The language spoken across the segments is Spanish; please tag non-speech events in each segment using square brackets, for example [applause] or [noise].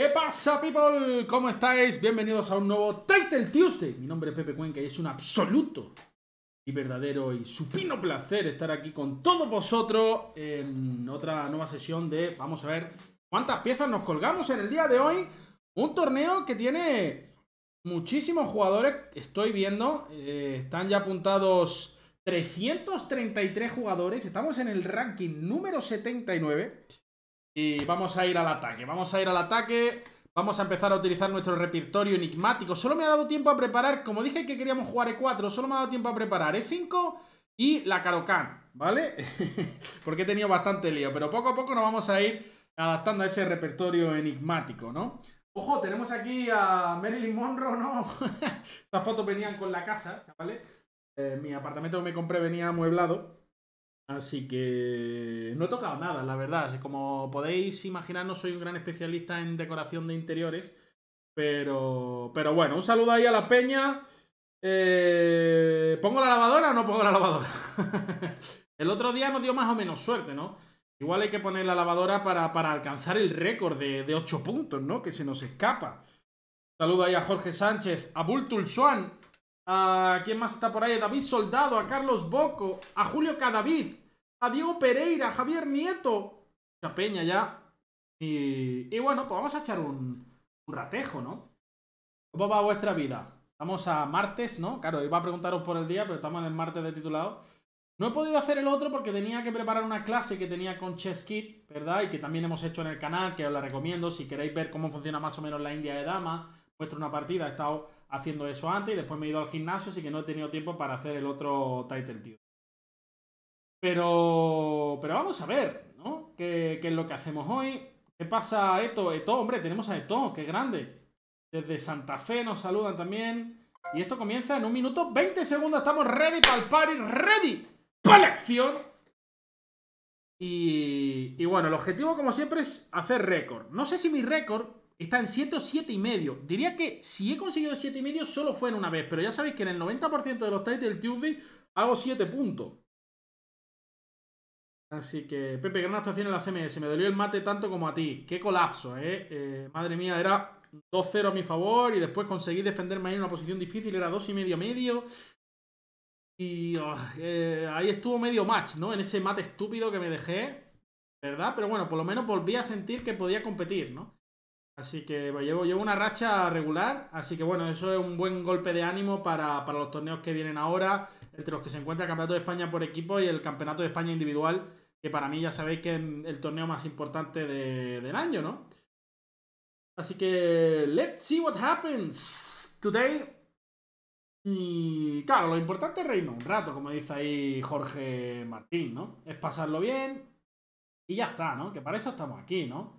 ¿Qué pasa, people? ¿Cómo estáis? Bienvenidos a un nuevo Title Tuesday. Mi nombre es Pepe Cuenca y es un absoluto y verdadero y supino placer estar aquí con todos vosotros en otra nueva sesión de, vamos a ver, cuántas piezas nos colgamos en el día de hoy. Un torneo que tiene muchísimos jugadores, estoy viendo, eh, están ya apuntados 333 jugadores, estamos en el ranking número 79. Y vamos a ir al ataque, vamos a ir al ataque Vamos a empezar a utilizar nuestro repertorio enigmático Solo me ha dado tiempo a preparar, como dije que queríamos jugar E4 Solo me ha dado tiempo a preparar E5 y la Karokan, ¿vale? [laughs] Porque he tenido bastante lío Pero poco a poco nos vamos a ir adaptando a ese repertorio enigmático, ¿no? Ojo, tenemos aquí a Marilyn Monroe, ¿no? [laughs] Estas fotos venían con la casa, ¿vale? Eh, mi apartamento que me compré venía amueblado Así que no he tocado nada, la verdad. Como podéis imaginar, no soy un gran especialista en decoración de interiores. Pero, pero bueno, un saludo ahí a la peña. Eh, ¿Pongo la lavadora o no pongo la lavadora? [laughs] el otro día nos dio más o menos suerte, ¿no? Igual hay que poner la lavadora para, alcanzar el récord de, de, 8 puntos, ¿no? Que se nos escapa. Saludo ahí a Jorge Sánchez, a Bultul Swan, ¿A ah, quién más está por ahí? David Soldado, a Carlos Boco, a Julio Cadavid, a Diego Pereira, a Javier Nieto, Mucha Peña ya. Y, y bueno, pues vamos a echar un, un, ratejo, ¿no? ¿Cómo va vuestra vida? Estamos a martes, ¿no? Claro, iba a preguntaros por el día, pero estamos en el martes de titulado. No he podido hacer el otro porque tenía que preparar una clase que tenía con Chess ¿verdad? Y que también hemos hecho en el canal, que os la recomiendo. Si queréis ver cómo funciona más o menos la India de Dama, vuestra una partida, he estado haciendo eso antes y después me he ido al gimnasio, así que no he tenido tiempo para hacer el otro title tío. Pero, pero vamos a ver, ¿no? ¿Qué, es lo que hacemos hoy? ¿Qué pasa, Eto? Eto, hombre, tenemos a Eto, qué grande. Desde Santa Fe nos saludan también. Y esto comienza en un minuto 20 segundos. Estamos ready para el party, ready para la acción. Y, y bueno, el objetivo, como siempre, es hacer récord. No sé si mi récord Está en 7 y medio. Diría que si he conseguido 7 y medio solo fue en una vez, pero ya sabéis que en el 90% de los del Tuesday hago 7 puntos. Así que, Pepe, gran actuación en la CMS. Me dolió el mate tanto como a ti. Qué colapso, ¿eh? eh madre mía, era 2-0 a mi favor y después conseguí defenderme ahí en una posición difícil. Era 2 y medio medio. Y ah, eh, ahí estuvo medio match, ¿no? En ese mate estúpido que me dejé, ¿verdad? Pero bueno, por lo menos volví a sentir que podía competir, ¿no? Así que pues, llevo, una racha regular, así que bueno, eso es un buen golpe de ánimo para, los torneos que vienen ahora, entre los que se encuentra el Campeonato de España por equipo y el Campeonato de España individual, que para mí ya sabéis que es el torneo más importante del año, ¿no? Así que let's see what happens today. Y claro, lo importante es reírnos un rato, como dice ahí Jorge Martín, ¿no? Es pasarlo bien y ya está, ¿no? Que para eso estamos aquí, ¿no?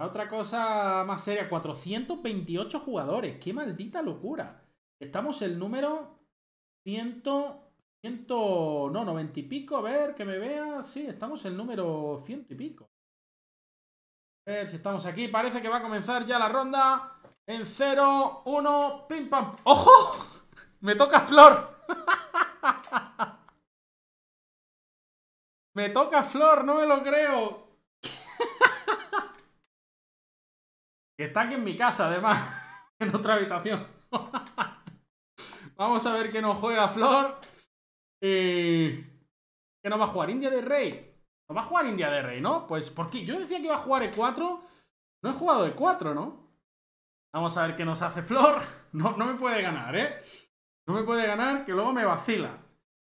otra cosa más seria, 428 jugadores. ¡Qué maldita locura! Estamos el número 100, 100, no, 90 y pico. A ver, que me vea. Sí, estamos el número 100 y pico. A ver si estamos aquí. Parece que va a comenzar ya la ronda. En 0, 1, pim, pam. ¡Ojo! [laughs] Me toca Flor. [laughs] me toca Flor, no me lo creo. [laughs] está aquí en mi casa, además. [laughs] En otra habitación. [laughs] Vamos a ver qué nos juega Flor. Y... ¿Qué nos va a jugar? India de Rey. No va a jugar India de Rey, ¿no? Pues porque yo decía que iba a jugar E4. No he jugado E4, ¿no? Vamos a ver qué nos hace Flor. [laughs] No, me puede ganar, ¿eh? No me puede ganar, que luego me vacila.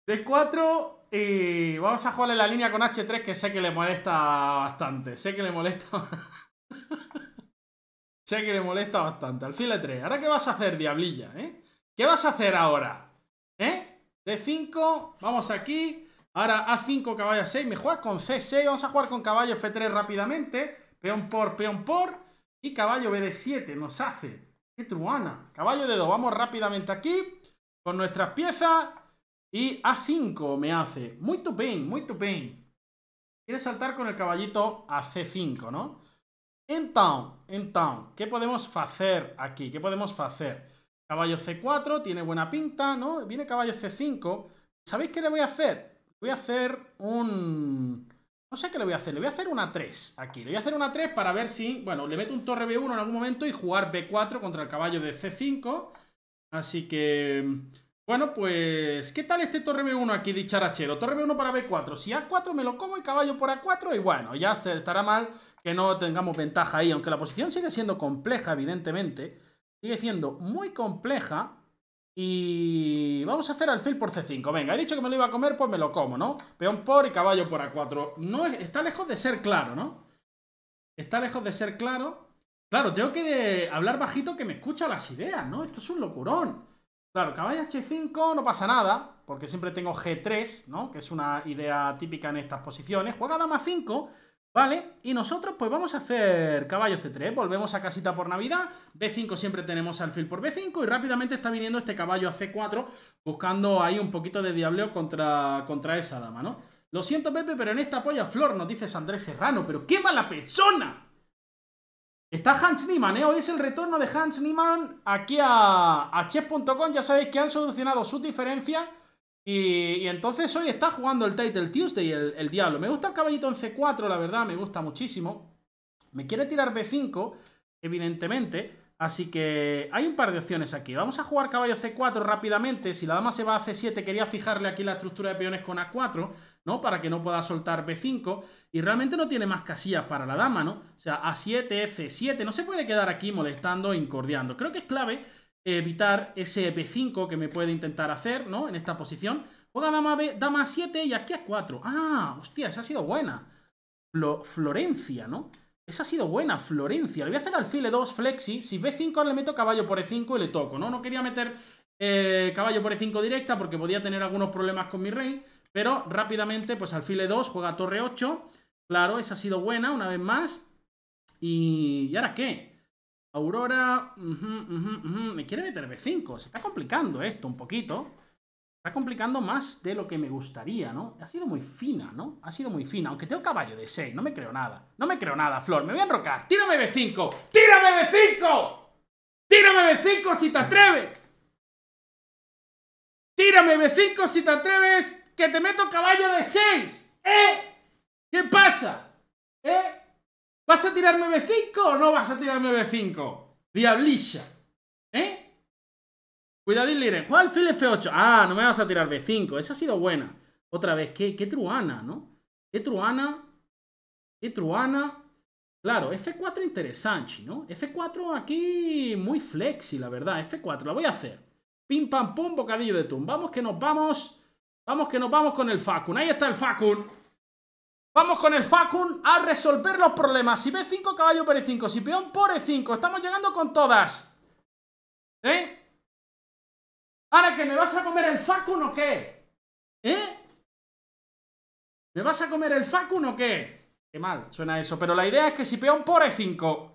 D4 y vamos a jugarle la línea con H3, que sé que le molesta bastante. Sé que le molesta. Sé que le molesta bastante. Alfil 3. ¿Ahora qué vas a hacer, diablilla? ¿Eh? ¿Qué vas a hacer ahora? ¿Eh? D5. Vamos aquí. Ahora A5, caballo A6. Me juega con C6. Vamos a jugar con caballo F3 rápidamente. Peón por, peón por. Y caballo BD7 nos hace. ¡Qué truana! Caballo de 2. Vamos rápidamente aquí. Con nuestras piezas. Y A5 me hace. Muy pain, muy pain. Quiere saltar con el caballito a C5, ¿no? Entonces, entonces, ¿qué podemos hacer aquí? ¿Qué podemos hacer? Caballo C4, tiene buena pinta, ¿no? Viene caballo C5. ¿Sabéis qué le voy a hacer? Voy a hacer un... No sé qué le voy a hacer, le voy a hacer una 3 aquí. Le voy a hacer una 3 para ver si... Bueno, le meto un torre B1 en algún momento y jugar B4 contra el caballo de C5. Así que... Bueno, pues, ¿qué tal este torre B1 aquí, dicharachero? Torre B1 para B4. Si A4 me lo como y caballo por A4 y bueno, ya estará mal que no tengamos ventaja ahí, aunque la posición sigue siendo compleja, evidentemente, sigue siendo muy compleja. Y vamos a hacer alfil por C5. Venga, he dicho que me lo iba a comer, pues me lo como, ¿no? Peón por y caballo por A4. No, está lejos de ser claro, ¿no? Está lejos de ser claro. Claro, tengo que hablar bajito que me escucha las ideas, ¿no? Esto es un locurón. Claro, caballo H5 no pasa nada, porque siempre tengo G3, ¿no? Que es una idea típica en estas posiciones. Juega dama 5 ¿Vale? Y nosotros pues vamos a hacer caballo C3, volvemos a casita por Navidad, B5 siempre tenemos alfil por B5 y rápidamente está viniendo este caballo a C4 buscando ahí un poquito de diableo contra, contra esa dama, ¿no? Lo siento Pepe, pero en esta polla flor, nos dices Andrés Serrano, pero qué mala persona. Está Hans Niemann, ¿eh? Hoy es el retorno de Hans Niemann aquí a, a chess.com, ya sabéis que han solucionado sus diferencias y, entonces hoy está jugando el Title Tuesday el, el Diablo. Me gusta el caballito en C4, la verdad, me gusta muchísimo. Me quiere tirar B5, evidentemente. Así que hay un par de opciones aquí. Vamos a jugar caballo C4 rápidamente. Si la dama se va a C7, quería fijarle aquí la estructura de peones con A4, ¿no? Para que no pueda soltar B5. Y realmente no tiene más casillas para la dama, ¿no? O sea, A7, F7. No se puede quedar aquí molestando e incordiando. Creo que es clave evitar ese B5 que me puede intentar hacer, ¿no? En esta posición. Juega dama B, dama 7 y aquí a 4. ¡Ah! Hostia, esa ha sido buena. Florencia, ¿no? Esa ha sido buena, Florencia. Le voy a hacer alfil E2, flexi. Si B5 le meto caballo por E5 y le toco, ¿no? No quería meter eh, caballo por E5 directa porque podía tener algunos problemas con mi rey. Pero rápidamente, pues alfil E2, juega torre 8. Claro, esa ha sido buena una vez más. ¿Y, ¿Y ahora qué? Aurora. Me quiere meter B5. Se está complicando esto un poquito. está complicando más de lo que me gustaría, ¿no? Ha sido muy fina, ¿no? Ha sido muy fina. Aunque tengo caballo de 6. No me creo nada. No me creo nada, Flor. Me voy a enrocar. ¡Tírame B5! ¡Tírame B5! ¡Tírame B5 si te atreves! ¡Tírame B5 si te atreves! ¡Que te meto caballo de 6! ¿Eh? ¿Qué pasa? ¿Eh? ¿Vas a tirarme B5 o no vas a tirarme B5? Diablisha. ¿Eh? Cuidadín, Liren. ¿Cuál alfil F8. Ah, no me vas a tirar B5. Esa ha sido buena. Otra vez, qué, qué truana, ¿no? Qué truana. Qué truana. Claro, F4 interesante, ¿no? F4 aquí muy flexi, la verdad. F4, la voy a hacer. Pim, pam, pum, bocadillo de tum. Vamos que nos vamos. Vamos que nos vamos con el Facun. Ahí está el Facun. Vamos con el Facun a resolver los problemas. Si B5, caballo por 5 Si peón por E5. Estamos llegando con todas. ¿Eh? Ahora que me vas a comer el Facun o qué? ¿Eh? ¿Me vas a comer el Facun o qué? Qué mal suena eso. Pero la idea es que si peón por E5.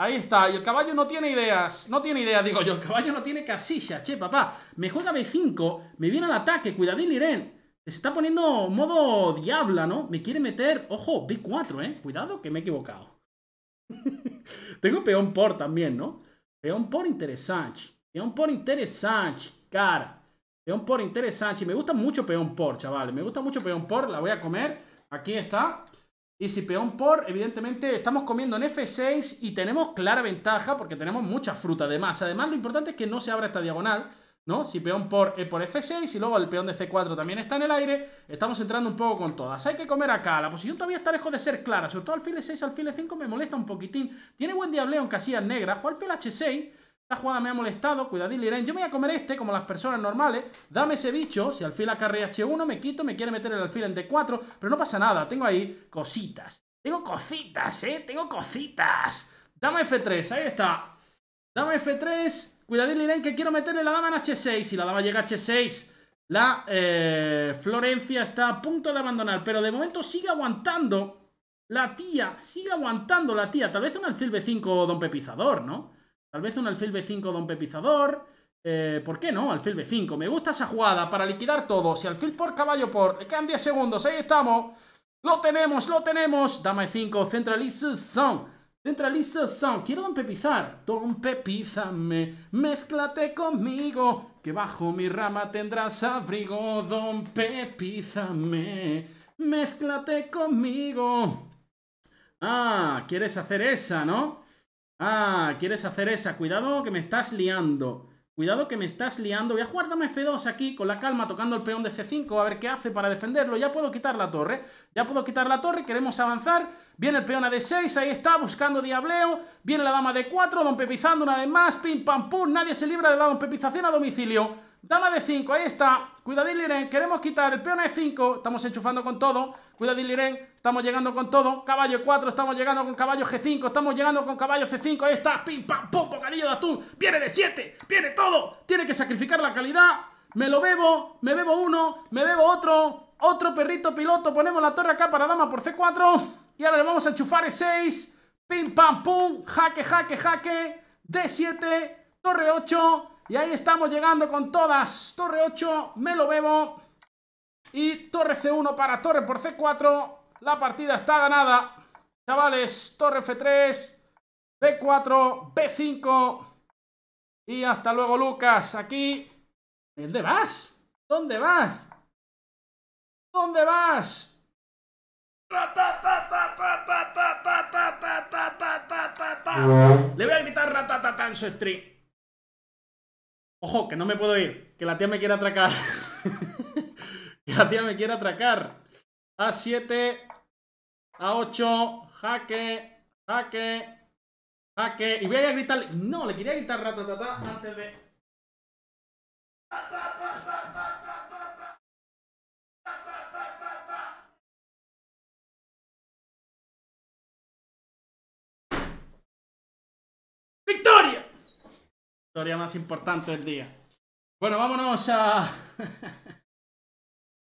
Ahí está. Y el caballo no tiene ideas. No tiene ideas, digo yo. El caballo no tiene casillas. Che, papá. Me juega B5. Me viene al ataque. Cuidadín, Irene. Se está poniendo modo diabla, ¿no? Me quiere meter... Ojo, B4, ¿eh? Cuidado que me he equivocado. [laughs] Tengo peón por también, ¿no? Peón por interesante. Peón por interesante, cara. Peón por interesante. Me gusta mucho peón por, chavales. Me gusta mucho peón por. La voy a comer. Aquí está. Y si peón por, evidentemente estamos comiendo en F6 y tenemos clara ventaja porque tenemos mucha fruta de Además, lo importante es que no se abra esta diagonal ¿no? Si peón por, eh, por F6 y luego el peón de C4 también está en el aire, estamos entrando un poco con todas. Hay que comer acá, la posición todavía está lejos de ser clara, sobre todo alfil E6, alfil E5 me molesta un poquitín. Tiene buen diableo en casillas negras, juega alfil H6, esta jugada me ha molestado, cuidadín Liren. Yo me voy a comer este, como las personas normales. Dame ese bicho. Si alfil acarrea H1, me quito, me quiere meter el alfil en D4. Pero no pasa nada, tengo ahí cositas. Tengo cositas, ¿eh? Tengo cositas. Dame F3, ahí está. Dame F3. Cuidado Irene, que quiero meterle la dama en H6. y la dama llega a H6, la eh, Florencia está a punto de abandonar. Pero de momento sigue aguantando la tía. Sigue aguantando la tía. Tal vez un alfil B5 don Pepizador, ¿no? Tal vez un alfil B5 don Pepizador. Eh, ¿Por qué no? Alfil B5. Me gusta esa jugada para liquidar todo. Si alfil por caballo por... Quedan 10 segundos. Ahí estamos. Lo tenemos, lo tenemos. Dama E5, centralización. Centralización, quiero don Pepizar. Don Pepízame, mezclate conmigo, que bajo mi rama tendrás abrigo. Don Pepízame, mezclate conmigo. Ah, quieres hacer esa, ¿no? Ah, quieres hacer esa. Cuidado que me estás liando. Cuidado que me estás liando. Voy a jugar F2 aquí con la calma, tocando el peón de C5, a ver qué hace para defenderlo. Ya puedo quitar la torre. Ya puedo quitar la torre, queremos avanzar. Viene el peón a D6, ahí está, buscando diableo. Viene la dama de 4 don Pepizando una vez más. Pim, pam, pum. Nadie se libra de la don Pepización a domicilio. Dama de 5, ahí está. Cuidado Liren, queremos quitar el peón E5. Estamos enchufando con todo. Cuidado Liren, estamos llegando con todo. Caballo 4, estamos llegando con caballo G5. Estamos llegando con caballo C5. Ahí está. Pim, pam, pum, pocadillo de atún. Viene de 7, viene todo. Tiene que sacrificar la calidad. Me lo bebo, me bebo uno, me bebo otro. Otro perrito piloto. Ponemos la torre acá para dama por C4. Y ahora le vamos a enchufar E6. Pim, pam, pum. Jaque, jaque, jaque. D7, torre 8. Y ahí estamos llegando con todas. Torre 8, me lo bebo. Y torre C1 para torre por C4. La partida está ganada. Chavales, torre F3, B4, B5. Y hasta luego, Lucas. Aquí. ¿Dónde vas? ¿Dónde vas? ¿Dónde vas? Le voy a quitar ratatata en su stream. Ojo, que no me puedo ir. Que la tía me quiere atracar. [laughs] que la tía me quiere atracar. A7. A8. Jaque. Jaque. Jaque. Y voy a gritarle. No, le quería gritar ratatata antes de. historia más importante del día. Bueno, vámonos a. [laughs]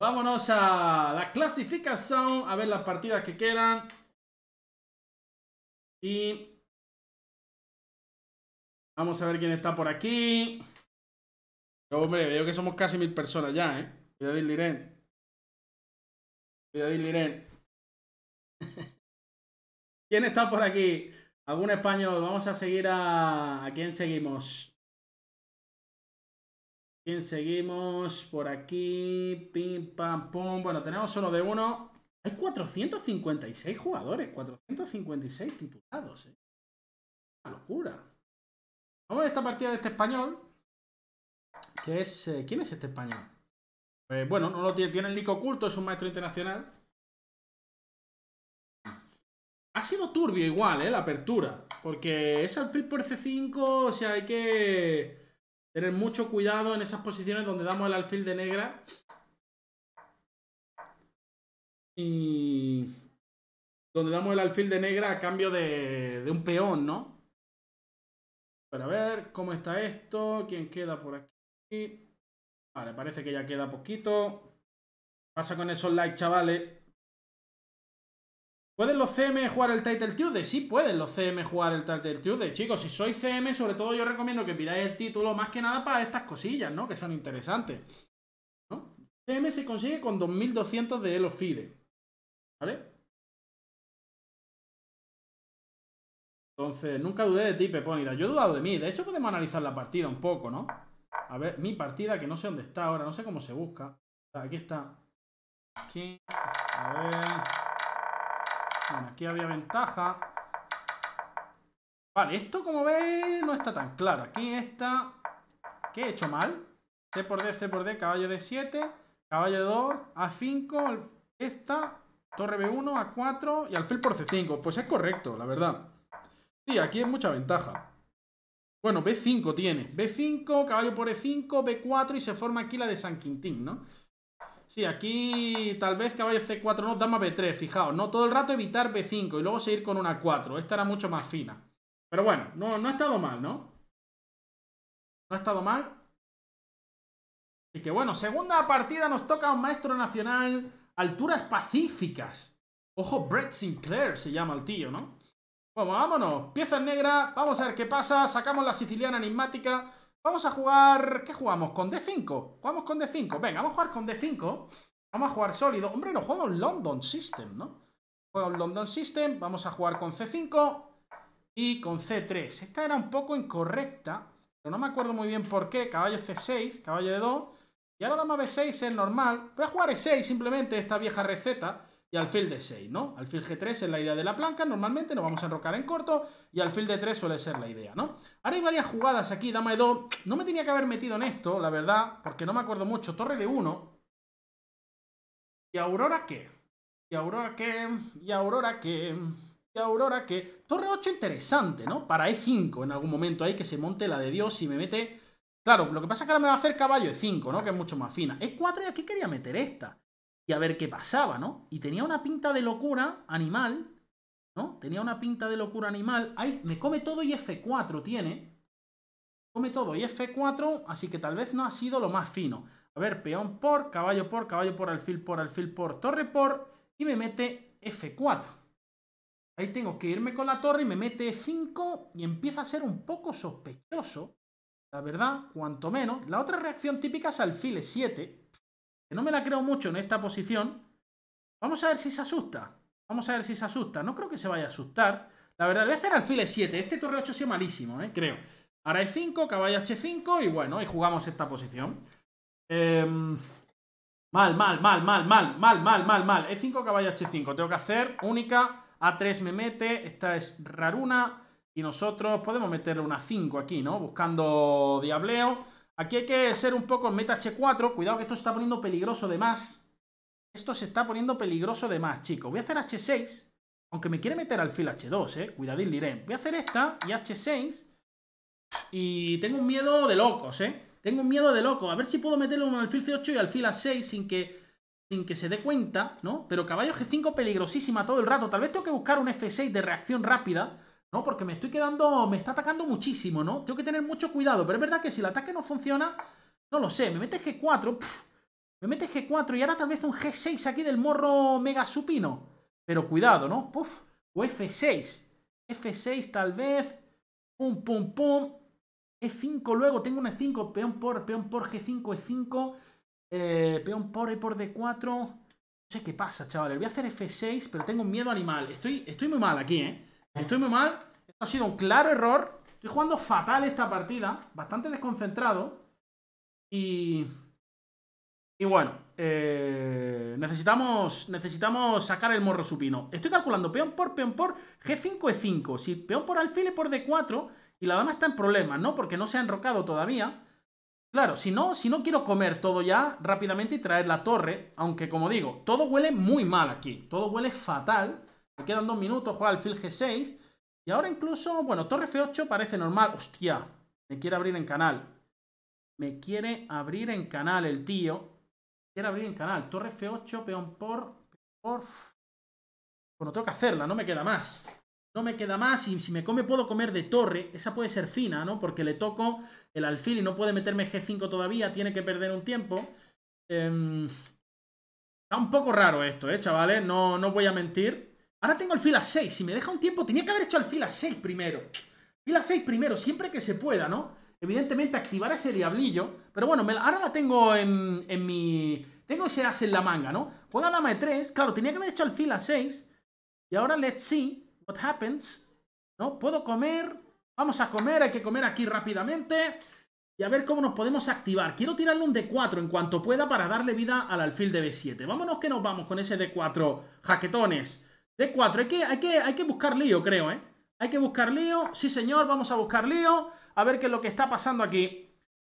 vámonos a la clasificación. A ver las partidas que quedan. Y. Vamos a ver quién está por aquí. Yo, hombre, veo que somos casi mil personas ya, ¿eh? Cuidado, Liren. Cuidado, Liren. [laughs] ¿Quién está por aquí? ¿Algún español? Vamos a seguir a. ¿A quién seguimos? Bien, seguimos por aquí. Pim, pam, pum. Bueno, tenemos solo de uno. Hay 456 jugadores, 456 titulados. ¿eh? Una locura. Vamos a esta partida de este español. Que es. Eh, ¿Quién es este español? Eh, bueno, no lo tiene. Tiene el Lico Oculto, es un maestro internacional. Ha sido turbio igual, ¿eh? La apertura. Porque es alfil por C5, o sea, hay que Tener mucho cuidado en esas posiciones donde damos el alfil de negra. Y... Donde damos el alfil de negra a cambio de, un peón, ¿no? Pero a ver, ¿cómo está esto? ¿Quién queda por aquí? Vale, parece que ya queda poquito. Pasa con esos likes, chavales. ¿Pueden los CM jugar el Title Tuesday? Sí, pueden los CM jugar el Title Tuesday. Chicos, si soy CM, sobre todo yo recomiendo que pidáis el título más que nada para estas cosillas, ¿no? Que son interesantes. ¿no? CM se consigue con 2200 de Elo Fide. ¿Vale? Entonces, nunca dudé de ti, Pepónida. Yo he dudado de mí. De hecho, podemos analizar la partida un poco, ¿no? A ver, mi partida, que no sé dónde está ahora, no sé cómo se busca. Aquí está. Aquí. A ver. Bueno, aquí había ventaja. Vale, esto como veis no está tan claro. Aquí está... ¿Qué he hecho mal? C por D, C por D, caballo de 7, caballo de 2, A5, esta, torre B1, A4 y alfil por C5. Pues es correcto, la verdad. Sí, aquí es mucha ventaja. Bueno, B5 tiene. B5, caballo por E5, B4 y se forma aquí la de San Quintín, ¿no? Sí, aquí tal vez caballo C4 no, dama B3, fijaos, ¿no? Todo el rato evitar B5 y luego seguir con una 4. Esta era mucho más fina. Pero bueno, no, no ha estado mal, ¿no? No ha estado mal. Así que bueno, segunda partida nos toca un maestro nacional, alturas pacíficas. Ojo, Brett Sinclair se llama el tío, ¿no? Bueno, vámonos. Piezas negra, vamos a ver qué pasa. Sacamos la siciliana enigmática. Vamos a jugar... ¿Qué jugamos? ¿Con D5? Jugamos con D5. Venga, vamos a jugar con D5. Vamos a jugar sólido. Hombre, no juego un London System, ¿no? Juego un London System. Vamos a jugar con C5 y con C3. Esta era un poco incorrecta, pero no me acuerdo muy bien por qué. Caballo C6, caballo de 2. Y ahora damos a B6 es normal. Voy a jugar E6 simplemente, esta vieja receta alfil de 6, ¿no? Alfil G3 es la idea de la planca, normalmente nos vamos a enrocar en corto y alfil de 3 suele ser la idea, ¿no? Ahora hay varias jugadas aquí, dama E2, no me tenía que haber metido en esto, la verdad, porque no me acuerdo mucho, torre de 1. ¿Y Aurora qué? ¿Y Aurora qué? ¿Y Aurora qué? ¿Y Aurora qué? Torre 8 interesante, ¿no? Para E5 en algún momento ahí que se monte la de Dios y me mete... Claro, lo que pasa es que ahora me va a hacer caballo E5, ¿no? Que es mucho más fina. E4 y aquí quería meter esta y a ver qué pasaba, ¿no? Y tenía una pinta de locura animal, ¿no? Tenía una pinta de locura animal. Ahí, me come todo y F4 tiene. Come todo y F4, así que tal vez no ha sido lo más fino. A ver, peón por, caballo por, caballo por, alfil por, alfil por, torre por, y me mete F4. Ahí tengo que irme con la torre y me mete F5 y empieza a ser un poco sospechoso, la verdad, cuanto menos. La otra reacción típica es alfil E7, que no me la creo mucho en esta posición. Vamos a ver si se asusta. Vamos a ver si se asusta. No creo que se vaya a asustar. La verdad, voy a hacer alfil 7. Este torre 8 ha malísimo, ¿eh? creo. Ahora E5, caballo H5 y bueno, y jugamos esta posición. Em, mal, mal, mal, mal, mal, mal, mal, mal, mal. E5, caballo H5. Tengo que hacer única. A3 me mete. Esta es raruna. Y nosotros podemos meterle una 5 aquí, ¿no? Buscando diableo. Aquí hay que ser un poco en meta H4. Cuidado que esto se está poniendo peligroso de más. Esto se está poniendo peligroso de más, chicos. Voy a hacer H6. Aunque me quiere meter alfil H2, ¿eh? Cuidadín, Liren. Voy a hacer esta y H6. Y tengo un miedo de locos, ¿eh? Tengo un miedo de locos. A ver si puedo meterle un alfil C8 y alfil A6 sin que, sin que se dé cuenta, ¿no? Pero caballo G5 peligrosísima todo el rato. Tal vez tengo que buscar un F6 de reacción rápida ¿no? Porque me estoy quedando, me está atacando muchísimo, ¿no? Tengo que tener mucho cuidado, pero es verdad que si el ataque no funciona, no lo sé, me mete G4, me mete G4 y ahora tal vez un G6 aquí del morro mega supino. Pero cuidado, ¿no? Puf, o F6, F6 tal vez, pum, pum, pum, E5 luego, tengo un E5, peón por, peón por G5, E5, eh, peón por E por D4... No sé qué pasa, chavales. Voy a hacer F6, pero tengo un miedo animal. Estoy, estoy muy mal aquí, ¿eh? Estoy muy mal. Esto ha sido un claro error. Estoy jugando fatal esta partida. Bastante desconcentrado. Y... Y bueno, eh, necesitamos, necesitamos sacar el morro supino. Estoy calculando peón por peón por G5 E5. Si peón por alfil por D4 y la dama está en problemas, ¿no? Porque no se ha enrocado todavía. Claro, si no, si no quiero comer todo ya rápidamente y traer la torre, aunque como digo, todo huele muy mal aquí, todo huele fatal. Quedan dos minutos, juega alfil G6. Y ahora incluso, bueno, torre F8 parece normal. Hostia, me quiere abrir en canal. Me quiere abrir en canal el tío. Quiere abrir en canal. Torre F8, peón por... por... Bueno, tengo que hacerla, no me queda más. No me queda más y si me come puedo comer de torre. Esa puede ser fina, ¿no? Porque le toco el alfil y no puede meterme G5 todavía. Tiene que perder un tiempo. Em, está un poco raro esto, ¿eh, chavales? No, no voy a mentir. Ahora tengo el a 6. Si me deja un tiempo, tenía que haber hecho el a 6 primero. Fila 6 primero, siempre que se pueda, ¿no? Evidentemente activar ese diablillo. Pero bueno, ahora la tengo en, mi... Tengo ese as en la manga, ¿no? Juega dama de 3. Claro, tenía que haber hecho el a 6. Y ahora let's see what happens. ¿No? Puedo comer. Vamos a comer. Hay que comer aquí rápidamente. Y a ver cómo nos podemos activar. Quiero tirarle un D4 en cuanto pueda para darle vida al alfil de B7. Vámonos que nos vamos con ese D4. Jaquetones. D4, hay que, hay, que, hay que buscar lío, creo, ¿eh? Hay que buscar lío. Sí, señor, vamos a buscar lío. A ver qué es lo que está pasando aquí.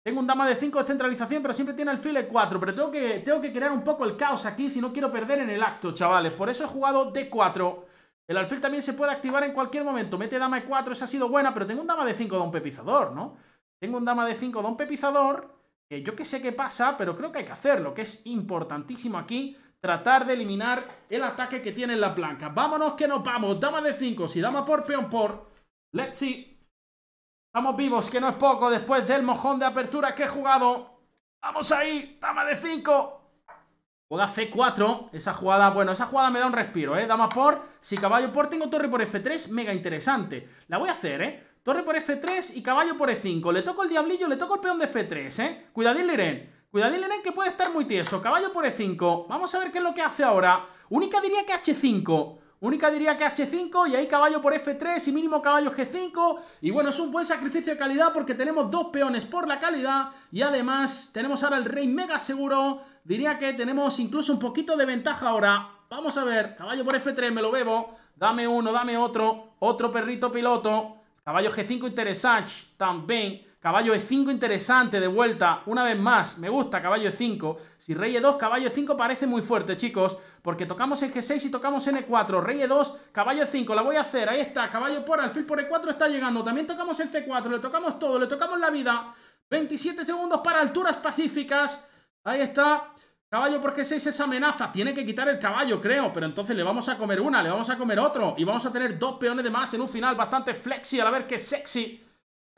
Tengo un dama de 5 de centralización, pero siempre tiene alfil E4. Pero tengo que, tengo que crear un poco el caos aquí si no quiero perder en el acto, chavales. Por eso he jugado D4. El alfil también se puede activar en cualquier momento. Mete dama E4, esa ha sido buena, pero tengo un dama de 5 de un pepizador, ¿no? Tengo un dama de 5 de un pepizador. Que yo que sé qué pasa, pero creo que hay que hacerlo, que es importantísimo aquí. Tratar de eliminar el ataque que tiene la blanca. Vámonos que nos vamos. Dama de 5. Si dama por, peón por. Let's see. Estamos vivos, que no es poco. Después del mojón de apertura que he jugado. Vamos ahí. Dama de 5. Juega C4, esa jugada, bueno, esa jugada me da un respiro, ¿eh? Dama por, si caballo por, tengo torre por F3, mega interesante. La voy a hacer, ¿eh? Torre por F3 y caballo por E5. Le toco el diablillo, le toco el peón de F3, ¿eh? Cuidadín, Irene. Cuidadín Lenin que puede estar muy tieso. Caballo por E5. Vamos a ver qué es lo que hace ahora. Única diría que H5. Única diría que H5 y ahí caballo por F3 y mínimo caballo G5. Y bueno, es un buen sacrificio de calidad porque tenemos dos peones por la calidad y además tenemos ahora el rey mega seguro. Diría que tenemos incluso un poquito de ventaja ahora. Vamos a ver, caballo por F3, me lo bebo. Dame uno, dame otro, otro perrito piloto. Caballo G5 interesante también. Caballo E5 interesante de vuelta, una vez más, me gusta caballo E5. Si rey E2, caballo E5 parece muy fuerte, chicos, porque tocamos el G6 y tocamos n E4. Rey E2, caballo E5, la voy a hacer, ahí está, caballo por alfil por E4 está llegando. También tocamos el C4, le tocamos todo, le tocamos la vida. 27 segundos para alturas pacíficas. Ahí está. Caballo por G6 es amenaza. Tiene que quitar el caballo, creo. Pero entonces le vamos a comer una, le vamos a comer otro. Y vamos a tener dos peones de más en un final bastante flexi. A ver qué sexy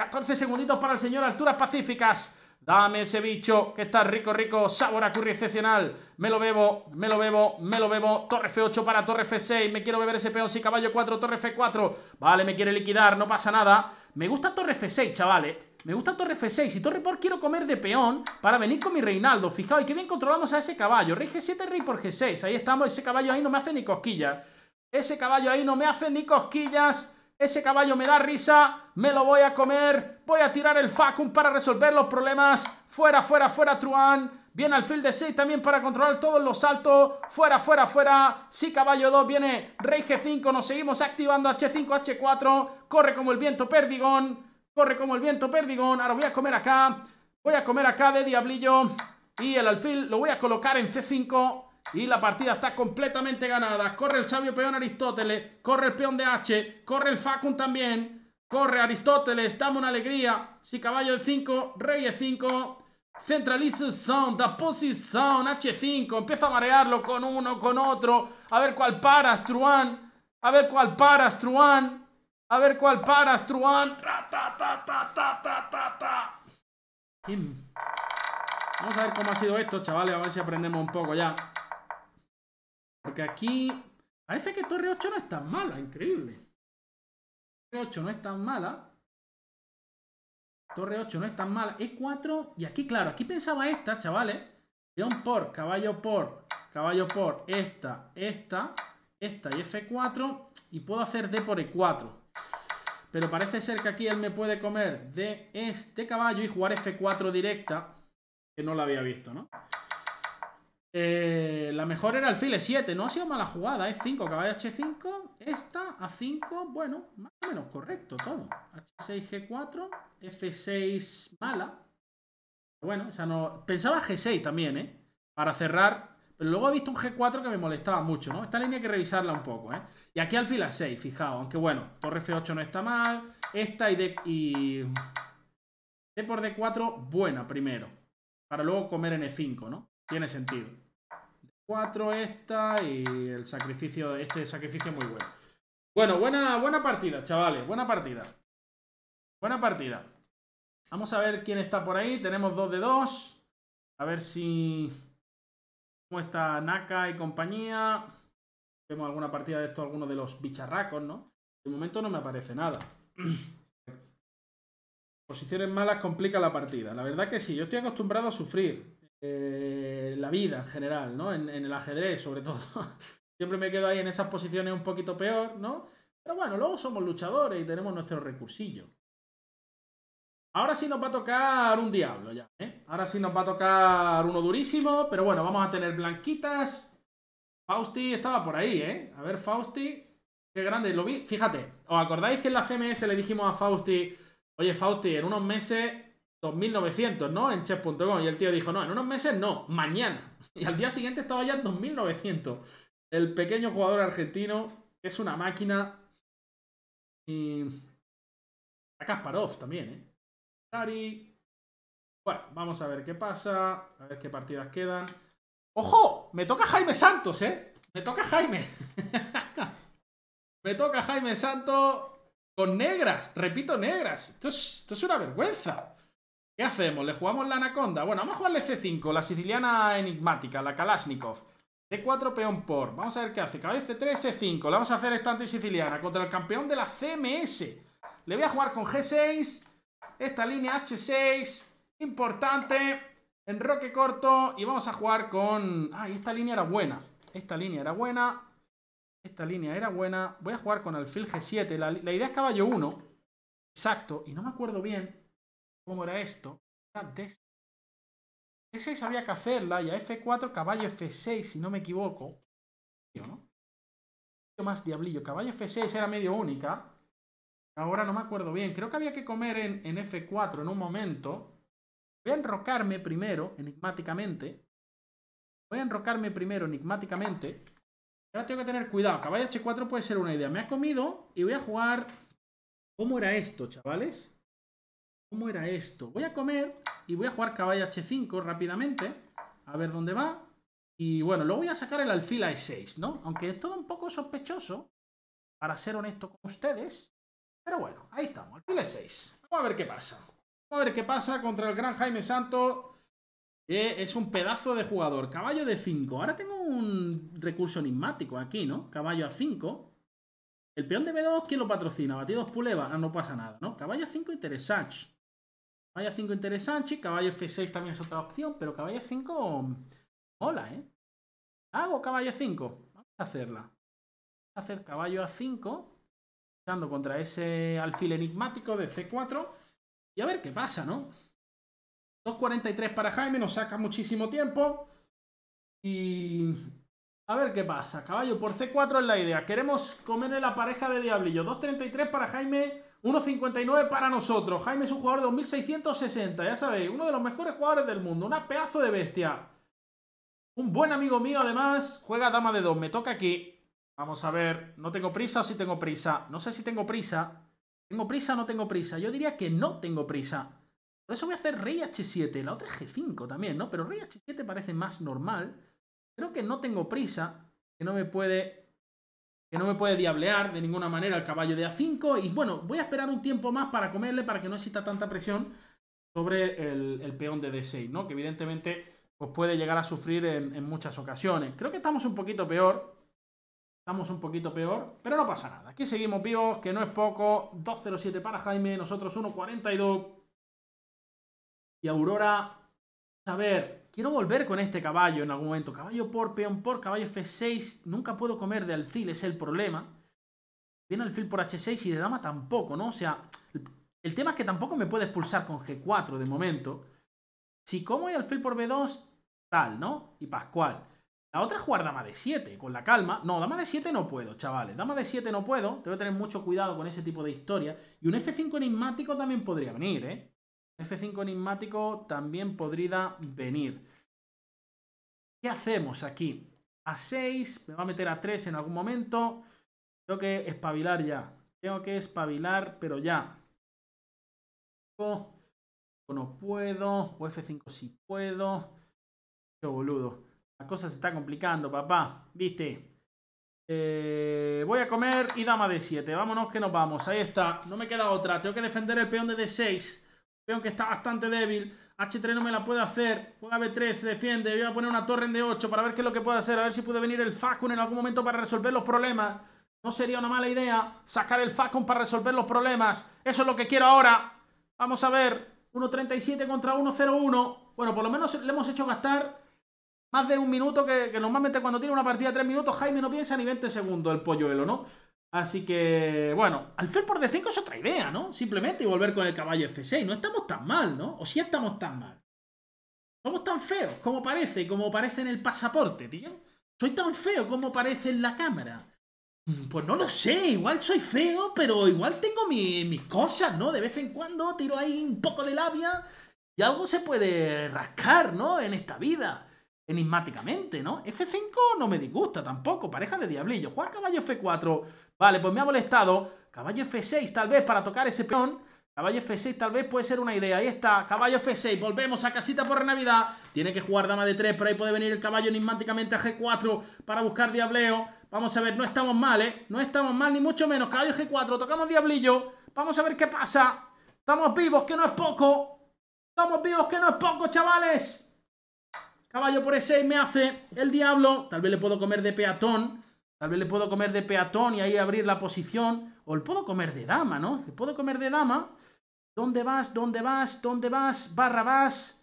14 segunditos para el señor Alturas Pacíficas. Dame ese bicho que está rico, rico, sabor a curry excepcional. Me lo bebo, me lo bebo, me lo bebo. Torre F8 para Torre F6. Me quiero beber ese peón, si caballo 4, Torre F4. Vale, me quiere liquidar, no pasa nada. Me gusta Torre F6, chavales. Eh. Me gusta Torre F6 y Torre por quiero comer de peón para venir con mi Reinaldo. Fijaos, y qué bien controlamos a ese caballo. Rey G7, Rey por G6. Ahí estamos, ese caballo ahí no me hace ni cosquillas. Ese caballo ahí no me hace ni cosquillas ese caballo me da risa, me lo voy a comer, voy a tirar el Facum para resolver los problemas, fuera, fuera, fuera Truán, viene alfil de 6 también para controlar todos los saltos, fuera, fuera, fuera, sí caballo 2, viene rey G5, nos seguimos activando H5, H4, corre como el viento perdigón, corre como el viento perdigón, ahora voy a comer acá, voy a comer acá de diablillo y el alfil lo voy a colocar en C5, y la partida está completamente ganada. Corre el sabio peón Aristóteles. Corre el peón de H. Corre el Facun también. Corre Aristóteles. Dame una alegría. Sí, caballo de 5. Rey de 5. Centralización, da posición, H5. Empieza a marearlo con uno, con otro. A ver cuál paras, Truán. A ver cuál paras, Truán. A ver cuál paras, Truán. Vamos a ver cómo ha sido esto, chavales. A ver si aprendemos un poco ya. Porque aquí parece que torre 8 no es tan mala, increíble. Torre 8 no es tan mala. Torre 8 no es tan mala. E4. Y aquí, claro, aquí pensaba esta, chavales. León por, caballo por, caballo por, esta, esta, esta y F4. Y puedo hacer D por E4. Pero parece ser que aquí él me puede comer de este caballo y jugar F4 directa. Que no la había visto, ¿no? Eh, la mejor era alfil e 7. No ha sido mala jugada. Es ¿eh? 5, caballo H5. Esta A5, bueno, más o menos correcto todo. H6, G4. F6, mala. Bueno, o Pensaba G6 también, ¿eh? Para cerrar. Pero luego he visto un G4 que me molestaba mucho, ¿no? Esta línea hay que revisarla un poco, ¿eh? Y aquí alfil A6, fijaos. Aunque bueno, torre F8 no está mal. Esta y... y... por D4, buena primero. Para luego comer en E5, ¿no? Tiene sentido. Cuatro esta y el sacrificio, este sacrificio muy bueno. Bueno, buena, buena partida, chavales, buena partida. Buena partida. Vamos a ver quién está por ahí. Tenemos dos de dos. A ver si... ¿Cómo está Naka y compañía? Vemos alguna partida de esto, algunos de los bicharracos, ¿no? De momento no me aparece nada. [clears throat] Posiciones malas complica la partida. La verdad que sí, yo estoy acostumbrado a sufrir. Eh, la vida en general, ¿no? En, el ajedrez, sobre todo. [laughs] Siempre me quedo ahí en esas posiciones un poquito peor, ¿no? Pero bueno, luego somos luchadores y tenemos nuestro recursillo. Ahora sí nos va a tocar un diablo ya, ¿eh? Ahora sí nos va a tocar uno durísimo, pero bueno, vamos a tener blanquitas. Fausti estaba por ahí, ¿eh? A ver, Fausti, qué grande, lo vi. Fíjate, ¿os acordáis que en la CMS le dijimos a Fausti, oye, Fausti, en unos meses 2.900, ¿no? En chess.com. Y el tío dijo, no, en unos meses no, mañana. [laughs] Y al día siguiente estaba ya en 2.900. El pequeño jugador argentino es una máquina. Y... Kasparov también, ¿eh? Dari... Bueno, vamos a ver qué pasa. A ver qué partidas quedan. ¡Ojo! Me toca Jaime Santos, ¿eh? Me toca Jaime. [laughs] me toca Jaime Santos con negras. Repito, negras. Esto es, esto es una vergüenza. ¿Qué hacemos? ¿Le jugamos la anaconda? Bueno, vamos a jugarle C5, la siciliana enigmática, la Kalashnikov. D4, peón por. Vamos a ver qué hace. Caballo C3, C5. La vamos a hacer estante siciliana contra el campeón de la CMS. Le voy a jugar con G6. Esta línea H6. Importante. Enroque corto. Y vamos a jugar con... Ay, esta línea era buena. Esta línea era buena. Esta línea era buena. Voy a jugar con alfil G7. la idea es caballo 1. Exacto. Y no me acuerdo bien ¿Cómo era esto? Antes. E6 había que hacerla y a F4, caballo F6, si no me equivoco. ¿no? Más diablillo. Caballo F6 era medio única. Ahora no me acuerdo bien. Creo que había que comer en, en F4 en un momento. Voy a enrocarme primero, enigmáticamente. Voy a enrocarme primero, enigmáticamente. Ahora tengo que tener cuidado. Caballo H4 puede ser una idea. Me ha comido y voy a jugar... ¿Cómo era esto, chavales? ¿Cómo era esto? Voy a comer y voy a jugar caballo h5 rápidamente. A ver dónde va. Y bueno, luego voy a sacar el alfil a e6, ¿no? Aunque es todo un poco sospechoso, para ser honesto con ustedes. Pero bueno, ahí estamos, alfil e6. Vamos a ver qué pasa. Vamos a ver qué pasa contra el gran Jaime Santos. es un pedazo de jugador. Caballo de 5. Ahora tengo un recurso enigmático aquí, ¿no? Caballo a 5. El peón de B2, ¿quién lo patrocina? Batidos Puleva. Ah, no pasa nada, ¿no? Caballo a 5 Teresach. Caballo 5 interesante, caballo F6 también es otra opción, pero caballo 5 hola, ¿eh? Hago caballo 5, vamos a hacerla. Vamos a hacer caballo A5, luchando contra ese alfil enigmático de C4 y a ver qué pasa, ¿no? 2.43 para Jaime, nos saca muchísimo tiempo y a ver qué pasa. Caballo por C4 es la idea. Queremos comerle la pareja de diablillo. 2.33 para Jaime 1.59 para nosotros. Jaime es un jugador de 2.660, ya sabéis, uno de los mejores jugadores del mundo, una pedazo de bestia. Un buen amigo mío, además, juega dama de dos. Me toca aquí. Vamos a ver, ¿no tengo prisa o sí tengo prisa? No sé si tengo prisa. ¿Tengo prisa o no tengo prisa? Yo diría que no tengo prisa. Por eso voy a hacer rey h7. La otra es g5 también, ¿no? Pero rey h7 parece más normal. Creo que no tengo prisa, que no me puede que no me puede diablear de ninguna manera el caballo de A5. Y bueno, voy a esperar un tiempo más para comerle, para que no exista tanta presión sobre el, peón de D6, ¿no? Que evidentemente pues, puede llegar a sufrir en, muchas ocasiones. Creo que estamos un poquito peor. Estamos un poquito peor, pero no pasa nada. Aquí seguimos vivos, que no es poco. 2.07 para Jaime, nosotros 1.42. Y Aurora, a ver, Quiero volver con este caballo en algún momento. Caballo por, peón por, caballo f6. Nunca puedo comer de alfil, es el problema. Viene alfil por h6 y de dama tampoco, ¿no? O sea, el tema es que tampoco me puede expulsar con g4 de momento. Si como hay alfil por b2, tal, ¿no? Y Pascual. La otra es jugar dama de 7, con la calma. No, dama de 7 no puedo, chavales. Dama de 7 no puedo. Tengo que tener mucho cuidado con ese tipo de historia. Y un F5 enigmático también podría venir, ¿eh? F5 enigmático también podría venir. ¿Qué hacemos aquí? A 6, me va a meter a 3 en algún momento. Tengo que espabilar ya. Tengo que espabilar, pero ya. O no puedo. O F5 sí puedo. Qué boludo. La cosa se está complicando, papá. ¿Viste? Eh, voy a comer y dama de 7. Vámonos que nos vamos. Ahí está. No me queda otra. Tengo que defender el peón de D6. Veo que está bastante débil. H3 no me la puede hacer. Juega B3, se defiende. Voy a poner una torre en D8 para ver qué es lo que puede hacer. A ver si puede venir el Facun en algún momento para resolver los problemas. No sería una mala idea sacar el Facun para resolver los problemas. Eso es lo que quiero ahora. Vamos a ver. 1.37 contra 1.01. Bueno, por lo menos le hemos hecho gastar más de un minuto, que, que normalmente cuando tiene una partida de 3 minutos, Jaime no piensa ni 20 segundos el polluelo, ¿no? Así que, bueno, alfil por D5 es otra idea, ¿no? Simplemente y volver con el caballo F6. No estamos tan mal, ¿no? O si sí estamos tan mal. Somos tan feos como parece, como parece en el pasaporte, tío. Soy tan feo como parece en la cámara. Mm, pues no lo sé, igual soy feo, pero igual tengo mis cosas, ¿no? De vez en cuando tiro ahí un poco de labia y algo se puede rascar, ¿no? En esta vida enigmáticamente, ¿no? F5 no me disgusta tampoco, pareja de diablillo. Juega caballo F4, vale, pues me ha molestado. Caballo F6 tal vez para tocar ese peón. Caballo F6 tal vez puede ser una idea. Ahí está, caballo F6, volvemos a casita por Navidad. Tiene que jugar dama de 3, pero ahí puede venir el caballo enigmáticamente a G4 para buscar diableo. Vamos a ver, no estamos mal, ¿eh? No estamos mal, ni mucho menos. Caballo G4, tocamos diablillo. Vamos a ver qué pasa. Estamos vivos, que no es poco. Estamos vivos, que no es poco, chavales. Caballo por ese 6 me hace el diablo. Tal vez le puedo comer de peatón. Tal vez le puedo comer de peatón y ahí abrir la posición. O le puedo comer de dama, ¿no? Le puedo comer de dama. ¿Dónde vas? ¿Dónde vas? ¿Dónde vas? Barra vas.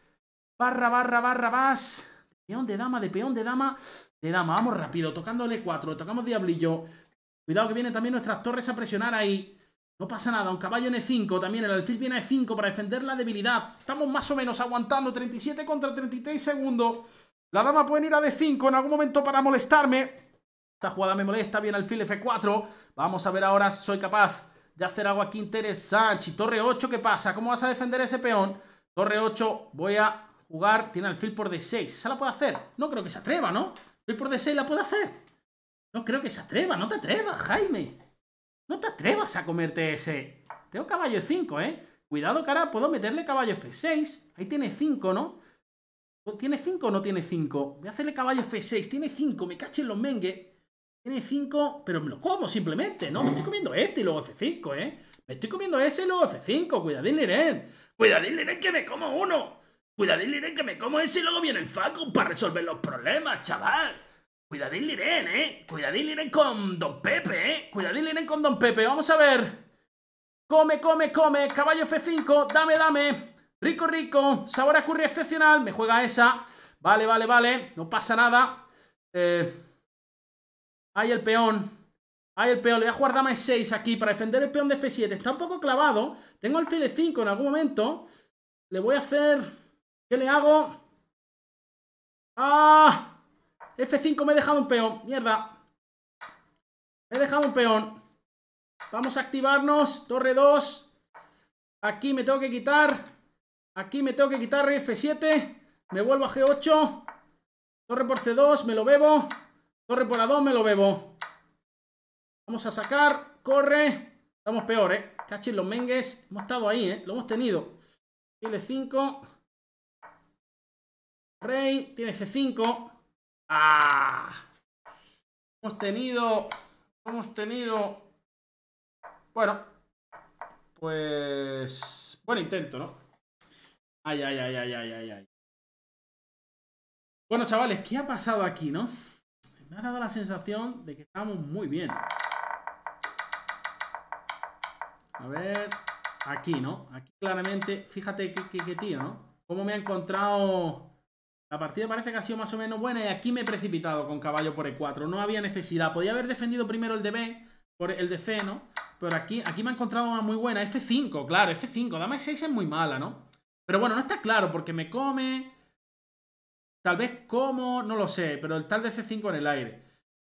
Barra, barra, barra vas. Peón de dama, de peón de dama. De dama, vamos rápido. Tocándole cuatro. Tocamos diablillo. Cuidado que vienen también nuestras torres a presionar ahí. No pasa nada, un caballo en E5 también, el alfil viene a E5 para defender la debilidad. Estamos más o menos aguantando, 37 contra 36 segundos. La dama puede ir a D5 en algún momento para molestarme. Esta jugada me molesta, viene alfil F4. Vamos a ver ahora si soy capaz de hacer algo aquí interesante. Torre 8, ¿qué pasa? ¿Cómo vas a defender ese peón? Torre 8, voy a jugar, tiene alfil por D6. ¿Se la puede hacer? No creo que se atreva, ¿no? Alfil por D6 la puede hacer. No creo que se atreva, no te atrevas, Jaime. No te atrevas a comerte ese. Tengo caballo 5, ¿eh? Cuidado, cara, puedo meterle caballo F6. Ahí tiene 5, ¿no? Pues, ¿Tiene 5 o no tiene 5? Voy a hacerle caballo F6. Tiene 5, me cachen los mengue. Tiene 5, pero me lo como simplemente, ¿no? Me estoy comiendo este y luego F5, ¿eh? Me estoy comiendo ese y luego F5. Cuidadín, Liren. Cuidadín, Liren, que me como uno. Cuidadín, Liren, que me como ese y luego viene el Facu para resolver los problemas, chaval. Cuidadín Liren, ¿eh? Cuidadín Liren con Don Pepe, ¿eh? Cuidadín Liren con Don Pepe. Vamos a ver. Come, come, come. Caballo F5. Dame, dame. Rico, rico. Sabor a curry excepcional. Me juega esa. Vale, vale, vale. No pasa nada. Eh... Hay el peón. Hay el peón. Le voy a jugar dama 6 e aquí para defender el peón de F7. Está un poco clavado. Tengo el file 5 en algún momento. Le voy a hacer... ¿Qué le hago? ¡Ah! F5 me he dejado un peón. Mierda. Me he dejado un peón. Vamos a activarnos. Torre 2. Aquí me tengo que quitar. Aquí me tengo que quitar F7. Me vuelvo a G8. Torre por C2. Me lo bebo. Torre por A2. Me lo bebo. Vamos a sacar. Corre. Estamos peores, ¿eh? Cachis los mengues. Hemos estado ahí, eh. Lo hemos tenido. Tiene 5 Rey. Tiene C5. Ah, hemos tenido, hemos tenido, bueno, pues, buen intento, ¿no? Ay, ay, ay, ay, ay, ay, ay. Bueno, chavales, ¿qué ha pasado aquí, no? Me ha dado la sensación de que estamos muy bien. A ver, aquí, ¿no? Aquí claramente, fíjate qué, tío, ¿no? Cómo me ha encontrado la partida parece que ha sido más o menos buena y aquí me he precipitado con caballo por E4. No había necesidad. Podía haber defendido primero el de B, por el de C, ¿no? Pero aquí, aquí me ha encontrado una muy buena. F5, claro, F5. Dama E6 es muy mala, ¿no? Pero bueno, no está claro porque me come... Tal vez como, no lo sé, pero el tal de C5 en el aire.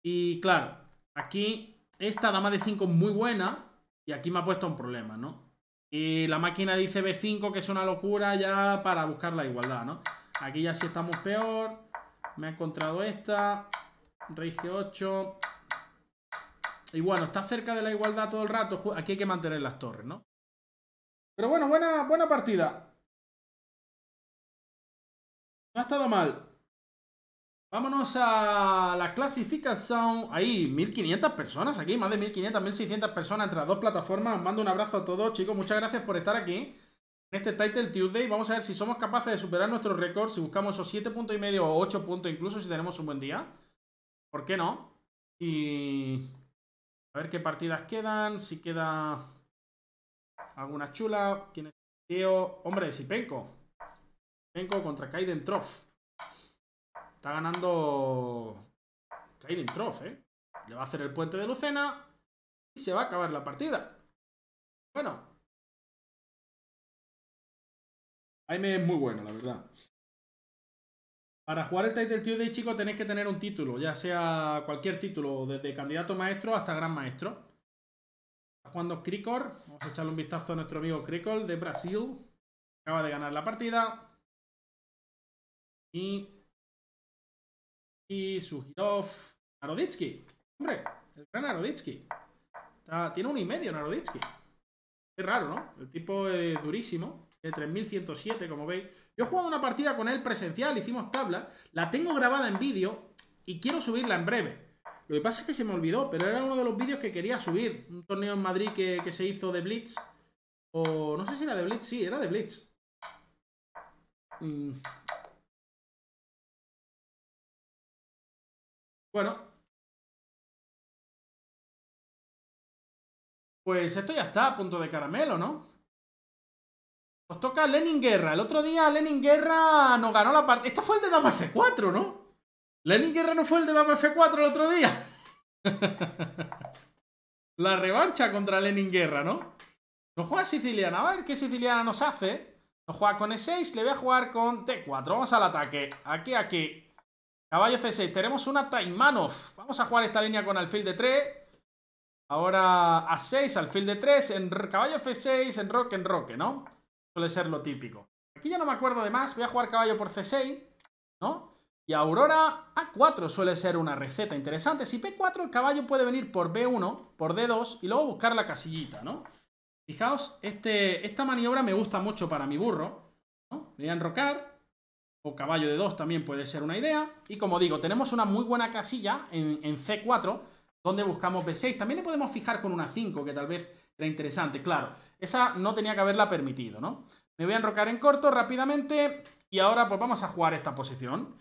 Y claro, aquí esta dama de 5 es muy buena y aquí me ha puesto un problema, ¿no? Y la máquina dice B5, que es una locura ya para buscar la igualdad, ¿no? Aquí ya sí estamos peor. Me ha encontrado esta. Rey G8. Y bueno, está cerca de la igualdad todo el rato. Aquí hay que mantener las torres, ¿no? Pero bueno, buena, buena partida. No ha estado mal. Vámonos a la clasificación. Hay 1500 personas aquí, más de 1500, 1600 personas entre las dos plataformas. Os mando un abrazo a todos, chicos. Muchas gracias por estar aquí en este Title Tuesday. Vamos a ver si somos capaces de superar nuestro récord, si buscamos esos 7 puntos y medio o 8 puntos incluso, si tenemos un buen día. ¿Por qué no? Y... A ver qué partidas quedan, si queda alguna chula. ¿Quién es tío? Hombre, si Penco. Penco contra Kaiden Troff. Está ganando Kaiden Troff, ¿eh? Le va a hacer el puente de Lucena y se va a acabar la partida. Bueno, Jaime es muy bueno, la verdad. Para jugar el Title de chico tenéis que tener un título, ya sea cualquier título, desde candidato maestro hasta gran maestro. Está jugando Krikor. Vamos a echarle un vistazo a nuestro amigo Krikor de Brasil. Acaba de ganar la partida. Y. Y Sugirov. Naroditsky. Hombre, el gran Naroditsky. tiene un y medio Naroditsky. Qué raro, ¿no? El tipo es durísimo de 3107, como veis. Yo he jugado una partida con él presencial, hicimos tabla, la tengo grabada en vídeo y quiero subirla en breve. Lo que pasa es que se me olvidó, pero era uno de los vídeos que quería subir. Un torneo en Madrid que, se hizo de Blitz. O no sé si era de Blitz, sí, era de Blitz. Mm. Bueno. Pues esto ya está, a punto de caramelo, ¿no? Nos toca Lenin Guerra. El otro día Lenin Guerra nos ganó la parte. Esta fue el de Dama F4, ¿no? Lenin Guerra no fue el de Dama F4 el otro día. [laughs] la revancha contra Lenin Guerra, ¿no? Nos juega siciliana. A ver qué siciliana nos hace. Nos juega con E6. Le voy a jugar con T4. Vamos al ataque. Aquí, aquí. Caballo C6. Tenemos una Taimanov. Vamos a jugar esta línea con alfil de 3. Ahora A6, alfil de 3. En caballo F6, en roque, en roque, ¿no? Suele ser lo típico. Aquí ya no me acuerdo de más. Voy a jugar caballo por C6, ¿no? Y Aurora A4 suele ser una receta interesante. Si P4, el caballo puede venir por B1, por D2 y luego buscar la casillita, ¿no? Fijaos, este, esta maniobra me gusta mucho para mi burro. ¿no? voy a enrocar. O caballo de 2 también puede ser una idea. Y como digo, tenemos una muy buena casilla en, en C4, donde buscamos B6. También le podemos fijar con una 5, que tal vez era interesante, claro. Esa no tenía que haberla permitido, ¿no? Me voy a enrocar en corto rápidamente. Y ahora pues vamos a jugar esta posición.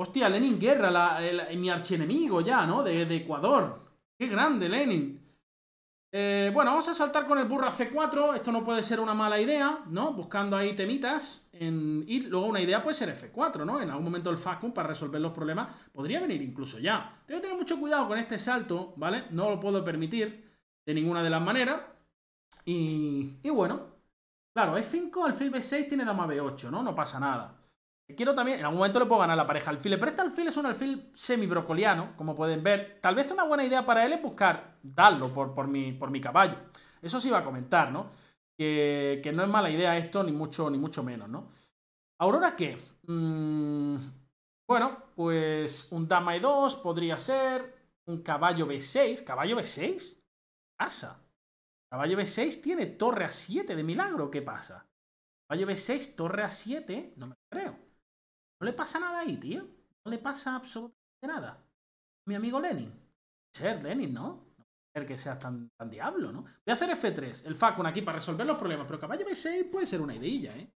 Hostia, Lenin Guerra, mi archienemigo ya, ¿no? De, Ecuador. ¡Qué grande, Lenin! Eh, bueno, vamos a saltar con el burro a C4. Esto no puede ser una mala idea, ¿no? Buscando ahí temitas. En... Y luego una idea puede ser F4, ¿no? En algún momento el Facum para resolver los problemas podría venir incluso ya. Tengo que tener mucho cuidado con este salto, ¿vale? No lo puedo permitir de ninguna de las maneras. Y, bueno, claro, E5, alfil B6 tiene dama B8, ¿no? No pasa nada. Quiero también, en algún momento le puedo ganar la pareja alfil, pero este alfil es un alfil semi-brocoliano, como pueden ver. Tal vez una buena idea para él es buscar darlo por, mi, caballo. Eso sí iba a comentar, ¿no? Que, no es mala idea esto, ni mucho, ni mucho menos, ¿no? Aurora, ¿qué? Mm, bueno, pues un dama E2 podría ser, un caballo B6, caballo B6, asa. Caballo B6 tiene torre a 7 de milagro. ¿Qué pasa? Caballo B6, torre a 7. No me creo. No le pasa nada ahí, tío. No le pasa absolutamente nada. Mi amigo Lenin. Ser Lenin, ¿no? No puede ser que seas tan, diablo, ¿no? Voy a hacer F3, el Facun aquí para resolver los problemas. Pero caballo B6 puede ser una ideilla, ¿eh?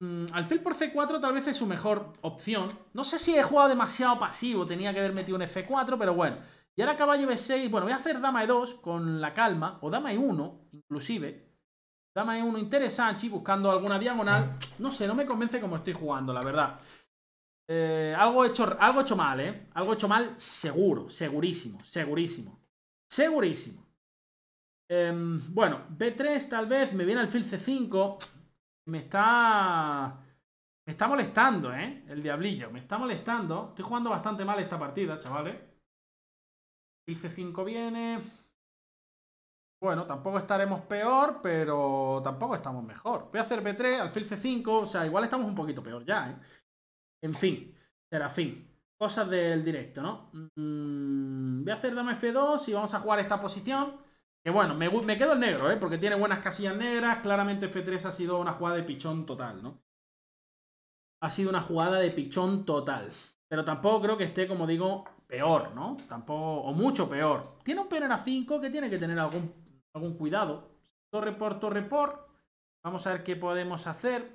Mm, alfil por C4 tal vez es su mejor opción. No sé si he jugado demasiado pasivo. Tenía que haber metido un F4, pero bueno. Y ahora caballo b6, bueno, voy a hacer dama e2 con la calma, o dama e1, inclusive. Dama e1 interesante, buscando alguna diagonal. No sé, no me convence cómo estoy jugando, la verdad. Eh, algo, hecho, algo hecho mal, ¿eh? Algo hecho mal seguro, segurísimo, segurísimo. Segurísimo. Em, bueno, b3 tal vez, me viene el fil c5. Me está... Me está molestando, ¿eh? El diablillo, me está molestando. Estoy jugando bastante mal esta partida, chavales. El C5 viene. Bueno, tampoco estaremos peor, pero tampoco estamos mejor. Voy a hacer B3, alfil C5, o sea, igual estamos un poquito peor ya, ¿eh? En fin, Será fin. Cosas del directo, ¿no? Mm, voy a hacer dame F2 y vamos a jugar esta posición. Que bueno, me, me, quedo el negro, ¿eh? Porque tiene buenas casillas negras. Claramente F3 ha sido una jugada de pichón total, ¿no? Ha sido una jugada de pichón total. Pero tampoco creo que esté, como digo, peor, ¿no? Tampoco, o mucho peor. Tiene un peón en A5 que tiene que tener algún, algún cuidado. Torre por torre Vamos a ver qué podemos hacer.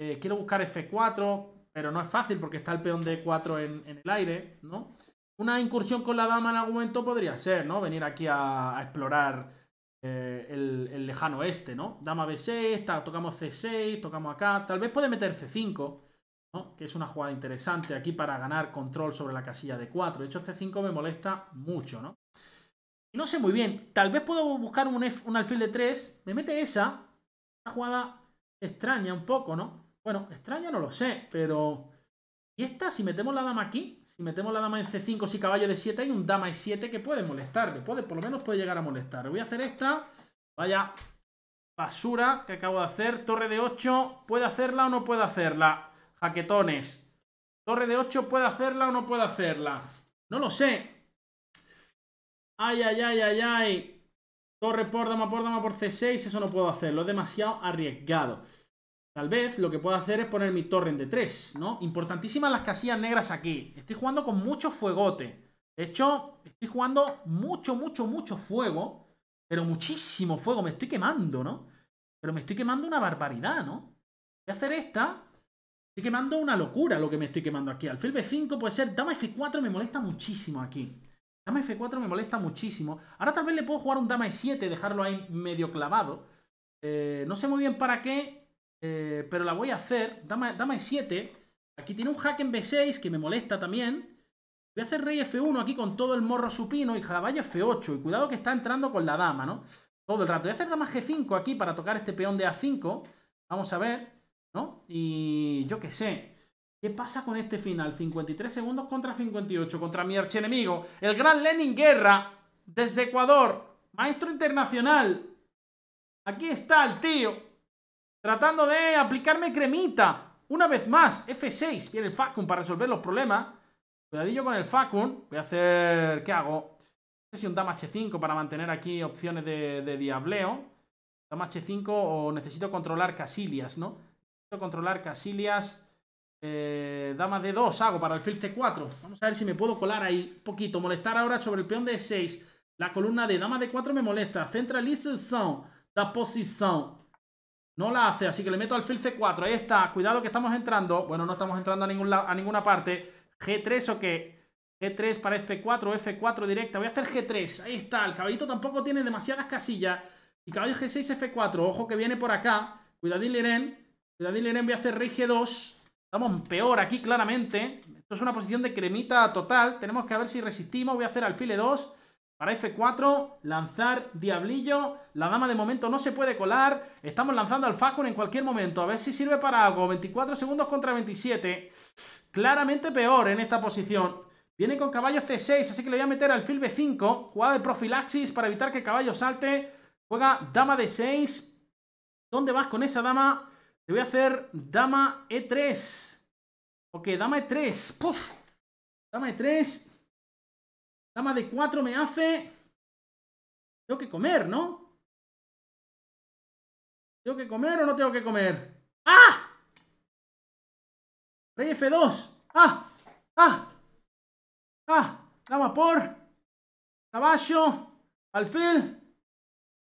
Eh, quiero buscar F4, pero no es fácil porque está el peón de 4 en, el aire, ¿no? Una incursión con la dama en algún momento podría ser, ¿no? Venir aquí a, explorar eh, el, lejano este, ¿no? Dama B6, tocamos C6, tocamos acá. Tal vez puede meter C5 que es una jugada interesante aquí para ganar control sobre la casilla de 4. De hecho, este C5 me molesta mucho, ¿no? no sé muy bien, tal vez puedo buscar un, alfil de 3, me mete esa, una jugada extraña un poco, ¿no? Bueno, extraña no lo sé, pero... Y esta, si metemos la dama aquí, si metemos la dama en C5, si caballo de 7, hay un dama y 7 que puede molestarle, puede, por lo menos puede llegar a molestar. Voy a hacer esta, vaya basura que acabo de hacer, torre de 8, ¿puede hacerla o no puede hacerla? Paquetones. Torre de 8 puede hacerla o no puede hacerla. No lo sé. Ay, ay, ay, ay, ay. Torre por dama por dama por C6. Eso no puedo hacerlo. Es demasiado arriesgado. Tal vez lo que puedo hacer es poner mi torre en D3, ¿no? Importantísimas las casillas negras aquí. Estoy jugando con mucho fuegote. De hecho, estoy jugando mucho, mucho, mucho fuego. Pero muchísimo fuego. Me estoy quemando, ¿no? Pero me estoy quemando una barbaridad, ¿no? Voy a hacer esta Estoy quemando una locura lo que me estoy quemando aquí. Alfil B5 puede ser... Dama F4 me molesta muchísimo aquí. Dama F4 me molesta muchísimo. Ahora tal vez le puedo jugar un Dama E7, dejarlo ahí medio clavado. Eh, no sé muy bien para qué, eh, pero la voy a hacer. Dama, dama E7. Aquí tiene un hack en B6 que me molesta también. Voy a hacer rey F1 aquí con todo el morro supino y caballo F8. Y cuidado que está entrando con la dama, ¿no? Todo el rato. Voy a hacer dama G5 aquí para tocar este peón de A5. Vamos a ver. ¿no? Y yo qué sé. ¿Qué pasa con este final? 53 segundos contra 58, contra mi archienemigo, el gran Lenin Guerra, desde Ecuador, maestro internacional. Aquí está el tío, tratando de aplicarme cremita. Una vez más, F6, viene el Facun para resolver los problemas. Cuidadillo con el Facun. Voy a hacer... ¿Qué hago? No sé si un Dama H5 para mantener aquí opciones de, diableo. Dama H5 o necesito controlar casillas, ¿no? controlar casillas Eh, dama de 2 hago para el fil C4. Vamos a ver si me puedo colar ahí un poquito. Molestar ahora sobre el peón de 6. La columna de dama de 4 me molesta. Centralización. La posición. No la hace, así que le meto al fil C4. Ahí está. Cuidado que estamos entrando. Bueno, no estamos entrando a, ningún a ninguna parte. G3 o qué? G3 para F4, F4 directa. Voy a hacer G3. Ahí está. El caballito tampoco tiene demasiadas casillas. Y caballo G6, F4. Ojo que viene por acá. Cuidadín, Liren la Daniel voy hacer hacer 2 Estamos peor aquí, claramente. Esto es una posición de cremita total. Tenemos que ver si resistimos. Voy a hacer alfil E2. Para F4, lanzar Diablillo. La dama de momento no se puede colar. Estamos lanzando al Falcon en cualquier momento. A ver si sirve para algo. 24 segundos contra 27. Claramente peor en esta posición. Viene con caballo C6, así que le voy a meter alfil B5. Jugada de profilaxis para evitar que el caballo salte. Juega dama D6. ¿Dónde vas con esa dama? Te voy a hacer dama E3. Ok, dama E3. Puf. Dama E3. Dama D4 me hace... Tengo que comer, ¿no? ¿Tengo que comer o no tengo que comer? ¡Ah! Rey F2. ¡Ah! ¡Ah! ¡Ah! Dama por... Caballo. Alfil.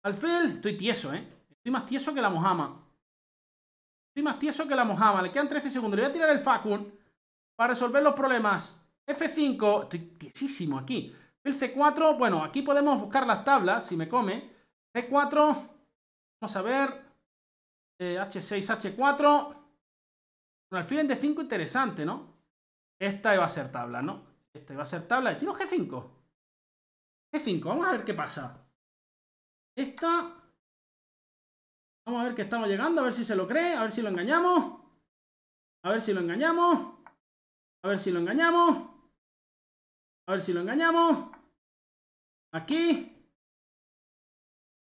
Alfil. Estoy tieso, ¿eh? Estoy más tieso que la mojama más tieso que la mojama. Le quedan 13 segundos. Le voy a tirar el Facun para resolver los problemas. F5. Estoy tiesísimo aquí. El C4. Bueno, aquí podemos buscar las tablas si me come. f 4 Vamos a ver. H6, H4. Un alfil en D5 interesante, ¿no? Esta iba a ser tabla, ¿no? Esta va a ser tabla. Le tiro G5. G5. Vamos a ver qué pasa. Esta... Vamos a ver que estamos llegando, a ver si se lo cree, a ver si lo engañamos. A ver si lo engañamos. A ver si lo engañamos. A ver si lo engañamos. Aquí.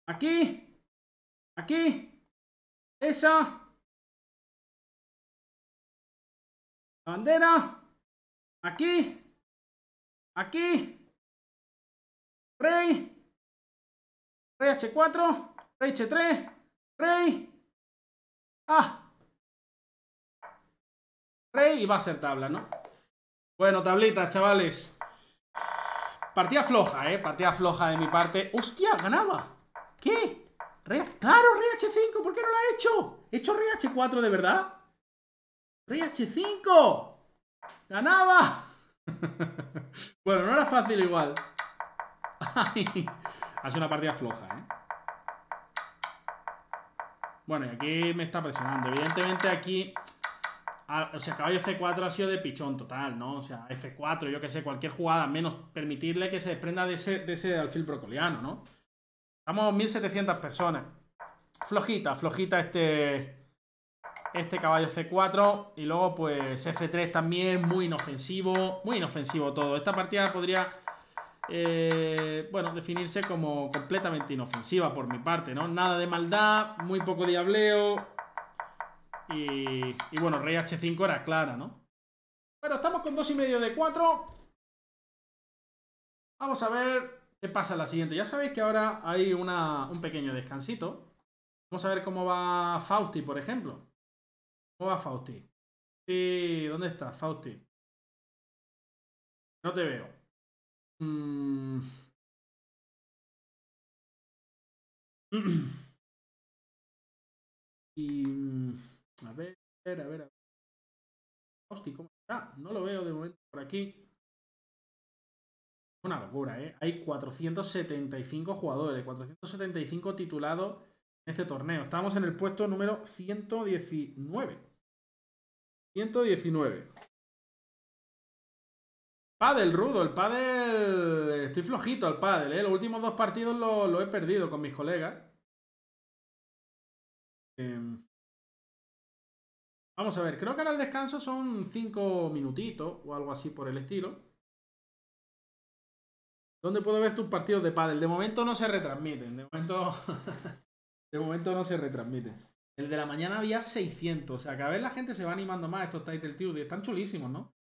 Aquí. Aquí. Esa. La bandera. Aquí. Aquí. Rey. Rey H4. Rey H3. Rey. Ah. Rey y va a ser tabla, ¿no? Bueno, tablita, chavales. Partida floja, ¿eh? Partida floja de mi parte. ¡Hostia, ganaba! ¿Qué? Rey... ¡Claro, Rey H5! ¿Por qué no lo ha hecho? ¿He hecho Rey H4 de verdad? ¡Rey H5! ¡Ganaba! [laughs] bueno, no era fácil igual. Hace [laughs] ha sido una partida floja, ¿eh? Bueno, y aquí me está presionando. Evidentemente aquí... Ah, o sea, caballo C4 ha sido de pichón total, ¿no? O sea, F4, yo qué sé, cualquier jugada, menos permitirle que se desprenda de ese, alfil brocoliano, ¿no? Estamos 1.700 personas. Flojita, flojita este, este caballo C4. Y luego, pues, F3 también, muy inofensivo, muy inofensivo todo. Esta partida podría eh, bueno, definirse como completamente inofensiva por mi parte, ¿no? Nada de maldad, muy poco diableo. Y, bueno, rey h5 era clara, ¿no? Bueno, estamos con dos y medio de 4. Vamos a ver qué pasa en la siguiente. Ya sabéis que ahora hay un pequeño descansito. Vamos a ver cómo va Fausti, por ejemplo. ¿Cómo va Fausti? Sí, ¿dónde está Fausti? No te veo. Mm. [clears throat] y mm, a ver, a ver, a ver. Hostia, ¿cómo está? No lo veo de momento por aquí. Una locura, ¿eh? Hay 475 jugadores, 475 titulados en este torneo. Estamos en el puesto número 119. 119. Padel, Rudo, el pádel... Estoy flojito al pádel, ¿eh? Los últimos dos partidos los lo he perdido con mis colegas. Em, vamos a ver, creo que ahora el descanso son cinco minutitos o algo así por el estilo. ¿Dónde puedo ver tus partidos de pádel? De momento no se retransmiten, de momento... [laughs] de momento no se retransmiten. El de la mañana había 600, o sea, cada vez la gente se va animando más a estos Title Tuesday. Están chulísimos, ¿no?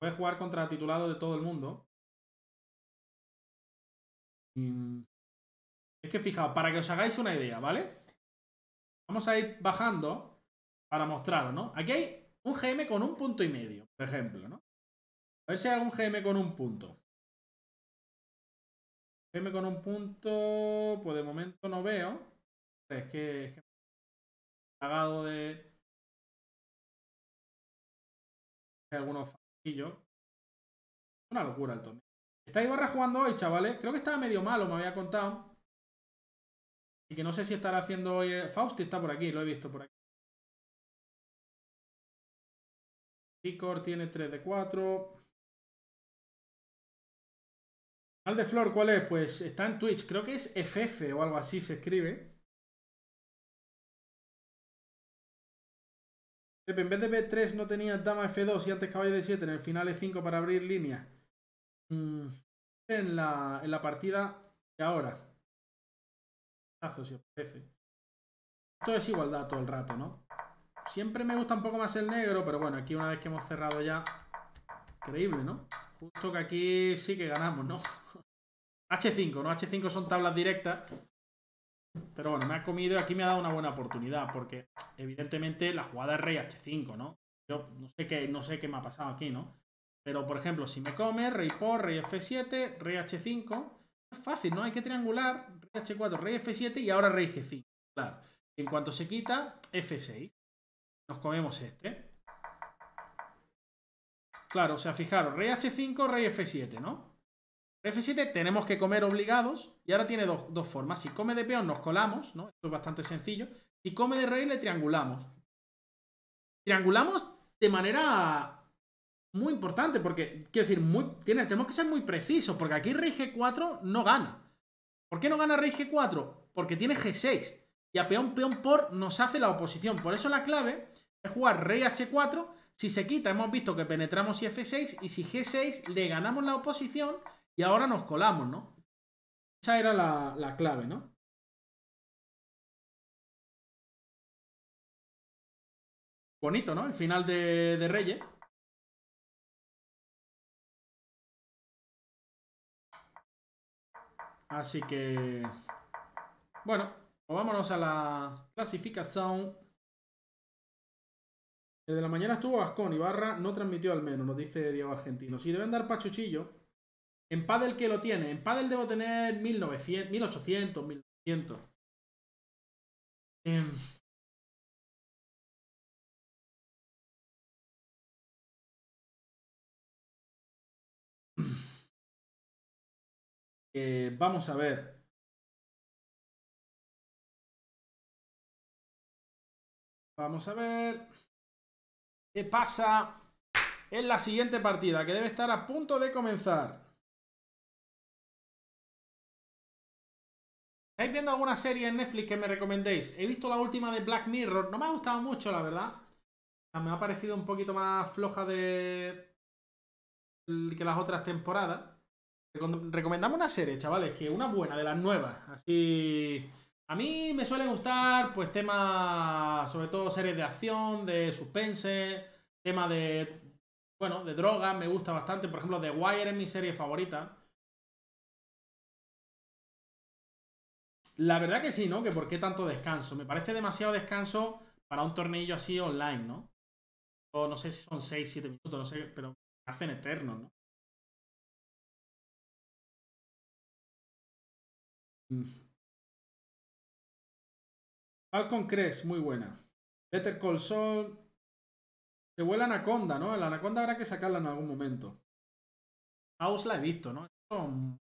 Puedes jugar contra titulado de todo el mundo. Mm. Es que fijaos, para que os hagáis una idea, ¿vale? Vamos a ir bajando para mostraros, ¿no? Aquí hay un GM con un punto y medio, por ejemplo, ¿no? A ver si hay algún GM con un punto. GM con un punto, pues de momento no veo. Es que... Es de... Hay algunos una locura el torneo. Está Ibarra jugando hoy, chavales. Creo que estaba medio malo, me había contado. Y que no sé si estará haciendo hoy. Eh, Fausti está por aquí, lo he visto por aquí. Picor tiene 3 de 4. Al de Flor, ¿cuál es? Pues está en Twitch. Creo que es FF o algo así se escribe. en vez de B3 no tenía dama F2 y antes caballo D7 en el final E5 para abrir línea. Mm, en, la, en la partida de ahora. Esto es igualdad todo el rato, ¿no? Siempre me gusta un poco más el negro, pero bueno, aquí una vez que hemos cerrado ya... Increíble, ¿no? Justo que aquí sí que ganamos, ¿no? H5, [laughs] ¿no? H5 son tablas directas. Pero bueno, me ha comido y aquí me ha dado una buena oportunidad, porque evidentemente la jugada es rey H5, ¿no? Yo no sé qué, no sé qué me ha pasado aquí, ¿no? Pero, por ejemplo, si me come, rey por, rey F7, rey H5, es fácil, ¿no? Hay que triangular, rey H4, rey F7 y ahora rey G5. Claro. En cuanto se quita, F6. Nos comemos este. Claro, o sea, fijaros, rey H5, rey F7, ¿no? F7 tenemos que comer obligados y ahora tiene dos, formas. Si come de peón nos colamos, ¿no? Esto es bastante sencillo. Si come de rey le triangulamos. Triangulamos de manera muy importante porque, quiero decir, tiene, tenemos que ser muy precisos porque aquí rey G4 no gana. ¿Por qué no gana rey G4? Porque tiene G6 y a peón, peón por nos hace la oposición. Por eso la clave es jugar rey H4. Si se quita, hemos visto que penetramos y F6 y si G6 le ganamos la oposición y ahora nos colamos, ¿no? Esa era la, la clave, ¿no? Bonito, ¿no? El final de, Reyes. Así que, bueno, pues vámonos a la clasificación. Desde la mañana estuvo Gascón, Barra. no transmitió al menos, nos dice Diego Argentino. Si deben dar pachuchillo, en Paddle, ¿qué lo tiene? En Paddle debo tener 1900, 1800, 1900. vamos a ver. Vamos a ver qué pasa en la siguiente partida, que debe estar a punto de comenzar. ¿Estáis viendo alguna serie en Netflix que me recomendéis? He visto la última de Black Mirror. No me ha gustado mucho, la verdad. Me ha parecido un poquito más floja de que las otras temporadas. Recomendamos una serie, chavales, que una buena, de las nuevas. Así. A mí me suele gustar, pues, temas. Sobre todo series de acción, de suspense, temas de. Bueno, de drogas, me gusta bastante. Por ejemplo, The Wire es mi serie favorita. La verdad que sí, ¿no? Que por qué tanto descanso. Me parece demasiado descanso para un tornillo así online, ¿no? O no sé si son 6, 7 minutos, no sé, pero hacen eternos, ¿no? Mm. Falcon Crest, muy buena. Better Call Saul. Se vuela Anaconda, ¿no? La Anaconda habrá que sacarla en algún momento. House la he visto, ¿no? Son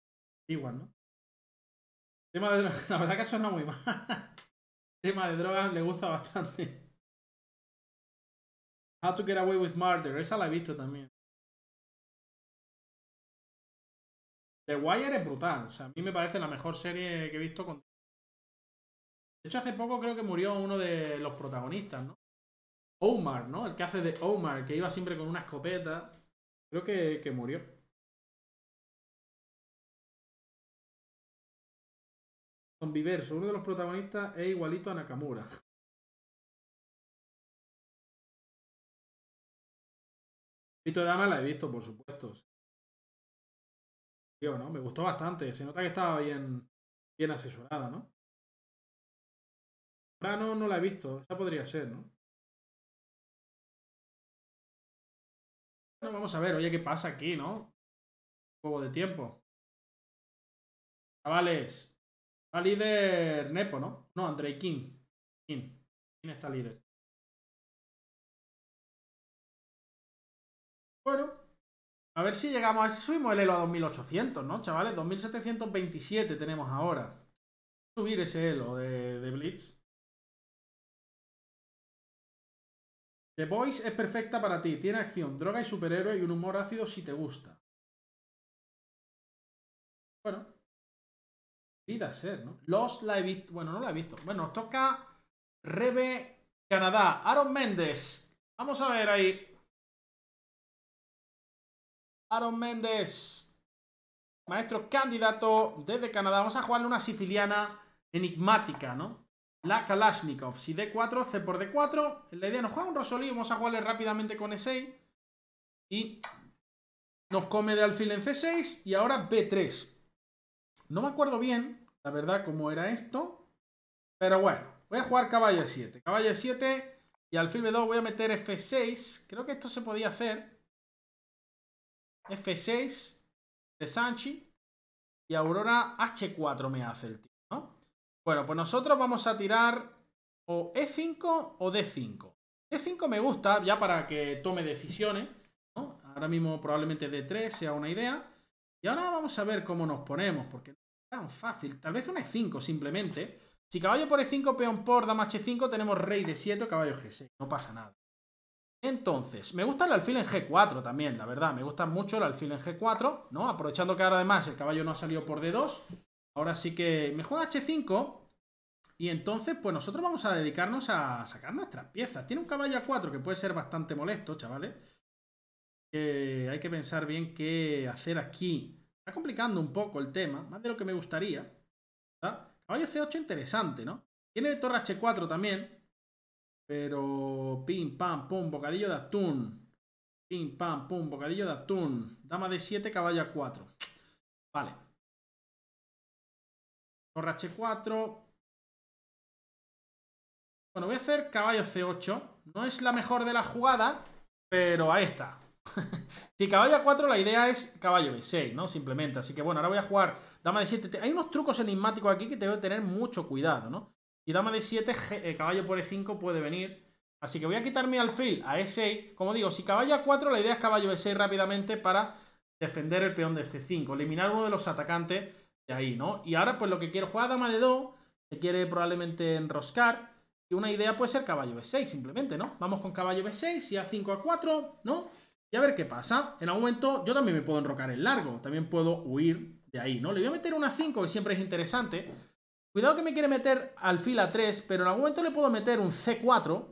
igual, ¿no? Tema de [laughs] la verdad que suena muy mal. Tema de drogas le gusta bastante. How to Get Away with Murder, esa la he visto también. The Wire es brutal, o sea, a mí me parece la mejor serie que he visto con... De hecho, hace poco creo que murió uno de los protagonistas, ¿no? Omar, ¿no? El que hace de Omar, que iba siempre con una escopeta. Creo que murió. Zombiverso, uno de los protagonistas es igualito a Nakamura. [laughs] Dama la he visto, por supuesto. Yo, ¿no? Me gustó bastante. Se nota que estaba bien, bien asesorada, ¿no? Ahora no, no la he visto. Esa podría ser, ¿no? Bueno, vamos a ver, oye, ¿qué pasa aquí, no? juego de tiempo. Chavales, Está líder Nepo, ¿no? No, Andrei King. King. ¿Quién está líder? Bueno, a ver si llegamos a subimos el elo a 2800, ¿no, chavales? 2727 tenemos ahora. Subir ese elo de, de Blitz. The Voice es perfecta para ti. Tiene acción, droga y superhéroe y un humor ácido si te gusta. Bueno, a ser, ¿no? Los la he visto. Bueno, no la he visto. Bueno, nos toca Rebe Canadá. Aaron Méndez. Vamos a ver ahí. Aaron Méndez. Maestro candidato desde Canadá. Vamos a jugarle una siciliana enigmática, ¿no? La Kalashnikov. Si D4, C por D4. La idea nos juega un Rosolí. Vamos a jugarle rápidamente con E6. Y nos come de alfil en C6 y ahora B3. No me acuerdo bien la verdad, cómo era esto. Pero bueno, voy a jugar caballo 7. Caballo 7 y alfil B2 voy a meter F6. Creo que esto se podía hacer. F6 de Sanchi y Aurora H4 me hace el tío, Bueno, pues nosotros vamos a tirar o E5 o D5. e 5 me gusta ya para que tome decisiones, Ahora mismo probablemente D3 sea una idea. Y ahora vamos a ver cómo nos ponemos, porque tan fácil. Tal vez un E5 simplemente. Si caballo por E5, peón por, dama H5, tenemos rey de 7 caballo G6. No pasa nada. Entonces, me gusta el alfil en G4 también, la verdad. Me gusta mucho el alfil en G4, ¿no? Aprovechando que ahora además el caballo no ha salido por D2. Ahora sí que me juega H5. Y entonces, pues nosotros vamos a dedicarnos a sacar nuestras piezas. Tiene un caballo a 4 que puede ser bastante molesto, chavales. Eh, hay que pensar bien qué hacer aquí. Está complicando un poco el tema, más de lo que me gustaría. Caballo C8 interesante, ¿no? Tiene torre H4 también. Pero pim, pam, pum, bocadillo de atún. Pim, pam, pum, bocadillo de atún. Dama de 7, caballo A4. Vale. Torre H4. Bueno, voy a hacer caballo C8. No es la mejor de la jugada, pero ahí está. [laughs] si caballo a 4, la idea es caballo b6, ¿no? Simplemente. Así que bueno, ahora voy a jugar dama de 7. Hay unos trucos enigmáticos aquí que tengo que tener mucho cuidado, ¿no? Y dama de 7, eh, caballo por e5 puede venir. Así que voy a quitarme al alfil a e6. Como digo, si caballo a 4, la idea es caballo b6 rápidamente para defender el peón de c5. Eliminar uno de los atacantes de ahí, ¿no? Y ahora pues lo que quiero jugar dama de 2. Se quiere probablemente enroscar. Y una idea puede ser caballo b6 simplemente, ¿no? Vamos con caballo b6 y a5 a 4, ¿no? Y a ver qué pasa. En algún momento yo también me puedo enrocar el largo. También puedo huir de ahí, ¿no? Le voy a meter una 5, que siempre es interesante. Cuidado que me quiere meter alfil a 3, pero en algún momento le puedo meter un C4.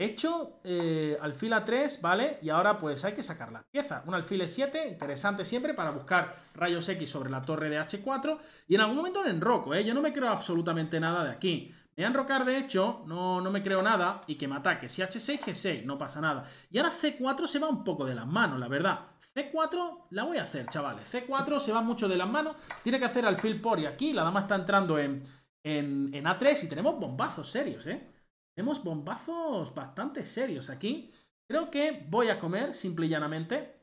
Hecho eh, alfil a 3, ¿vale? Y ahora pues hay que sacar la pieza. Un alfil E7, interesante siempre para buscar rayos X sobre la torre de H4. Y en algún momento le enroco, ¿eh? Yo no me creo absolutamente nada de aquí. Me voy de hecho, no, no me creo nada, y que me ataque. Si H6, G6, no pasa nada. Y ahora C4 se va un poco de las manos, la verdad. C4 la voy a hacer, chavales. C4 se va mucho de las manos. Tiene que hacer alfil por y aquí. La dama está entrando en, en A3 y tenemos bombazos serios, ¿eh? Tenemos bombazos bastante serios aquí. Creo que voy a comer, simple y llanamente.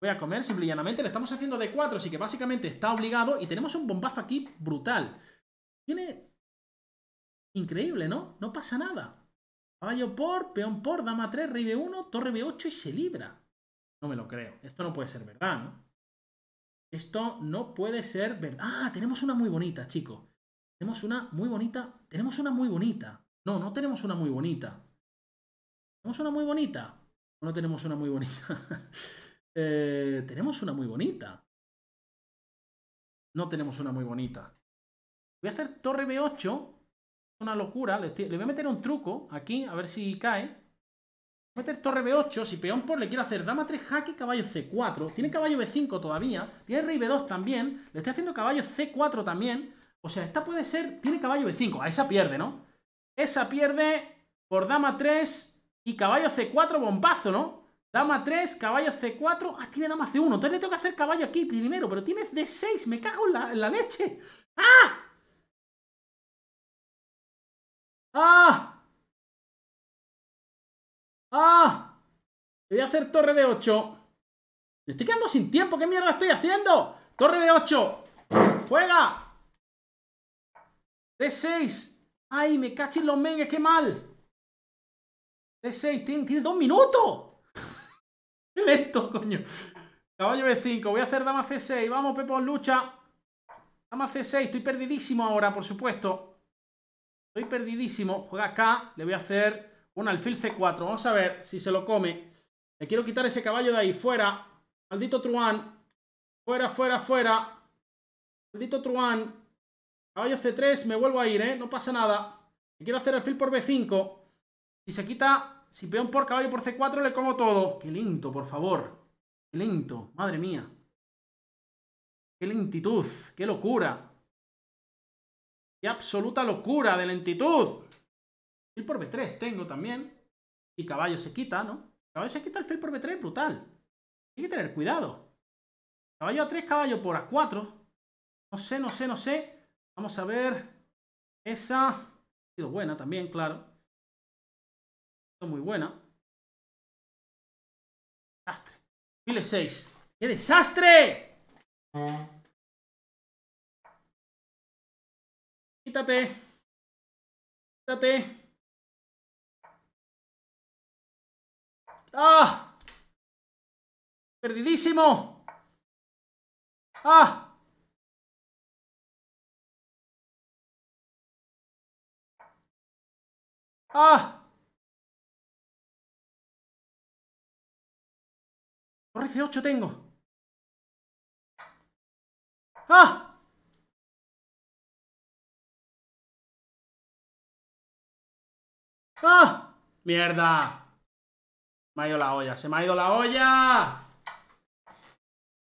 Voy a comer, simple y llanamente. Le estamos haciendo D4, así que básicamente está obligado. Y tenemos un bombazo aquí brutal. Tiene Increíble, ¿no? No pasa nada. Caballo por, peón por, dama 3, rey b1, torre b8 y se libra. No me lo creo. Esto no puede ser verdad, ¿no? Esto no puede ser verdad. Ah, tenemos una muy bonita, chicos. Tenemos una muy bonita. Tenemos una muy bonita. No, no tenemos una muy bonita. ¿Tenemos una muy bonita? No tenemos una muy bonita. [laughs] Eh, tenemos una muy bonita. No tenemos una muy bonita. Voy a hacer torre B8 una locura. Le, voy a meter un truco aquí, a ver si cae. Voy a meter torre B8. Si peón por le quiero hacer dama 3, jaque, caballo C4. Tiene caballo B5 todavía. Tiene rey B2 también. Le estoy haciendo caballo C4 también. O sea, esta puede ser... Tiene caballo B5. A esa pierde, ¿no? Esa pierde por dama 3 y caballo C4 bombazo, ¿no? Dama 3, caballo C4. Ah, tiene dama C1. Entonces le tengo que hacer caballo aquí primero. Pero tiene D6. Me cago la, en la leche. ¡Ah! ¡Ah! ¡Ah! voy a hacer torre de 8. Me estoy quedando sin tiempo. ¿Qué mierda estoy haciendo? Torre de 8. ¡Juega! D6. ¡Ay, me cachis los mengues! ¡Qué mal! D6. Tiene, dos minutos. [laughs] ¡Qué lento, coño! Caballo B5. Voy a hacer dama C6. Vamos, Pepo, lucha. Dama C6. Estoy perdidísimo ahora, por supuesto. Estoy perdidísimo. Juega acá. Le voy a hacer un alfil C4. Vamos a ver si se lo come. Le quiero quitar ese caballo de ahí. Fuera. Maldito Truán. Fuera, fuera, fuera. Maldito Truán. Caballo C3. Me vuelvo a ir, ¿eh? No pasa nada. Le quiero hacer alfil por B5. Si se quita... Si peón por caballo por C4 le como todo. Qué lento, por favor. Qué lento. Madre mía. Qué lentitud. Qué locura. Qué absoluta locura de lentitud. Fil por B3 tengo también. Y caballo se quita, ¿no? Caballo se quita el fil por B3, brutal. Hay que tener cuidado. Caballo A3, caballo por A4. No sé, no sé, no sé. Vamos a ver. Esa ha sido buena también, claro. Muy buena. Desastre. File 6. ¡Qué desastre! Quítate. Quítate. ¡Ah! ¡Perdidísimo! ¡Ah! ¡Ah! ¡Ah! C8 tengo. ¡Ah! ¡Ah! ¡Mierda! Me ha ido la olla, se me ha ido la olla.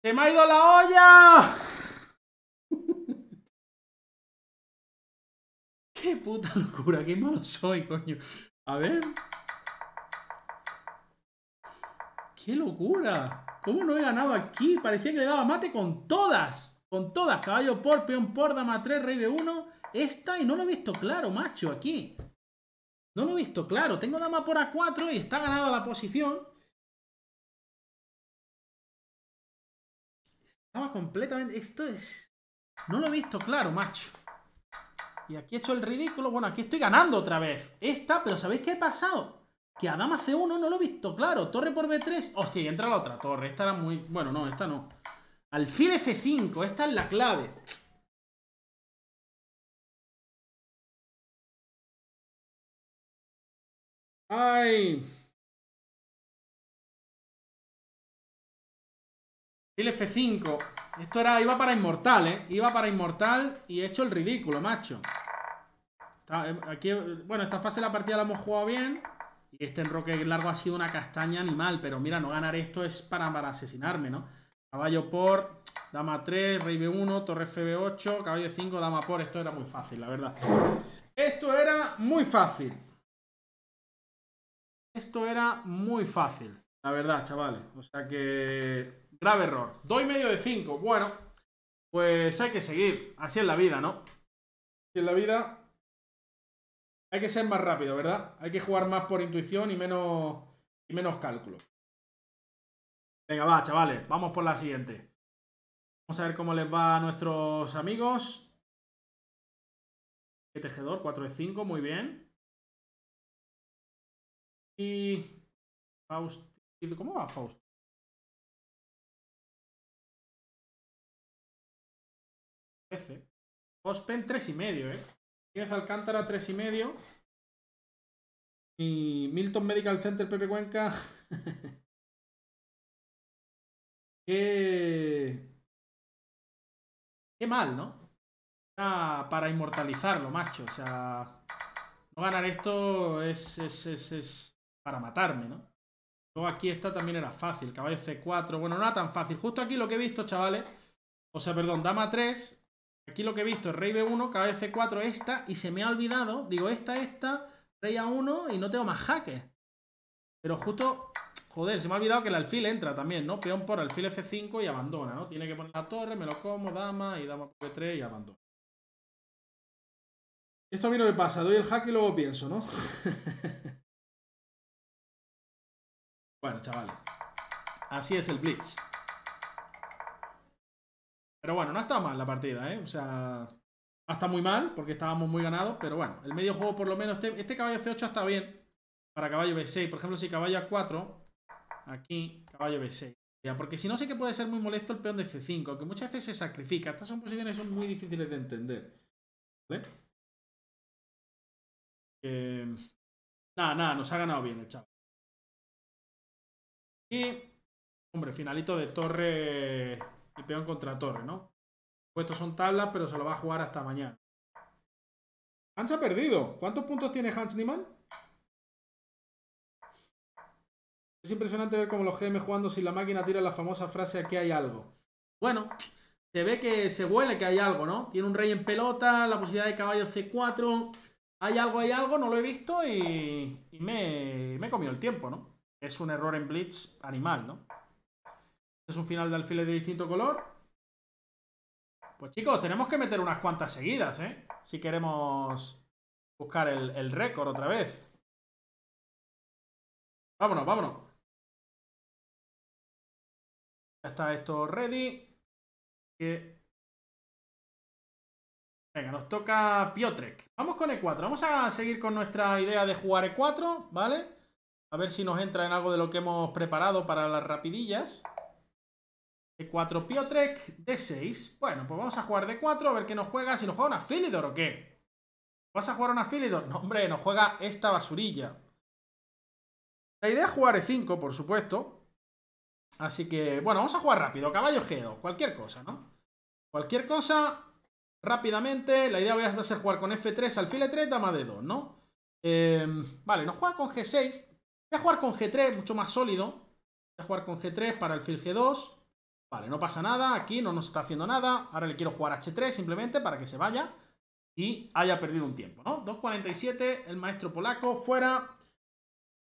¡Se me ha ido la olla! [laughs] ¡Qué puta locura! ¡Qué malo soy, coño! A ver... ¡Qué locura! ¿Cómo no he ganado aquí? Parecía que le daba mate con todas. Con todas. Caballo por, peón por, dama 3, rey de 1. Esta y no lo he visto claro, macho, aquí. No lo he visto claro. Tengo dama por A4 y está ganada la posición. Estaba completamente... Esto es... No lo he visto claro, macho. Y aquí he hecho el ridículo. Bueno, aquí estoy ganando otra vez. Esta, pero ¿sabéis qué ha pasado? Que a dama C1 no lo he visto claro. Torre por B3. Hostia, y entra la otra torre. Esta era muy... Bueno, no, esta no. Alfil F5. Esta es la clave. Ay. El F5. Esto era, iba para inmortal, ¿eh? Iba para inmortal y he hecho el ridículo, macho. Eh, aquí, bueno, esta fase de la partida la hemos jugado bien. Y este enroque largo ha sido una castaña animal. Pero mira, no ganar esto es para, para asesinarme, ¿no? Caballo por, dama 3, rey B1, torre FB8, caballo 5, dama por. Esto era muy fácil, la verdad. Esto era muy fácil. Esto era muy fácil, la verdad, chavales. O sea que... Grave error. Doy medio de 5. Bueno, pues hay que seguir. Así es la vida, ¿no? Así es la vida. Hay que ser más rápido, ¿verdad? Hay que jugar más por intuición y menos, y menos cálculo. Venga, va, chavales. Vamos por la siguiente. Vamos a ver cómo les va a nuestros amigos. Este tejedor, 4 de 5, muy bien. Y. Faust ¿Cómo va Faust? Faust y 3,5, ¿eh? Tienes Alcántara 3,5. Y Milton Medical Center Pepe Cuenca. [laughs] qué... qué mal, ¿no? para inmortalizarlo, macho. O sea, no ganar esto es, es, es para matarme, ¿no? Luego aquí esta también era fácil, caballo C4. Bueno, no era tan fácil. Justo aquí lo que he visto, chavales. O sea, perdón, dama 3. Aquí lo que he visto es rey B1, caballo C4, esta. Y se me ha olvidado, digo, esta, esta, rey A1 y no tengo más hacke. Pero justo, joder, se me ha olvidado que el alfil entra también, ¿no? Peón por alfil F5 y abandona, ¿no? Tiene que poner la torre, me lo como, dama y dama por B3 y abandona. Esto a mí no me pasa, doy el hack y luego pienso, ¿no? [laughs] Bueno, chavales. Así es el Blitz. Pero bueno, no está mal la partida, ¿eh? O sea, está muy mal porque estábamos muy ganados, pero bueno, el medio juego por lo menos, este, este caballo C8 está bien para caballo B6. Por ejemplo, si caballo A4, aquí, caballo B6. Porque si no sé que puede ser muy molesto el peón de C5, que muchas veces se sacrifica. Estas son posiciones son muy difíciles de entender. ¿Vale? Eh, nada, nada, nos ha ganado bien el chavo. Y, hombre, finalito de torre, y peón contra torre, ¿no? Pues estos son tablas, pero se lo va a jugar hasta mañana. Hans ha perdido. ¿Cuántos puntos tiene Hans Niemann? Es impresionante ver cómo los GM jugando sin la máquina tira la famosa frase aquí hay algo. Bueno, se ve que se huele que hay algo, ¿no? Tiene un rey en pelota, la posibilidad de caballo C4. Hay algo, hay algo, no lo he visto y, me, me he comido el tiempo, ¿no? Es un error en Blitz animal, ¿no? Es un final de alfiles de distinto color. Pues chicos, tenemos que meter unas cuantas seguidas, ¿eh? Si queremos buscar el, récord otra vez. Vámonos, vámonos. Ya está esto ready. Venga, nos toca Piotrek. Vamos con E4. Vamos a seguir con nuestra idea de jugar E4, ¿vale? A ver si nos entra en algo de lo que hemos preparado para las rapidillas. e 4 Piotrek, d 6. Bueno, pues vamos a jugar d 4, a ver qué nos juega. Si nos juega una Philidor o qué. ¿Vas a jugar una Philidor? No, hombre, nos juega esta basurilla. La idea es jugar E5, por supuesto. Así que, bueno, vamos a jugar rápido. Caballo G2, cualquier cosa, ¿no? Cualquier cosa, rápidamente. La idea va a ser jugar con F3, alfil E3, dama D2, ¿no? Eh, vale, nos juega con G6, Voy a jugar con G3, mucho más sólido. Voy a jugar con G3 para el fil G2. Vale, no pasa nada, aquí no nos está haciendo nada. Ahora le quiero jugar H3 simplemente para que se vaya y haya perdido un tiempo, ¿no? 2.47, el maestro polaco, fuera.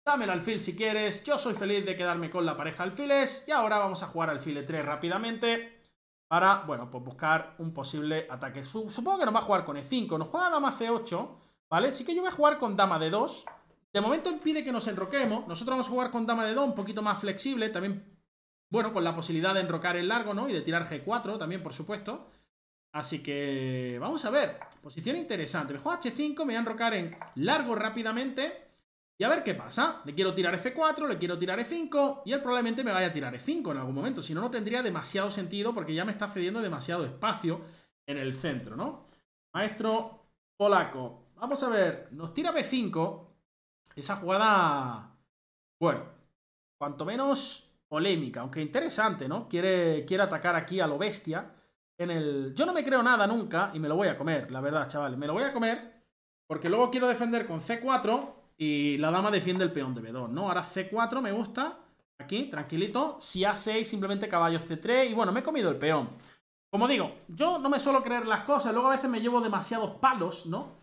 Dame el alfil si quieres, yo soy feliz de quedarme con la pareja alfiles. Y ahora vamos a jugar alfil E3 rápidamente para, bueno, pues buscar un posible ataque. Supongo que nos va a jugar con E5, nos juega dama C8, ¿vale? Sí que yo voy a jugar con dama D2 de momento impide que nos enroquemos. Nosotros vamos a jugar con dama de Don un poquito más flexible. También, bueno, con la posibilidad de enrocar el largo, ¿no? Y de tirar g4 también, por supuesto. Así que vamos a ver. Posición interesante. Me juego h5, me voy a enrocar en largo rápidamente. Y a ver qué pasa. Le quiero tirar f4, le quiero tirar e5. Y él probablemente me vaya a tirar e5 en algún momento. Si no, no tendría demasiado sentido porque ya me está cediendo demasiado espacio en el centro, ¿no? Maestro polaco. Vamos a ver. Nos tira b5. Esa jugada, bueno, cuanto menos polémica, aunque interesante, ¿no? Quiere, quiere atacar aquí a lo bestia. En el... Yo no me creo nada nunca y me lo voy a comer, la verdad, chavales. Me lo voy a comer porque luego quiero defender con C4 y la dama defiende el peón de B2, ¿no? Ahora C4 me gusta. Aquí, tranquilito. Si A6, simplemente caballo C3. Y bueno, me he comido el peón. Como digo, yo no me suelo creer las cosas. Luego a veces me llevo demasiados palos, ¿no?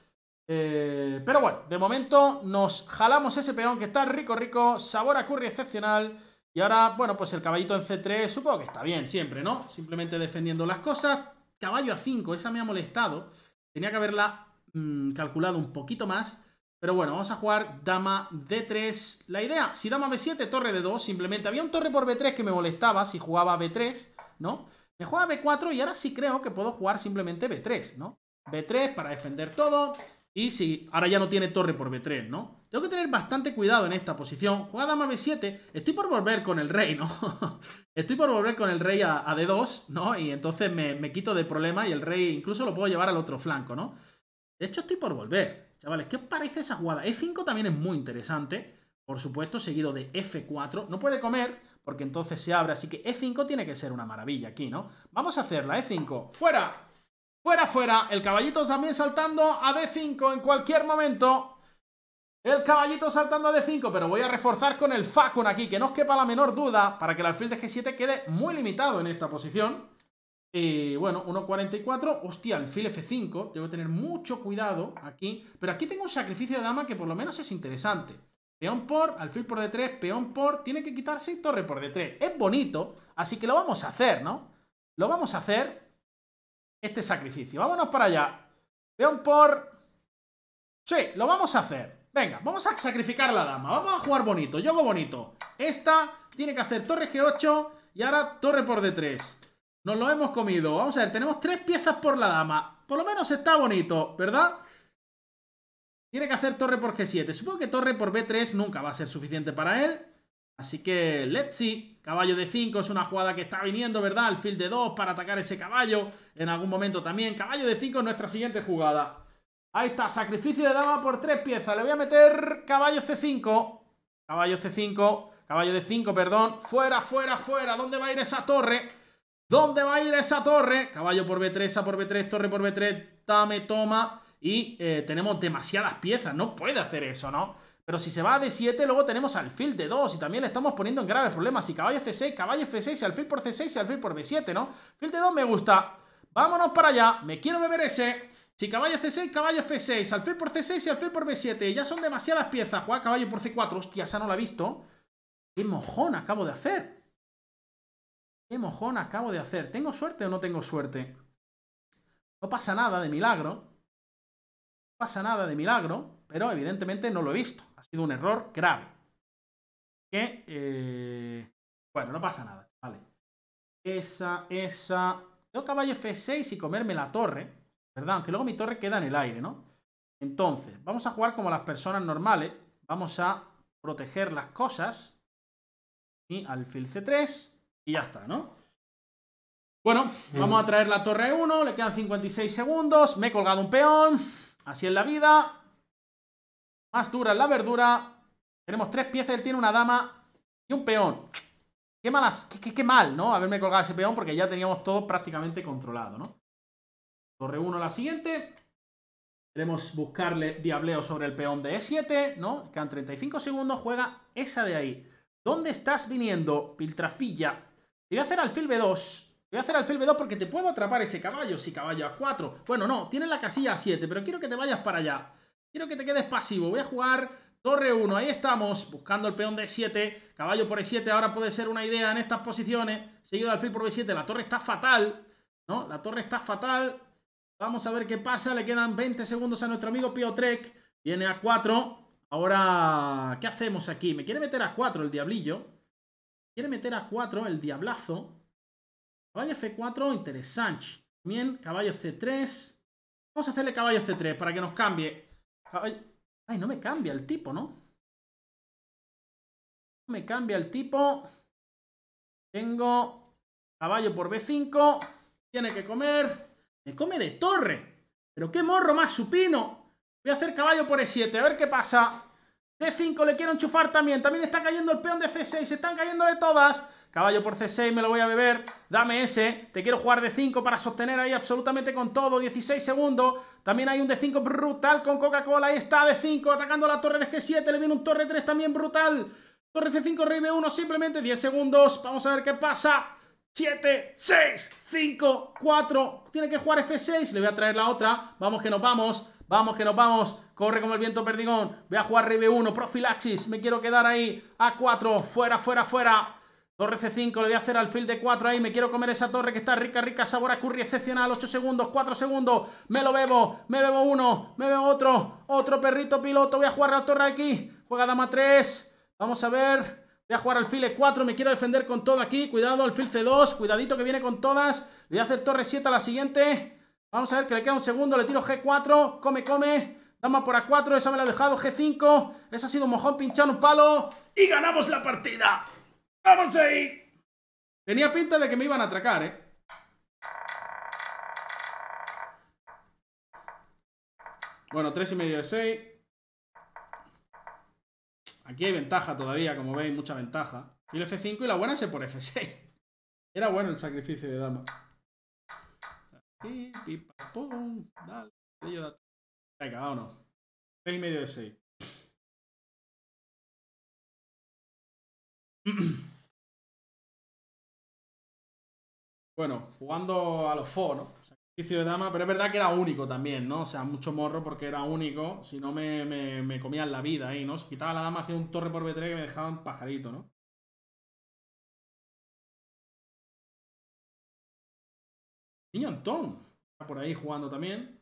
Eh, pero bueno, de momento nos jalamos ese peón que está rico, rico, sabor a curry excepcional. Y ahora, bueno, pues el caballito en C3 supongo que está bien siempre, ¿no? Simplemente defendiendo las cosas. Caballo a 5, esa me ha molestado. Tenía que haberla mm, calculado un poquito más. Pero bueno, vamos a jugar dama D3. La idea, si dama B7, torre d 2 simplemente. Había un torre por B3 que me molestaba si jugaba B3, ¿no? Me juega B4 y ahora sí creo que puedo jugar simplemente B3, ¿no? B3 para defender todo. Y si ahora ya no tiene torre por B3, ¿no? Tengo que tener bastante cuidado en esta posición. Juega dama B7. Estoy por volver con el rey, ¿no? [laughs] Estoy por volver con el rey a, D2, ¿no? Y entonces me, me, quito de problema y el rey incluso lo puedo llevar al otro flanco, ¿no? De hecho, estoy por volver. Chavales, ¿qué os parece esa jugada? E5 también es muy interesante. Por supuesto, seguido de F4. No puede comer porque entonces se abre. Así que E5 tiene que ser una maravilla aquí, ¿no? Vamos a hacerla. E5. ¡Fuera! Fuera, fuera. El caballito también saltando a D5 en cualquier momento. El caballito saltando a D5, pero voy a reforzar con el Facun aquí, que no os quepa la menor duda, para que el alfil de G7 quede muy limitado en esta posición. Eh, y bueno, 1.44, hostia, alfil F5, tengo que tener mucho cuidado aquí. Pero aquí tengo un sacrificio de dama que por lo menos es interesante. Peón por, alfil por D3, peón por, tiene que quitarse torre por D3. Es bonito, así que lo vamos a hacer, ¿no? Lo vamos a hacer, este sacrificio. Vámonos para allá. León por... Sí, lo vamos a hacer. Venga, vamos a sacrificar la dama. Vamos a jugar bonito. Yo hago bonito. Esta tiene que hacer torre G8 y ahora torre por D3. Nos lo hemos comido. Vamos a ver, tenemos tres piezas por la dama. Por lo menos está bonito, ¿verdad? Tiene que hacer torre por G7. Supongo que torre por B3 nunca va a ser suficiente para él. Así que let's see. Caballo de 5 es una jugada que está viniendo, ¿verdad? Al field de 2 para atacar ese caballo en algún momento también. Caballo de 5 es nuestra siguiente jugada. Ahí está, sacrificio de dama por tres piezas. Le voy a meter caballo C5. Caballo C5, caballo de 5, perdón. Fuera, fuera, fuera. ¿Dónde va a ir esa torre? ¿Dónde va a ir esa torre? Caballo por B3, esa por B3, torre por B3. Dame, toma. Y eh, tenemos demasiadas piezas. No puede hacer eso, ¿no? Pero si se va a d 7, luego tenemos alfil de 2 y también le estamos poniendo en graves problemas. Si caballo C6, caballo F6, al alfil por C6 y alfil por B7, ¿no? Alfil de 2 me gusta. Vámonos para allá. Me quiero beber ese. Si caballo C6, caballo F6, alfil por C6 y alfil por B7. Ya son demasiadas piezas. Juega caballo por C4. Hostia, esa no la he visto. ¡Qué mojón acabo de hacer! ¡Qué mojón acabo de hacer! ¿Tengo suerte o no tengo suerte? No pasa nada de milagro pasa nada de milagro, pero evidentemente no lo he visto. Ha sido un error grave. Que, eh, bueno, no pasa nada, vale. Esa, esa... tengo caballo F6 y comerme la torre, ¿verdad? Aunque luego mi torre queda en el aire, ¿no? Entonces, vamos a jugar como las personas normales. Vamos a proteger las cosas. Y alfil C3 y ya está, ¿no? Bueno, vamos a traer la torre 1, le quedan 56 segundos, me he colgado un peón, Así es la vida. Más dura es la verdura. Tenemos tres piezas, él tiene una dama y un peón. Qué, malas, qué, mal, ¿no? Haberme colgado ese peón porque ya teníamos todo prácticamente controlado, ¿no? Torre 1 la siguiente. Queremos buscarle diableo sobre el peón de E7, ¿no? Quedan 35 segundos, juega esa de ahí. ¿Dónde estás viniendo, Piltrafilla? Te voy a hacer alfil B2 Voy a hacer alfil B2 porque te puedo atrapar ese caballo. Si caballo a 4. Bueno, no, tiene la casilla a 7, pero quiero que te vayas para allá. Quiero que te quedes pasivo. Voy a jugar torre 1. Ahí estamos, buscando el peón de 7. Caballo por E7 ahora puede ser una idea en estas posiciones. Seguido de alfil por B7. La torre está fatal, ¿no? La torre está fatal. Vamos a ver qué pasa. Le quedan 20 segundos a nuestro amigo Piotrek. Viene a 4. Ahora, ¿qué hacemos aquí? Me quiere meter a 4 el diablillo. Quiere meter a 4 el diablazo. Caballo F4, interesante. También caballo C3. Vamos a hacerle caballo C3 para que nos cambie. Ay, no me cambia el tipo, ¿no? No me cambia el tipo. Tengo caballo por B5. Tiene que comer. Me come de torre. Pero qué morro más supino. Voy a hacer caballo por E7. A ver qué pasa. D5 le quiero enchufar también. También está cayendo el peón de C6. Se están cayendo de todas. Caballo por C6, me lo voy a beber. Dame ese. Te quiero jugar de 5 para sostener ahí absolutamente con todo. 16 segundos. También hay un D5 brutal con Coca-Cola. Ahí está, D5 atacando la torre de G7. Le viene un torre 3 también brutal. Torre C5, rey B1, simplemente 10 segundos. Vamos a ver qué pasa. 7, 6, 5, 4. Tiene que jugar F6. Le voy a traer la otra. Vamos que nos vamos. Vamos que nos vamos. Corre como el viento perdigón. Voy a jugar rey B1. Profilaxis. Me quiero quedar ahí. A4. Fuera, fuera, fuera. Torre C5, le voy a hacer alfil de 4 ahí, me quiero comer esa torre que está rica, rica, sabor a curry excepcional, 8 segundos, 4 segundos, me lo bebo, me bebo uno, me bebo otro, otro perrito piloto, voy a jugar la torre aquí, juega dama 3, vamos a ver, voy a jugar alfil E4, me quiero defender con todo aquí, cuidado alfil C2, cuidadito que viene con todas, le voy a hacer torre 7 a la siguiente, vamos a ver que le queda un segundo, le tiro G4, come, come, Dama por A4, esa me la ha dejado, G5, esa ha sido un mojón, pinchando un palo y ganamos la partida. Vamos ahí. Tenía pinta de que me iban a atracar, ¿eh? Bueno, 3 y medio de 6. Aquí hay ventaja todavía, como veis, mucha ventaja. Y el F5 y la buena es por F6. Era bueno el sacrificio de dama. Aquí, pipa, pum, dale, Venga, vámonos. 3 y medio de 6. [clears throat] Bueno, jugando a los fo, ¿no? Sacrificio de dama, pero es verdad que era único también, ¿no? O sea, mucho morro porque era único, si no me, comían la vida ahí, ¿no? Si quitaba la dama, hacía un torre por B3 que me dejaban pajarito, ¿no? Niño Antón. Está por ahí jugando también.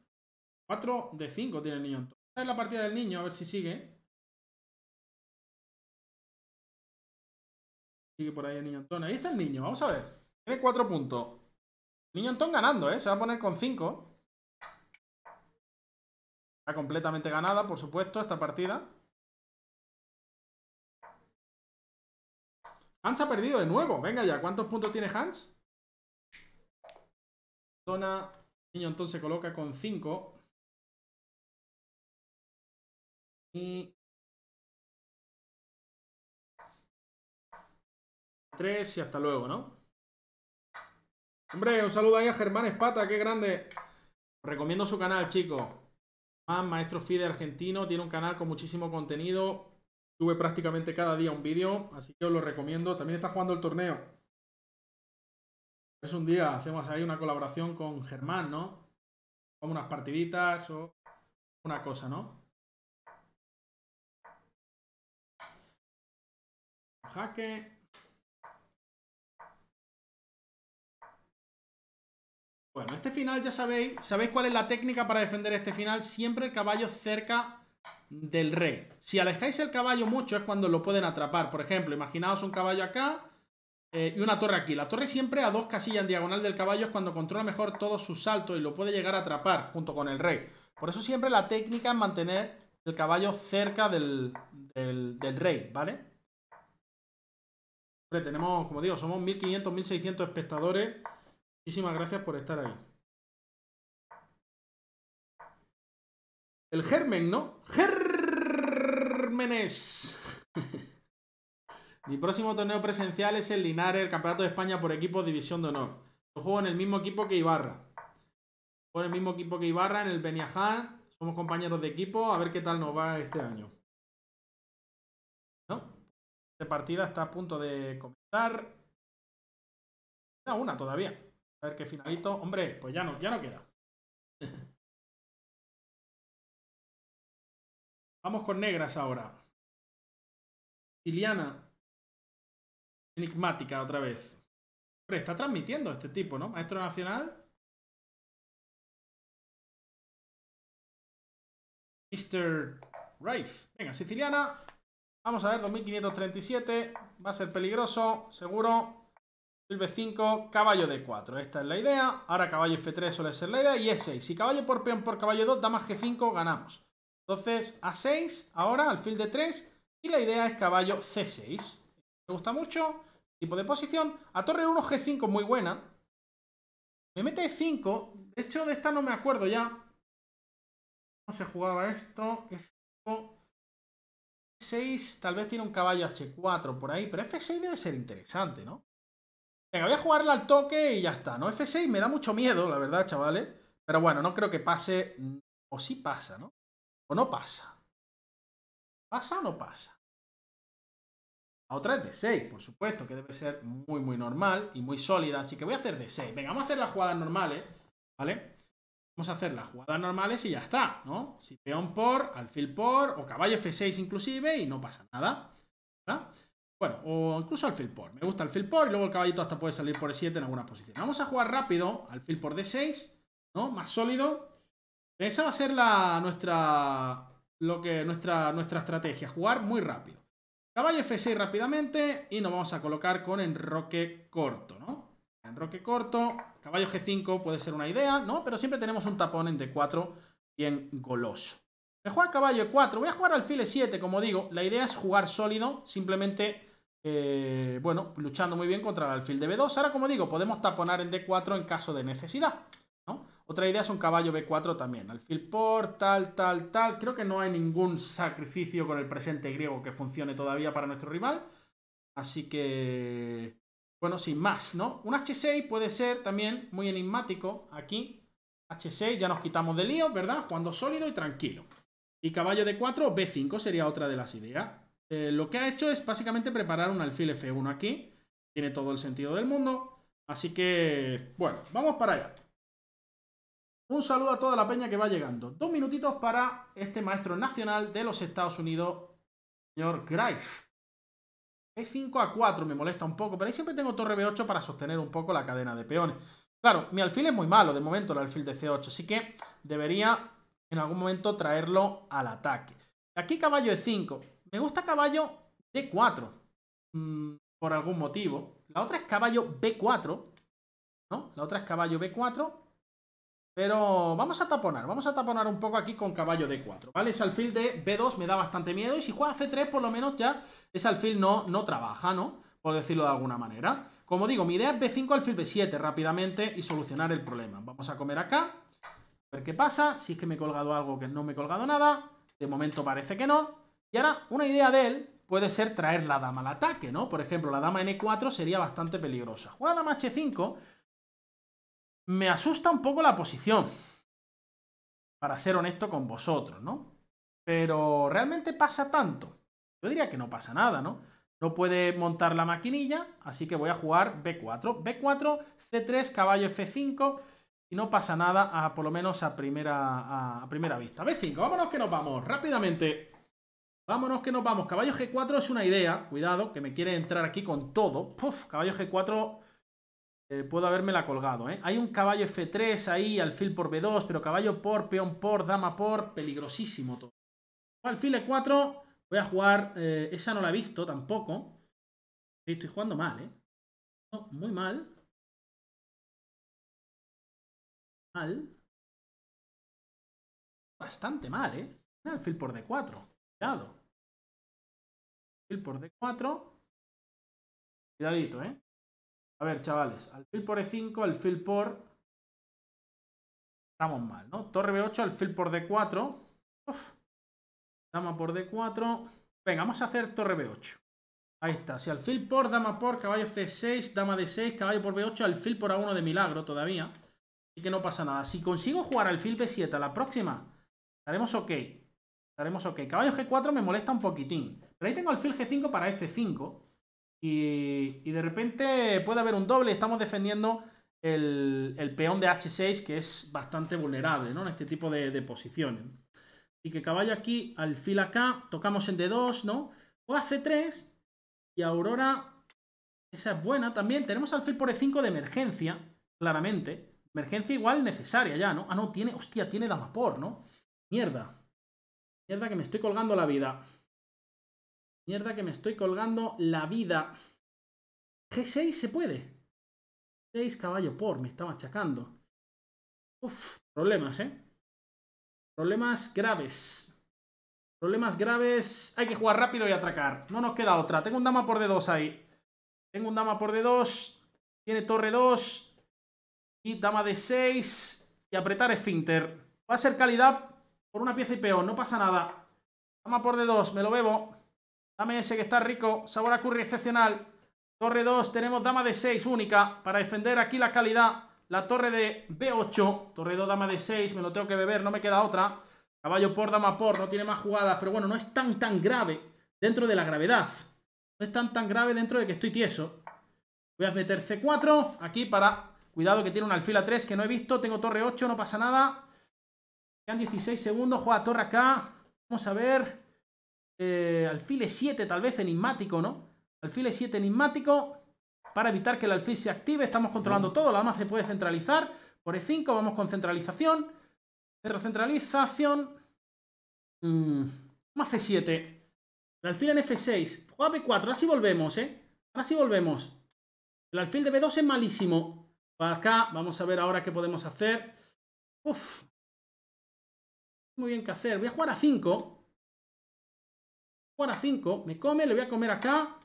4 de 5 tiene el niño Antón. Esta es la partida del niño, a ver si sigue. Sigue por ahí el niño Antón. Ahí está el niño, vamos a ver. Tiene cuatro puntos. Niño Antón ganando, ¿eh? Se va a poner con 5. Está completamente ganada, por supuesto, esta partida. Hans ha perdido de nuevo. Venga ya, ¿cuántos puntos tiene Hans? Zona. Niño Antón se coloca con 5. Y... 3 y hasta luego, ¿no? Hombre, un saludo ahí a Germán Espata, qué grande. Recomiendo su canal, chicos. Germán, maestro Fide argentino, tiene un canal con muchísimo contenido. Sube prácticamente cada día un vídeo, así que os lo recomiendo. También está jugando el torneo. Es un día, hacemos ahí una colaboración con Germán, ¿no? Como unas partiditas o una cosa, ¿no? Jaque. Bueno, este final ya sabéis, sabéis cuál es la técnica para defender este final, siempre el caballo cerca del rey. Si alejáis el caballo mucho es cuando lo pueden atrapar. Por ejemplo, imaginaos un caballo acá eh, y una torre aquí. La torre siempre a dos casillas en diagonal del caballo es cuando controla mejor todos sus saltos y lo puede llegar a atrapar junto con el rey. Por eso siempre la técnica es mantener el caballo cerca del, rey, ¿vale? tenemos, como digo, somos 1500, 1600 espectadores. Muchísimas gracias por estar ahí. El germen, ¿no? ¡Germenes! [laughs] Mi próximo torneo presencial es el Linares, el Campeonato de España por equipo División de Honor. Yo juego en el mismo equipo que Ibarra. Juego en el mismo equipo que Ibarra, en el Beniaján. Somos compañeros de equipo, a ver qué tal nos va este año. ¿No? Esta partida está a punto de comenzar. Queda una todavía. A ver qué finalito. Hombre, pues ya no, ya no queda. [laughs] Vamos con negras ahora. Siciliana. Enigmática otra vez. Hombre, está transmitiendo este tipo, ¿no? Maestro Nacional. Mr. rife Venga, siciliana. Vamos a ver, 2537. Va a ser peligroso, seguro. El B5, caballo D4. Esta es la idea. Ahora caballo F3 suele ser la idea. Y E6. Si caballo por peón por caballo 2, más G5, ganamos. Entonces, A6, ahora al fil de 3 Y la idea es caballo C6. Me gusta mucho. Tipo de posición. A torre 1, G5, muy buena. Me mete 5. De hecho, de esta no me acuerdo ya. ¿Cómo se jugaba esto? Esto... 6 tal vez tiene un caballo H4 por ahí, pero F6 debe ser interesante, ¿no? Venga, voy a jugarla al toque y ya está, ¿no? F6 me da mucho miedo, la verdad, chavales. Pero bueno, no creo que pase. Mm, o sí pasa, ¿no? O no pasa. ¿Pasa o no pasa? La otra es de 6, por supuesto, que debe ser muy, muy normal y muy sólida. Así que voy a hacer de 6. Venga, vamos a hacer las jugadas normales, ¿vale? Vamos a hacer las jugadas normales y ya está, ¿no? Si peón por, alfil por, o caballo F6 inclusive, y no pasa nada. ¿Verdad? Bueno, o incluso al por. Me gusta el por y luego el caballito hasta puede salir por E7 en algunas posiciones. Vamos a jugar rápido al por D6, ¿no? Más sólido. Esa va a ser la, nuestra, lo que, nuestra, nuestra estrategia, jugar muy rápido. Caballo F6 rápidamente y nos vamos a colocar con enroque corto, ¿no? Enroque corto, caballo G5 puede ser una idea, ¿no? Pero siempre tenemos un tapón en D4 bien goloso. Me juega caballo E4, voy a jugar alfil E7, como digo. La idea es jugar sólido, simplemente eh, bueno, luchando muy bien contra el alfil de B2. Ahora, como digo, podemos taponar en D4 en caso de necesidad. Otra idea es un caballo B4 también. Alfil por, tal, tal, tal. Creo que no hay ningún sacrificio con el presente griego que funcione todavía para nuestro rival. Así que, bueno, sin más, ¿no? Un H6 puede ser también muy enigmático aquí. H6 ya nos quitamos de lío, ¿verdad? cuando sólido y tranquilo. Y caballo D4, B5 sería otra de las ideas. Eh, lo que ha hecho es básicamente preparar un alfil F1 aquí. Tiene todo el sentido del mundo. Así que, bueno, vamos para allá. Un saludo a toda la peña que va llegando. Dos minutitos para este maestro nacional de los Estados Unidos, señor Greif. Es 5 a 4, me molesta un poco, pero ahí siempre tengo torre B8 para sostener un poco la cadena de peones. Claro, mi alfil es muy malo de momento, el alfil de C8, así que debería en algún momento traerlo al ataque. Aquí caballo E5. Me gusta caballo D4. Mm, por algún motivo. La otra es caballo B4. ¿No? La otra es caballo B4. Pero vamos a taponar, vamos a taponar un poco aquí con caballo D4, ¿vale? Ese alfil de B2 me da bastante miedo y si juega C3 por lo menos ya ese alfil no, no trabaja, ¿no? Por decirlo de alguna manera. Como digo, mi idea es B5 alfil B7 rápidamente y solucionar el problema. Vamos a comer acá, a ver qué pasa, si es que me he colgado algo que no me he colgado nada, de momento parece que no. Y ahora, una idea de él puede ser traer la dama al ataque, ¿no? Por ejemplo, la dama n4 sería bastante peligrosa. Juega dama h5. Me asusta un poco la posición. Para ser honesto con vosotros, ¿no? Pero realmente pasa tanto. Yo diría que no pasa nada, ¿no? No puede montar la maquinilla, así que voy a jugar B4. B4, C3, caballo F5 y no pasa nada, por lo menos a primera, a primera vista. B5, vámonos que nos vamos rápidamente Vámonos que nos vamos. Caballo G4 es una idea. Cuidado, que me quiere entrar aquí con todo. Puf, caballo G4 eh, puedo haberme la colgado. ¿eh? Hay un caballo F3 ahí, alfil por B2, pero caballo por, peón por, dama por. Peligrosísimo todo. Alfil E4. Voy a jugar... Eh, esa no la he visto tampoco. Estoy jugando mal, ¿eh? muy mal. Mal. Bastante mal, ¿eh? Alfil por D4. Cuidado. Alfil por D4. Cuidadito, ¿eh? A ver, chavales. al Alfil por E5, alfil por... Estamos mal, ¿no? Torre B8, alfil por D4. Dama por D4. Venga, vamos a hacer torre B8. Ahí está. Si al alfil por, dama por, caballo C6, dama D6, caballo por B8, al alfil por A1 de milagro todavía. Así que no pasa nada. Si consigo jugar al alfil B7 a la próxima, estaremos ok. Daremos ok. Caballo G4 me molesta un poquitín. Pero ahí tengo alfil G5 para F5. Y, de repente puede haber un doble. Estamos defendiendo el, peón de H6, que es bastante vulnerable ¿no? en este tipo de, posiciones. Así que caballo aquí, alfil acá. Tocamos en D2, ¿no? O a C3. Y Aurora... Esa es buena también. Tenemos alfil por E5 de emergencia, claramente. Emergencia igual necesaria ya, ¿no? Ah, no, tiene... Hostia, tiene dama por, ¿no? Mierda. Mierda que me estoy colgando la vida. Mierda que me estoy colgando la vida. G6 se puede. 6 caballo por, me está machacando. Uf, problemas, ¿eh? Problemas graves. Problemas graves. Hay que jugar rápido y atracar. No nos queda otra. Tengo un dama por D2 ahí. Tengo un dama por D2. Tiene torre 2. Y dama de 6 Y apretar finter. Va a ser calidad por una pieza y peón, no pasa nada. Dama por D2, me lo bebo. Dame ese que está rico, sabor a curry excepcional. Torre 2, tenemos dama de 6 única para defender aquí la calidad. La torre de B8, torre 2, dama de 6, me lo tengo que beber, no me queda otra. Caballo por, dama por, no tiene más jugadas, pero bueno, no es tan tan grave dentro de la gravedad. No es tan tan grave dentro de que estoy tieso. Voy a meter C4 aquí para... Cuidado que tiene un alfil a 3 que no he visto, tengo torre 8, no pasa nada. Quedan 16 segundos. Juega torre acá. Vamos a ver. Eh, e 7, tal vez enigmático, ¿no? e 7 enigmático. Para evitar que el alfil se active, estamos controlando todo. La dama se puede centralizar. Por E5, vamos con centralización. Centro centralización. más mm, C7. El alfil en F6. Juega B4. Ahora sí volvemos, ¿eh? Ahora sí volvemos. El alfil de B2 es malísimo. Para acá, vamos a ver ahora qué podemos hacer. Uf, muy bien qué hacer. Voy a jugar a 5. Jugar a 5. Me come, le voy a comer acá.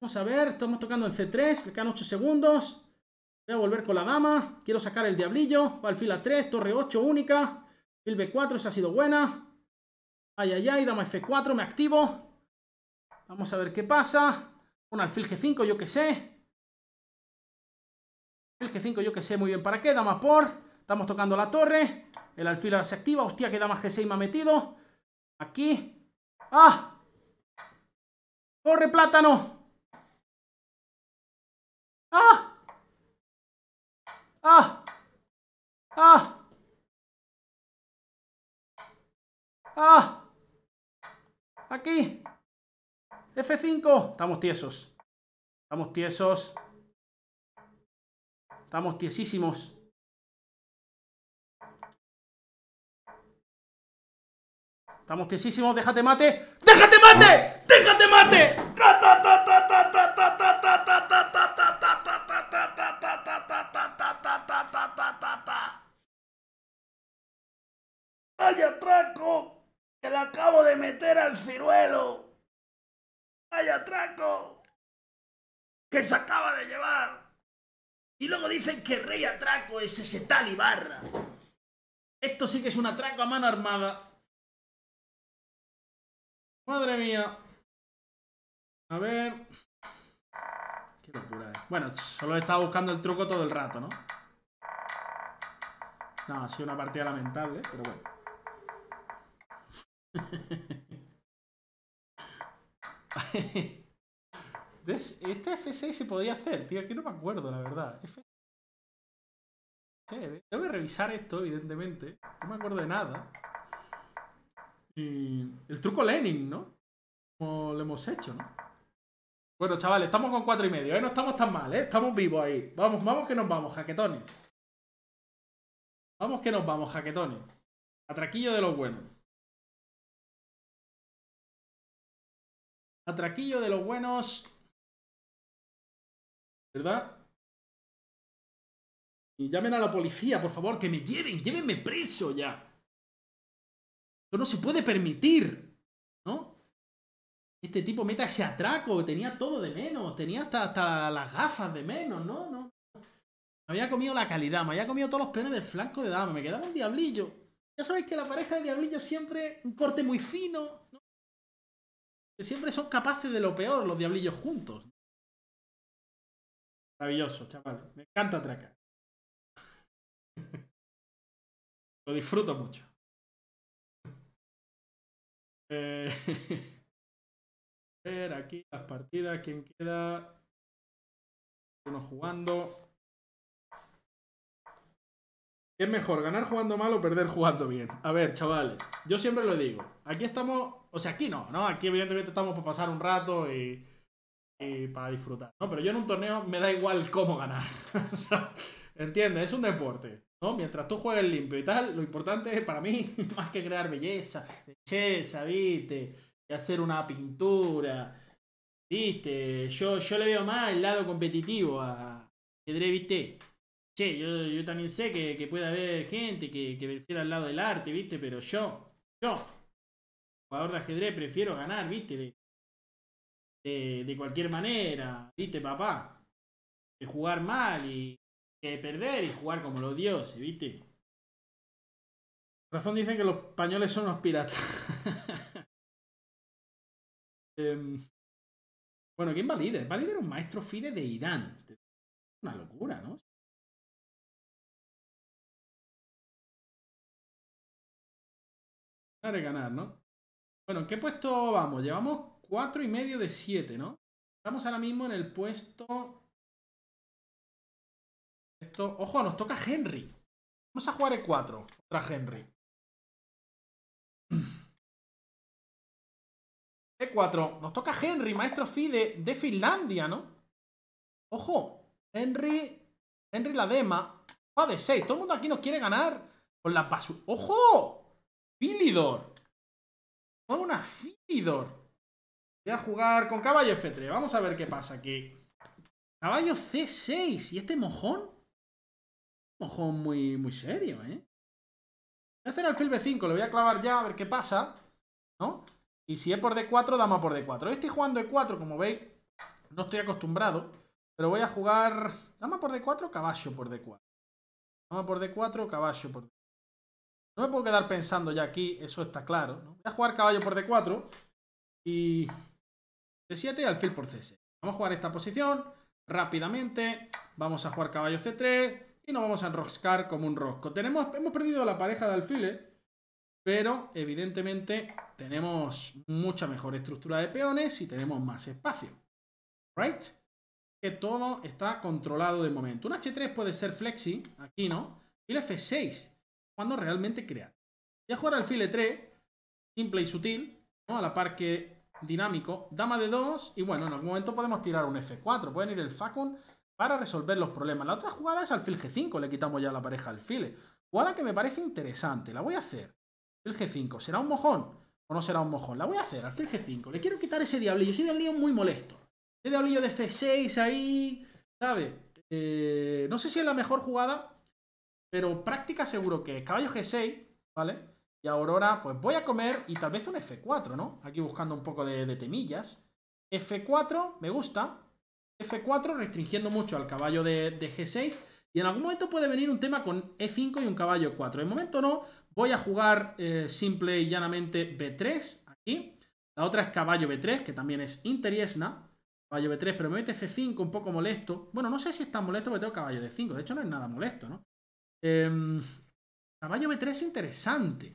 Vamos a ver, estamos tocando en C3. Le quedan 8 segundos. Voy a volver con la dama. Quiero sacar el diablillo. alfil a 3, torre 8 única. Fil B4, esa ha sido buena. Ay, ay, ay, dama F4, me activo. Vamos a ver qué pasa. Un alfil G5, yo que sé. Alfil G5, yo que sé muy bien para qué. Dama por. Estamos tocando la torre. El alfiler se activa. Hostia, queda más que 6 me ha metido. Aquí. ¡Ah! ¡Corre, plátano! ¡Ah! ¡Ah! ¡Ah! ¡Ah! ¡Aquí! F5. Estamos tiesos. Estamos tiesos. Estamos tiesísimos. Estamos tiesísimos, déjate mate. ¡Déjate mate! ¡Déjate mate! ¡Vaya atraco! Que le acabo de meter al ciruelo. ¡Ay, atraco! Que se acaba de llevar. Y luego dicen que rey atraco es ese tal Esto sí que es un atraco a mano armada. Madre mía. A ver. Qué locura eh. Bueno, solo estaba buscando el truco todo el rato, ¿no? No, ha sido una partida lamentable, pero bueno. [laughs] este F6 se podía hacer, tío. Aquí no me acuerdo, la verdad. Tengo que revisar esto, evidentemente. No me acuerdo de nada el truco Lenin, ¿no? Como lo hemos hecho, ¿no? Bueno, chavales, estamos con cuatro y medio, ¿eh? No estamos tan mal, ¿eh? Estamos vivos ahí. Vamos, vamos que nos vamos, jaquetones. Vamos que nos vamos, jaquetones. Atraquillo de los buenos. Atraquillo de los buenos. ¿Verdad? Y llamen a la policía, por favor, que me lleven, llévenme preso ya no se puede permitir, ¿no? Este tipo meta ese atraco, tenía todo de menos, tenía hasta, hasta las gafas de menos, ¿no? ¿no? Me había comido la calidad, me había comido todos los peones del flanco de dama, me quedaba un diablillo. Ya sabéis que la pareja de diablillos siempre un corte muy fino, ¿no? que siempre son capaces de lo peor los diablillos juntos. Maravilloso, chaval. Me encanta atracar. [laughs] lo disfruto mucho. Eh, [laughs] a ver aquí las partidas, quién queda. Uno jugando. ¿Qué es mejor, ganar jugando mal o perder jugando bien? A ver, chavales, yo siempre lo digo. Aquí estamos, o sea, aquí no, ¿no? Aquí evidentemente estamos para pasar un rato y, para disfrutar, ¿no? Pero yo en un torneo me da igual cómo ganar. [laughs] o sea, ¿Entiendes? Es un deporte. Mientras tú juegas limpio y tal, lo importante es para mí, [laughs] más que crear belleza, belleza, viste, y hacer una pintura, viste, yo, yo le veo más el lado competitivo a ajedrez, viste. Che, yo, también sé que, puede haber gente que, prefiera al lado del arte, viste, pero yo, yo, jugador de ajedrez, prefiero ganar, viste, de, de, de cualquier manera, viste, papá. De jugar mal y perder y jugar como los dioses, ¿viste? Razón dicen que los españoles son los piratas. [laughs] Em, bueno, ¿quién va líder? Va líder un maestro FIDE de Irán. Una locura, ¿no? ganar, ¿no? Bueno, ¿en qué puesto vamos? Llevamos cuatro y medio de siete, ¿no? Estamos ahora mismo en el puesto ojo, nos toca Henry. Vamos a jugar E4 contra Henry. E4. Nos toca Henry, maestro Fide de Finlandia, ¿no? Ojo. Henry. Henry la dema. Va de 6. Todo el mundo aquí nos quiere ganar con la pasu. ¡Ojo! Filidor. Con una Filidor. Voy a jugar con caballo F3. Vamos a ver qué pasa aquí. Caballo C6. ¿Y este mojón? Un muy, muy serio, ¿eh? Voy a hacer alfil B5, lo voy a clavar ya a ver qué pasa, ¿no? Y si es por D4, dama por D4. estoy jugando E4, como veis, no estoy acostumbrado, pero voy a jugar dama por D4, caballo por D4. Dama por D4, caballo por D4. No me puedo quedar pensando ya aquí, eso está claro, ¿no? Voy a jugar caballo por D4 y D7 y alfil por C6. Vamos a jugar esta posición rápidamente. Vamos a jugar caballo C3, y nos vamos a enroscar como un rosco. Tenemos, hemos perdido la pareja de alfiles, pero evidentemente tenemos mucha mejor estructura de peones y tenemos más espacio. ¿Right? Que todo está controlado de momento. Un H3 puede ser flexi, aquí no, y el F6, cuando realmente crea. Ya a jugar alfil 3 simple y sutil, ¿no? a la par que dinámico, dama de 2, y bueno, en algún momento podemos tirar un F4, pueden ir el facon para resolver los problemas. La otra jugada es alfil G5, le quitamos ya la pareja alfiles. Jugada que me parece interesante, la voy a hacer. Alfil G5, ¿será un mojón? ¿O no será un mojón? La voy a hacer, alfil G5. Le quiero quitar ese diablillo, del lío muy molesto. Ese diablillo de C6 ahí, ¿sabe? Eh, no sé si es la mejor jugada, pero práctica seguro que es. Caballo G6, ¿vale? Y Aurora, pues voy a comer y tal vez un F4, ¿no? Aquí buscando un poco de, de temillas. F4, me gusta. F4 restringiendo mucho al caballo de, G6 y en algún momento puede venir un tema con E5 y un caballo 4 De momento no, voy a jugar eh, simple y llanamente B3 aquí. La otra es caballo B3, que también es interiesna. Caballo B3, pero me mete C5 un poco molesto. Bueno, no sé si está molesto porque tengo caballo de 5 De hecho, no es nada molesto, ¿no? Em, caballo B3 es interesante.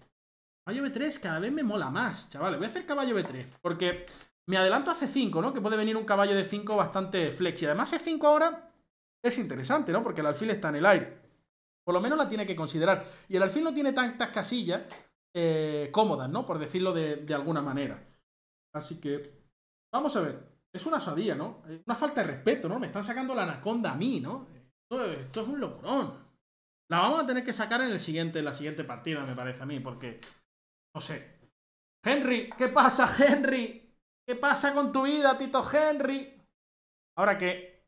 Caballo B3 cada vez me mola más, chavales. Voy a hacer caballo B3 porque me adelanto a C5, ¿no? Que puede venir un caballo de 5 bastante flex. Y además C5 ahora es interesante, ¿no? Porque el alfil está en el aire. Por lo menos la tiene que considerar. Y el alfil no tiene tantas casillas eh, cómodas, ¿no? Por decirlo de, alguna manera. Así que, vamos a ver. Es una suavía, ¿no? Eh, una falta de respeto, ¿no? Me están sacando la anaconda a mí, ¿no? Esto, es un locurón. La vamos a tener que sacar en, el siguiente, en la siguiente partida, me parece a mí, porque... No sé. Henry, ¿qué pasa, Henry? ¿Qué pasa con tu vida, Tito Henry? Ahora que...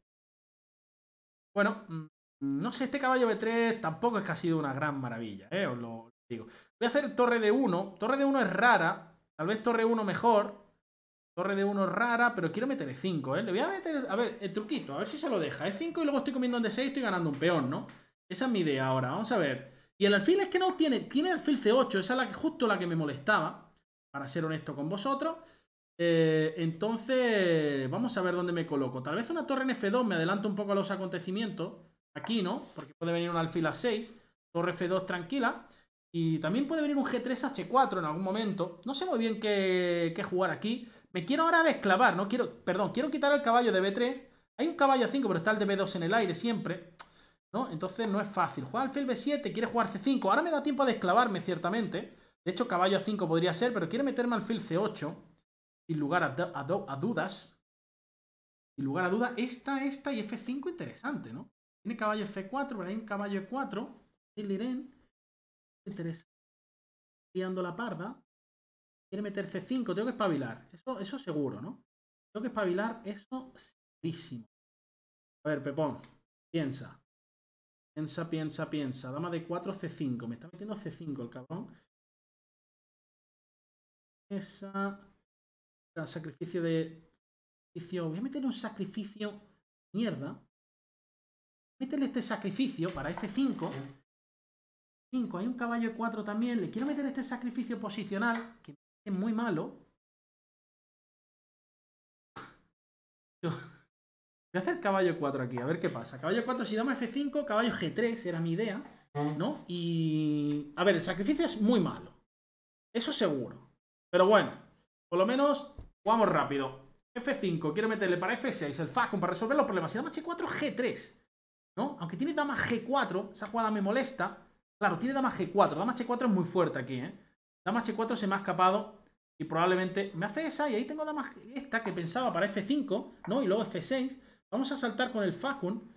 Bueno, mm, no sé, este caballo B3 tampoco es que ha sido una gran maravilla, ¿eh? Os lo digo. Voy a hacer torre de 1. Torre de 1 es rara. Tal vez torre 1 mejor. Torre de 1 rara, pero quiero meter 5 ¿eh? Le voy a meter... A ver, el truquito, a ver si se lo deja. Es 5 y luego estoy comiendo en D6 y estoy ganando un peón, ¿no? Esa es mi idea ahora. Vamos a ver. Y el alfil es que no tiene... Tiene alfil C8. Esa es la que, justo la que me molestaba. Para ser honesto con vosotros. Eh, entonces, vamos a ver dónde me coloco. Tal vez una torre en F2, me adelanto un poco a los acontecimientos. Aquí no, porque puede venir un alfil a 6. Torre F2 tranquila. Y también puede venir un G3 H4 en algún momento. No sé muy bien qué, jugar aquí. Me quiero ahora desclavar, no quiero. Perdón, quiero quitar el caballo de B3. Hay un caballo a 5, pero está el de B2 en el aire siempre. ¿No? Entonces no es fácil. Juega alfil B7, quiere jugar C5. Ahora me da tiempo a desclavarme, ciertamente. De hecho, caballo a 5 podría ser, pero quiere meterme alfil C8 sin lugar a, dudas, sin lugar a dudas, esta, esta y F5 interesante, ¿no? Tiene caballo F4, pero hay un caballo E4, el Irene, interesante, guiando la parda, quiere meter C5, tengo que espabilar, eso, eso seguro, ¿no? Tengo que espabilar, eso segurísimo. A ver, Pepón, piensa. Piensa, piensa, piensa. Dama de 4, C5. Me está metiendo C5 el cabrón. Esa sacrificio de... voy a meter un sacrificio... Mierda. meterle este sacrificio para F5. 5, hay un caballo E4 también. Le quiero meter este sacrificio posicional, que es muy malo. Voy a hacer caballo 4 aquí, a ver qué pasa. Caballo 4, si damos F5, caballo G3, era mi idea, ¿no? Y... A ver, el sacrificio es muy malo. Eso seguro. Pero bueno, por lo menos, jugamos rápido. F5, quiero meterle para F6 el Facun para resolver los problemas. Y dama H4, G3. ¿No? Aunque tiene dama G4, esa jugada me molesta. Claro, tiene dama G4. Dama H4 es muy fuerte aquí, ¿eh? Dama H4 se me ha escapado y probablemente me hace esa y ahí tengo dama esta que pensaba para F5, ¿no? Y luego F6. Vamos a saltar con el Facun.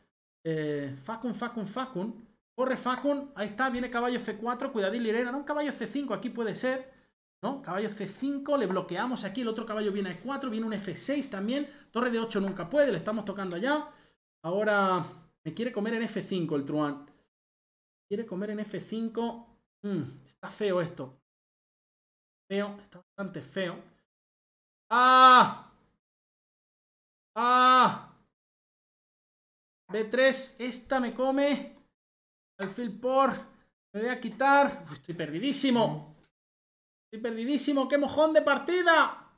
Eh, Facun, Facun, Facun. Corre Facun. Ahí está, viene caballo F4. Cuidadín, Lirena. un caballo F5 aquí puede ser. ¿no? Caballo C5, le bloqueamos aquí, el otro caballo viene a E4, viene un F6 también, torre de 8 nunca puede, le estamos tocando allá. Ahora me quiere comer en F5 el truán. Quiere comer en F5. Mm, está feo esto. Feo, está bastante feo. ¡Ah! ¡Ah! B3, esta me come. Alfil por... Me voy a quitar. estoy perdidísimo. Estoy perdidísimo. ¡Qué mojón de partida!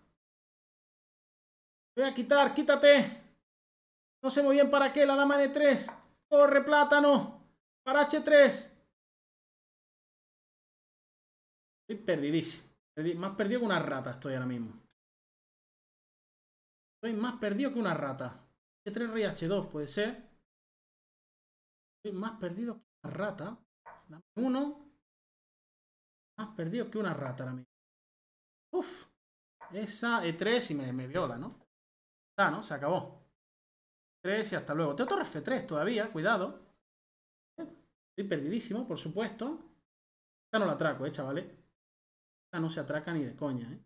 Voy a quitar, quítate. No sé muy bien para qué. La dama N3. Corre, plátano. Para H3. Estoy perdidísimo. Más perdido que una rata estoy ahora mismo. Estoy más perdido que una rata. H3 rey H2 puede ser. Estoy más perdido que una rata. Dame uno has perdido que una rata la mía Uf. Esa E3 y me, viola, ¿no? Está, ¿no? Se acabó. 3 y hasta luego. Te torre F3 todavía, cuidado. Estoy perdidísimo, por supuesto. Esta no la atraco, eh, chavales. Esta no se atraca ni de coña, eh.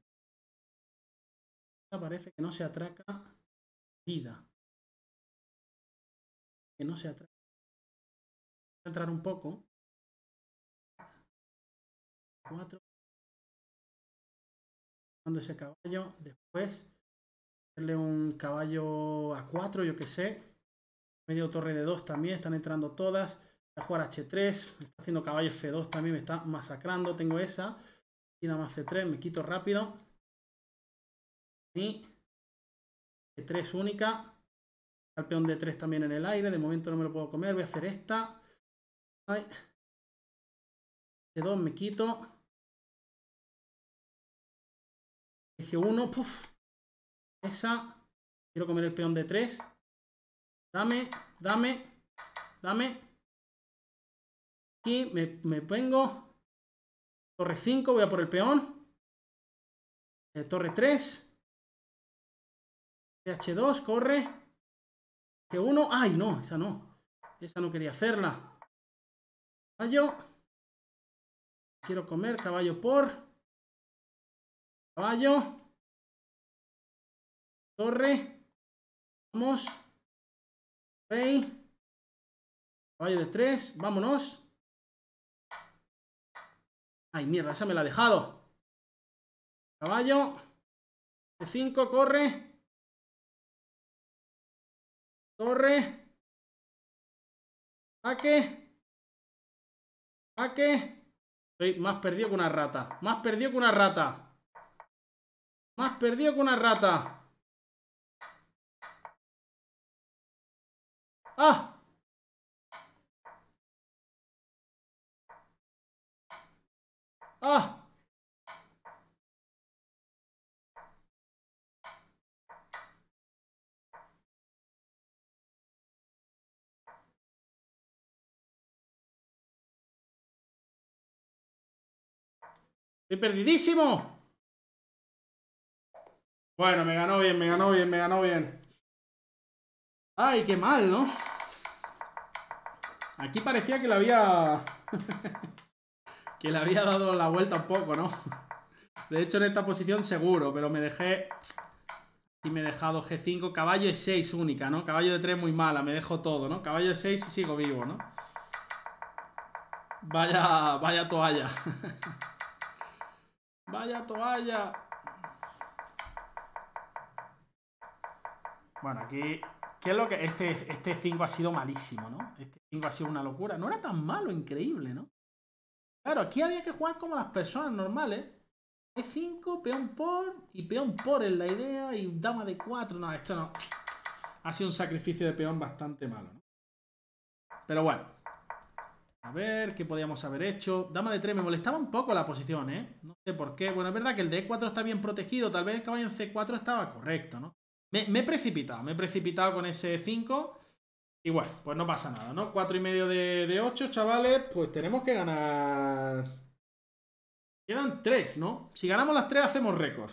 Esta parece que no se atraca vida. Que no se atraca. Voy a entrar un poco. 4 ese caballo después hacerle un caballo a 4 yo que sé medio torre de 2 también están entrando todas voy a jugar h3 está haciendo caballo f2 también me está masacrando tengo esa y nada más c3 me quito rápido y c 3 única al peón de 3 también en el aire de momento no me lo puedo comer voy a hacer esta c2 me quito Eje 1, puff. Esa. Quiero comer el peón de 3. Dame, dame, dame. Aquí me, me vengo. Torre 5, voy a por el peón. Eh, torre 3. H2, corre. Que 1. ¡Ay, no! Esa no. Esa no quería hacerla. Caballo. Quiero comer. Caballo por caballo, Torre. Vamos. Rey. Caballo de 3. Vámonos. Ay, mierda, esa me la ha dejado. Caballo. De 5, corre. Torre. saque, saque, Estoy más perdido que una rata. Más perdido que una rata. Más perdido que una rata. ¡Ah! ¡Ah! ¡Estoy perdidísimo! Bueno, me ganó bien, me ganó bien, me ganó bien. Ay, qué mal, ¿no? Aquí parecía que la había... [laughs] que le había dado la vuelta un poco, ¿no? De hecho, en esta posición seguro, pero me dejé... Y me he dejado G5, caballo E6 única, ¿no? Caballo de 3 muy mala, me dejo todo, ¿no? Caballo E6 y sigo vivo, ¿no? Vaya, vaya toalla. [laughs] vaya toalla. Bueno, aquí. ¿Qué es lo que.? Este, este 5 ha sido malísimo, ¿no? Este 5 ha sido una locura. No era tan malo, increíble, ¿no? Claro, aquí había que jugar como las personas normales. E5, peón por y peón por en la idea y dama de 4. No, esto no. Ha sido un sacrificio de peón bastante malo, ¿no? Pero bueno. A ver, ¿qué podíamos haber hecho? Dama de 3, me molestaba un poco la posición, ¿eh? No sé por qué. Bueno, es verdad que el D4 está bien protegido. Tal vez el caballo en C4 estaba correcto, ¿no? Me, he precipitado, me he precipitado con ese 5. Y bueno, pues no pasa nada, ¿no? 4 y medio de, de 8, chavales, pues tenemos que ganar... Quedan 3, ¿no? Si ganamos las 3 hacemos récord.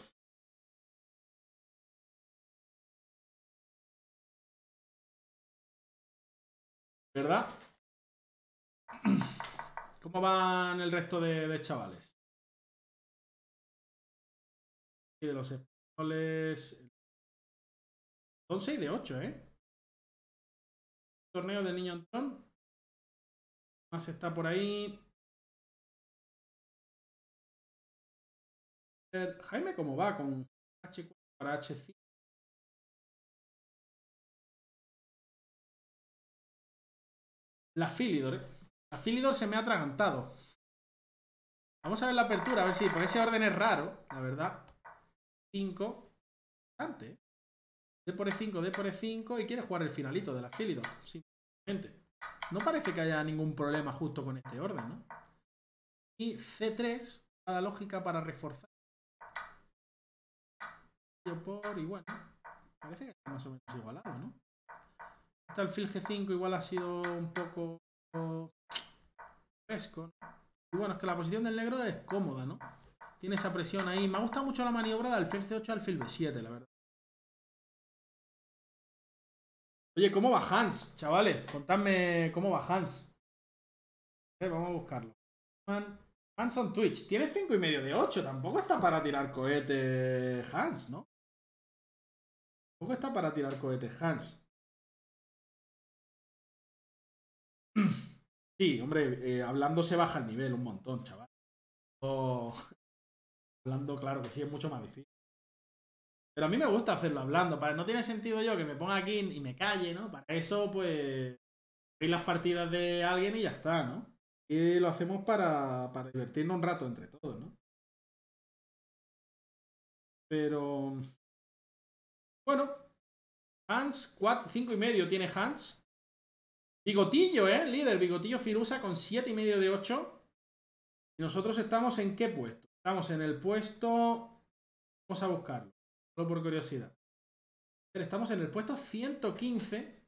¿Verdad? [clears throat] ¿Cómo van el resto de, de chavales? Y de los españoles, son 6 de 8, ¿eh? Torneo del niño Antón. Más está por ahí. Jaime, ¿cómo va con H4 para H5? La Filidor, ¿eh? La Filidor se me ha atragantado. Vamos a ver la apertura, a ver si, porque ese orden es raro, la verdad. 5. Bastante. ¿eh? D por E5, D por E5 y quiere jugar el finalito del afílido, simplemente. No parece que haya ningún problema justo con este orden, ¿no? Y C3, la lógica para reforzar. Por igual, Parece que está más o menos igualado, ¿no? Está el fil G5 igual ha sido un poco fresco. ¿no? Y bueno, es que la posición del negro es cómoda, ¿no? Tiene esa presión ahí. Me gusta mucho la maniobra del fil C8 al fil B7, la verdad. Oye, ¿cómo va Hans, chavales? Contadme cómo va Hans. vamos a buscarlo. Hans on Twitch. Tiene 5,5 y medio de 8. Tampoco está para tirar cohetes, Hans, ¿no? Tampoco está para tirar cohetes, Hans. [clears throat] Sí, hombre, eh, hablando se baja el nivel un montón, chaval. Oh, [laughs] hablando, claro que sí, es mucho más difícil. Pero a mí me gusta hacerlo hablando. Para, no tiene sentido yo que me ponga aquí y me calle, ¿no? Para eso, pues, vi las partidas de alguien y ya está, ¿no? Y lo hacemos para, para divertirnos un rato entre todos, ¿no? Pero... Bueno. Hans, 5 y medio tiene Hans. Bigotillo, ¿eh? Líder, Bigotillo Firusa con 7 y medio de 8. ¿Y nosotros estamos en qué puesto? Estamos en el puesto... Vamos a buscarlo. Solo por curiosidad. Pero estamos en el puesto 115.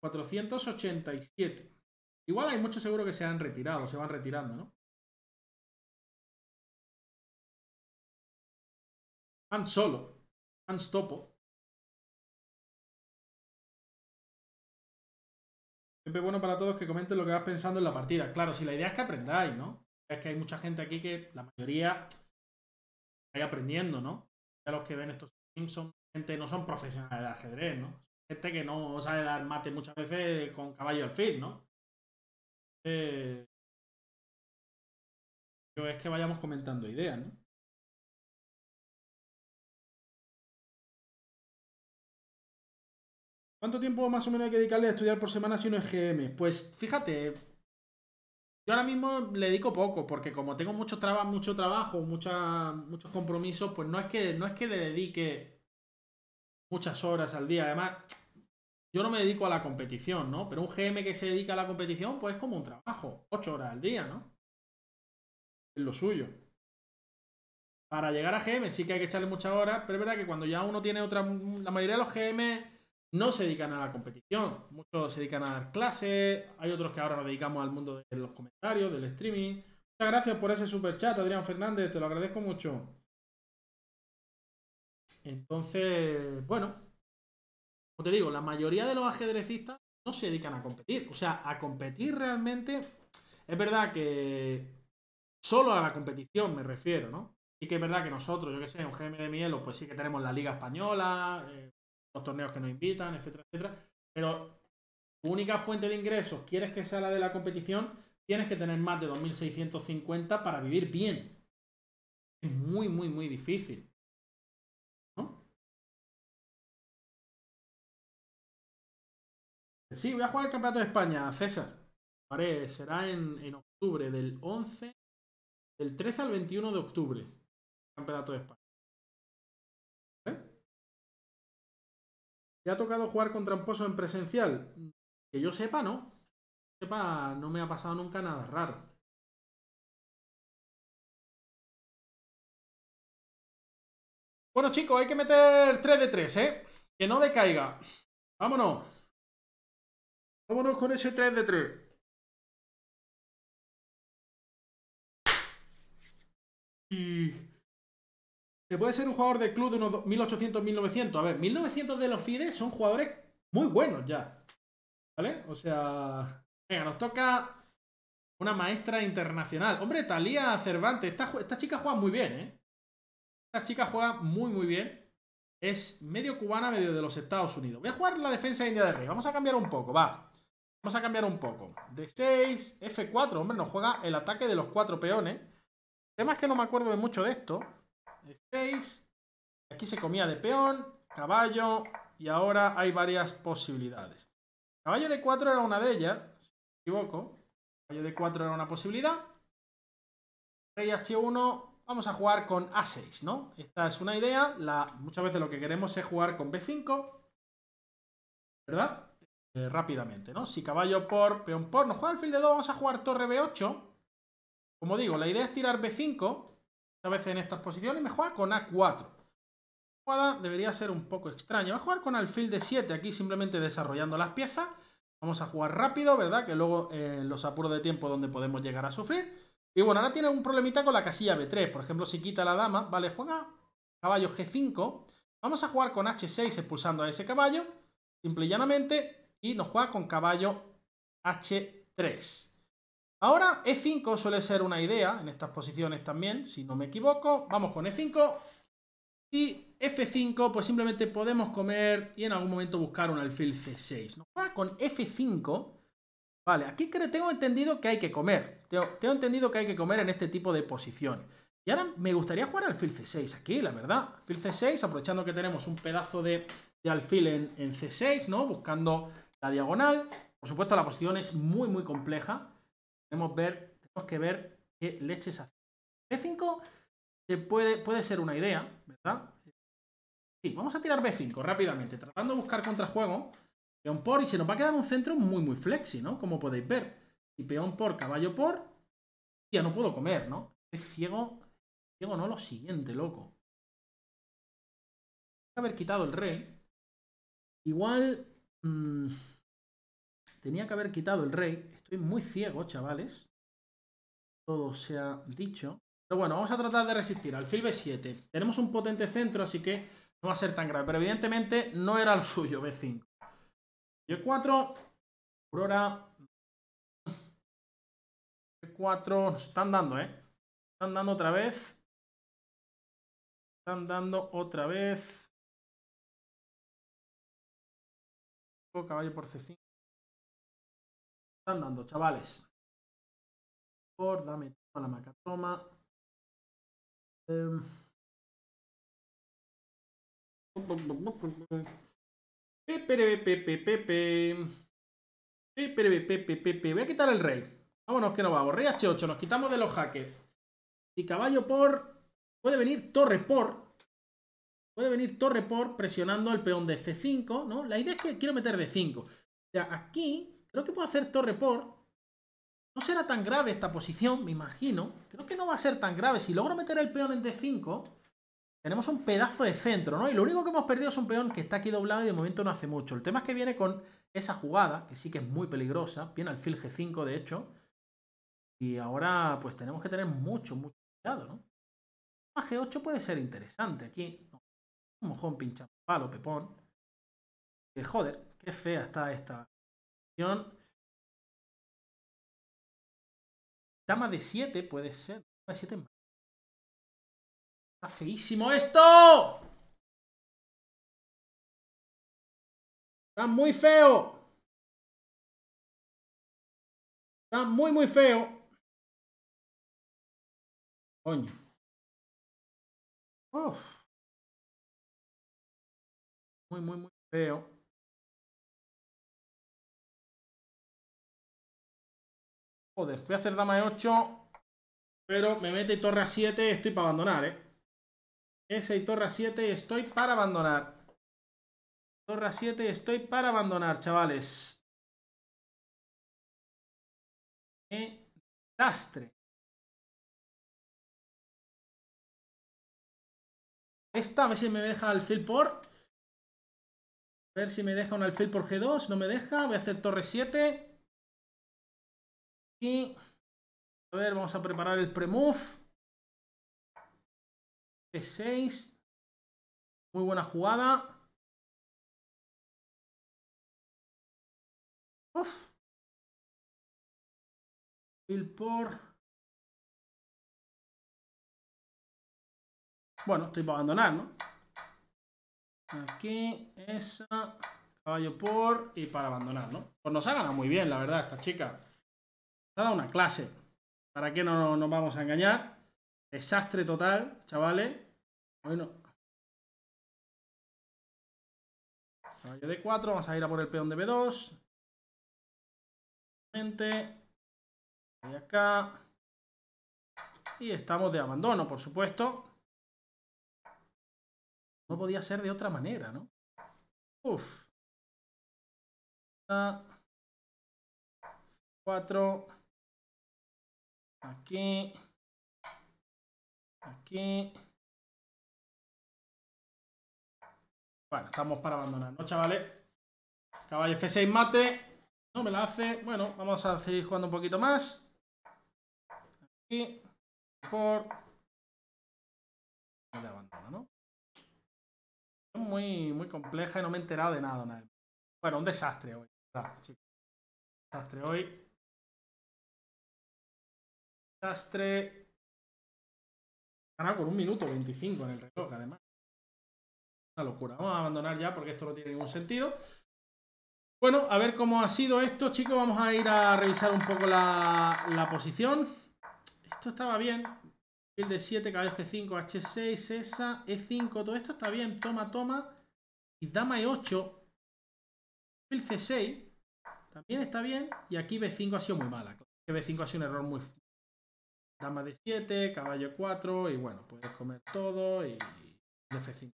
487. Igual hay muchos seguros que se han retirado, se van retirando, ¿no? Han Solo, Han Stopo. Siempre bueno para todos que comenten lo que vas pensando en la partida. Claro, si la idea es que aprendáis, ¿no? Es que hay mucha gente aquí que la mayoría está aprendiendo, ¿no? Ya los que ven estos streams son gente no son profesionales de ajedrez, ¿no? Gente que no sabe dar mate muchas veces con caballo al fin, ¿no? Eh, yo es que vayamos comentando ideas, ¿no? ¿Cuánto tiempo más o menos hay que dedicarle a estudiar por semana si uno es GM? Pues fíjate, yo ahora mismo le dedico poco, porque como tengo mucho, mucho trabajo, muchos compromisos, pues no es, que, no es que le dedique muchas horas al día. Además, yo no me dedico a la competición, ¿no? Pero un GM que se dedica a la competición, pues es como un trabajo. Ocho horas al día, ¿no? Es lo suyo. Para llegar a GM sí que hay que echarle muchas horas, pero es verdad que cuando ya uno tiene otra... La mayoría de los GM no se dedican a la competición. Muchos se dedican a dar clases, hay otros que ahora nos dedicamos al mundo de los comentarios, del streaming. Muchas gracias por ese super chat, Adrián Fernández, te lo agradezco mucho. Entonces, bueno, como te digo, la mayoría de los ajedrecistas no se dedican a competir. O sea, a competir realmente, es verdad que solo a la competición me refiero, ¿no? Y que es verdad que nosotros, yo que sé, un GM de miel, pues sí que tenemos la Liga Española, eh, los torneos que nos invitan, etcétera, etcétera. Pero única fuente de ingresos, quieres que sea la de la competición, tienes que tener más de 2.650 para vivir bien. Es muy, muy, muy difícil. ¿No? Sí, voy a jugar el Campeonato de España, César. será en, octubre, del 11, del 13 al 21 de octubre. Campeonato de España. ¿Eh? ¿Te ha tocado jugar con tramposo en presencial? Que yo sepa, no. Que yo sepa, no me ha pasado nunca nada raro. Bueno, chicos, hay que meter 3 de 3, ¿eh? Que no le caiga. Vámonos. Vámonos con ese 3 de 3. Y... Se puede ser un jugador de club de unos 1800, 1900. A ver, 1900 de los FIDE son jugadores muy buenos ya. ¿Vale? O sea, venga, nos toca una maestra internacional. Hombre, Talía Cervantes, esta, chica juega muy bien, ¿eh? Esta chica juega muy, muy bien. Es medio cubana, medio de los Estados Unidos. Voy a jugar la defensa de India de Rey. Vamos a cambiar un poco, va. Vamos a cambiar un poco. d 6, F4. Hombre, nos juega el ataque de los cuatro peones. El tema es que no me acuerdo de mucho de esto. 6. Aquí se comía de peón, caballo, y ahora hay varias posibilidades. Caballo de 4 era una de ellas, si no me equivoco. Caballo de 4 era una posibilidad. Rey H1, vamos a jugar con A6, ¿no? Esta es una idea. muchas veces lo que queremos es jugar con B5, ¿verdad? Eh, rápidamente, ¿no? Si caballo por, peón por, nos juega fil de 2, vamos a jugar torre B8. Como digo, la idea es tirar B5, a veces en estas posiciones, me juega con A4. La jugada debería ser un poco extraña. Va a jugar con alfil de 7, aquí simplemente desarrollando las piezas. Vamos a jugar rápido, ¿verdad? Que luego eh, los apuros de tiempo donde podemos llegar a sufrir. Y bueno, ahora tiene un problemita con la casilla B3. Por ejemplo, si quita la dama, ¿vale? Juega caballo G5. Vamos a jugar con H6 expulsando a ese caballo, simple y llanamente. Y nos juega con caballo H3. Ahora E5 suele ser una idea en estas posiciones también, si no me equivoco. Vamos con E5 y F5, pues simplemente podemos comer y en algún momento buscar un alfil C6. con F5, vale, aquí creo, tengo entendido que hay que comer. Tengo, entendido que hay que comer en este tipo de posiciones. Y ahora me gustaría jugar alfil C6 aquí, la verdad. Alfil C6, aprovechando que tenemos un pedazo de, alfil en, en C6, ¿no? Buscando la diagonal. Por supuesto, la posición es muy, muy compleja. Tenemos, que ver qué leches hace. B5 se puede, puede ser una idea, ¿verdad? Sí, vamos a tirar B5 rápidamente, tratando de buscar contrajuego. Peón por y se nos va a quedar un centro muy, muy flexi, ¿no? Como podéis ver. y peón por, caballo por, ya no puedo comer, ¿no? Es ciego, ciego no, lo siguiente, loco. Haber quitado el rey. Igual... Mm, tenía que haber quitado el rey. Estoy muy ciego, chavales. Todo se ha dicho. Pero bueno, vamos a tratar de resistir. Al Alfil B7. Tenemos un potente centro, así que no va a ser tan grave. Pero evidentemente no era el suyo, B5. E4. Aurora. E4. están dando, ¿eh? Están dando otra vez. Están dando otra vez. Caballo por C5 están dando, chavales. Por dame toma la macatoma. Eh... Voy a quitar el rey. Vámonos que no vamos. Rey H8, nos quitamos de los hackers. Y caballo por... Puede venir torre por. Puede venir torre por presionando al peón de F5, ¿no? La idea es que quiero meter de 5. O sea, aquí Creo que puedo hacer torre por. No será tan grave esta posición, me imagino. Creo que no va a ser tan grave. Si logro meter el peón en D5, tenemos un pedazo de centro, ¿no? Y lo único que hemos perdido es un peón que está aquí doblado y de momento no hace mucho. El tema es que viene con esa jugada, que sí que es muy peligrosa. Viene al fil G5, de hecho. Y ahora, pues tenemos que tener mucho, mucho cuidado, ¿no? A G8 puede ser interesante aquí. Un mojón pincha, palo, pepón. joder, qué fea está esta Dama de 7 puede ser. 7 Está feísimo esto. Está muy feo. Está muy, muy feo. Coño. Uf. Muy, muy, muy feo. Joder, voy a hacer dama de 8. Pero me mete torre a 7 estoy para abandonar, ¿eh? Ese y torre a 7 estoy para abandonar. Torre a 7 estoy para abandonar, chavales. ¡Qué desastre! Esta, a ver si me deja alfil por... A ver si me deja un alfil por G2. No me deja. Voy a hacer torre 7 a ver, vamos a preparar el pre-move. P6. Muy buena jugada. Uf. Bill por... Bueno, estoy para abandonar, ¿no? Aquí, esa, caballo por y para abandonar, ¿no? Pues nos ha ganado muy bien, la verdad, esta chica ha una clase. ¿Para qué no nos vamos a engañar? Desastre total, chavales. Bueno. Caballo de 4, vamos a ir a por el peón de B2. Y acá. Y estamos de abandono, por supuesto. No podía ser de otra manera, ¿no? Uf. 4 aquí, aquí. Bueno, estamos para abandonar, ¿no, chavales? Caballo F6 mate. No me la hace. Bueno, vamos a seguir jugando un poquito más. Aquí. Por. No le abandona, ¿no? Es muy, muy compleja y no me he enterado de nada. nada. Bueno, un desastre hoy. Desastre hoy desastre. con un minuto 25 en el reloj, además. Una locura. Vamos a abandonar ya porque esto no tiene ningún sentido. Bueno, a ver cómo ha sido esto, chicos. Vamos a ir a revisar un poco la, posición. Esto estaba bien. El de 7, caballo G5, H6, esa, E5. Todo esto está bien. Toma, toma. Y dama E8. El C6. También está bien. Y aquí B5 ha sido muy mala. B5 ha sido un error muy, dama de 7, caballo 4 y bueno, puedes comer todo y F5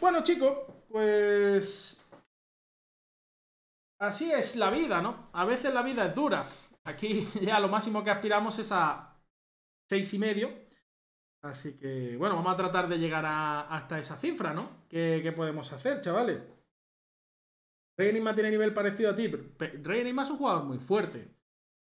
Bueno chicos, pues... Así es la vida, ¿no? A veces la vida es dura. Aquí [laughs] ya lo máximo que aspiramos es a seis y medio. Así que, bueno, vamos a tratar de llegar hasta esa cifra, ¿no? ¿Qué, podemos hacer, chavales? Reynima tiene nivel parecido a ti. Reynima es un jugador muy fuerte.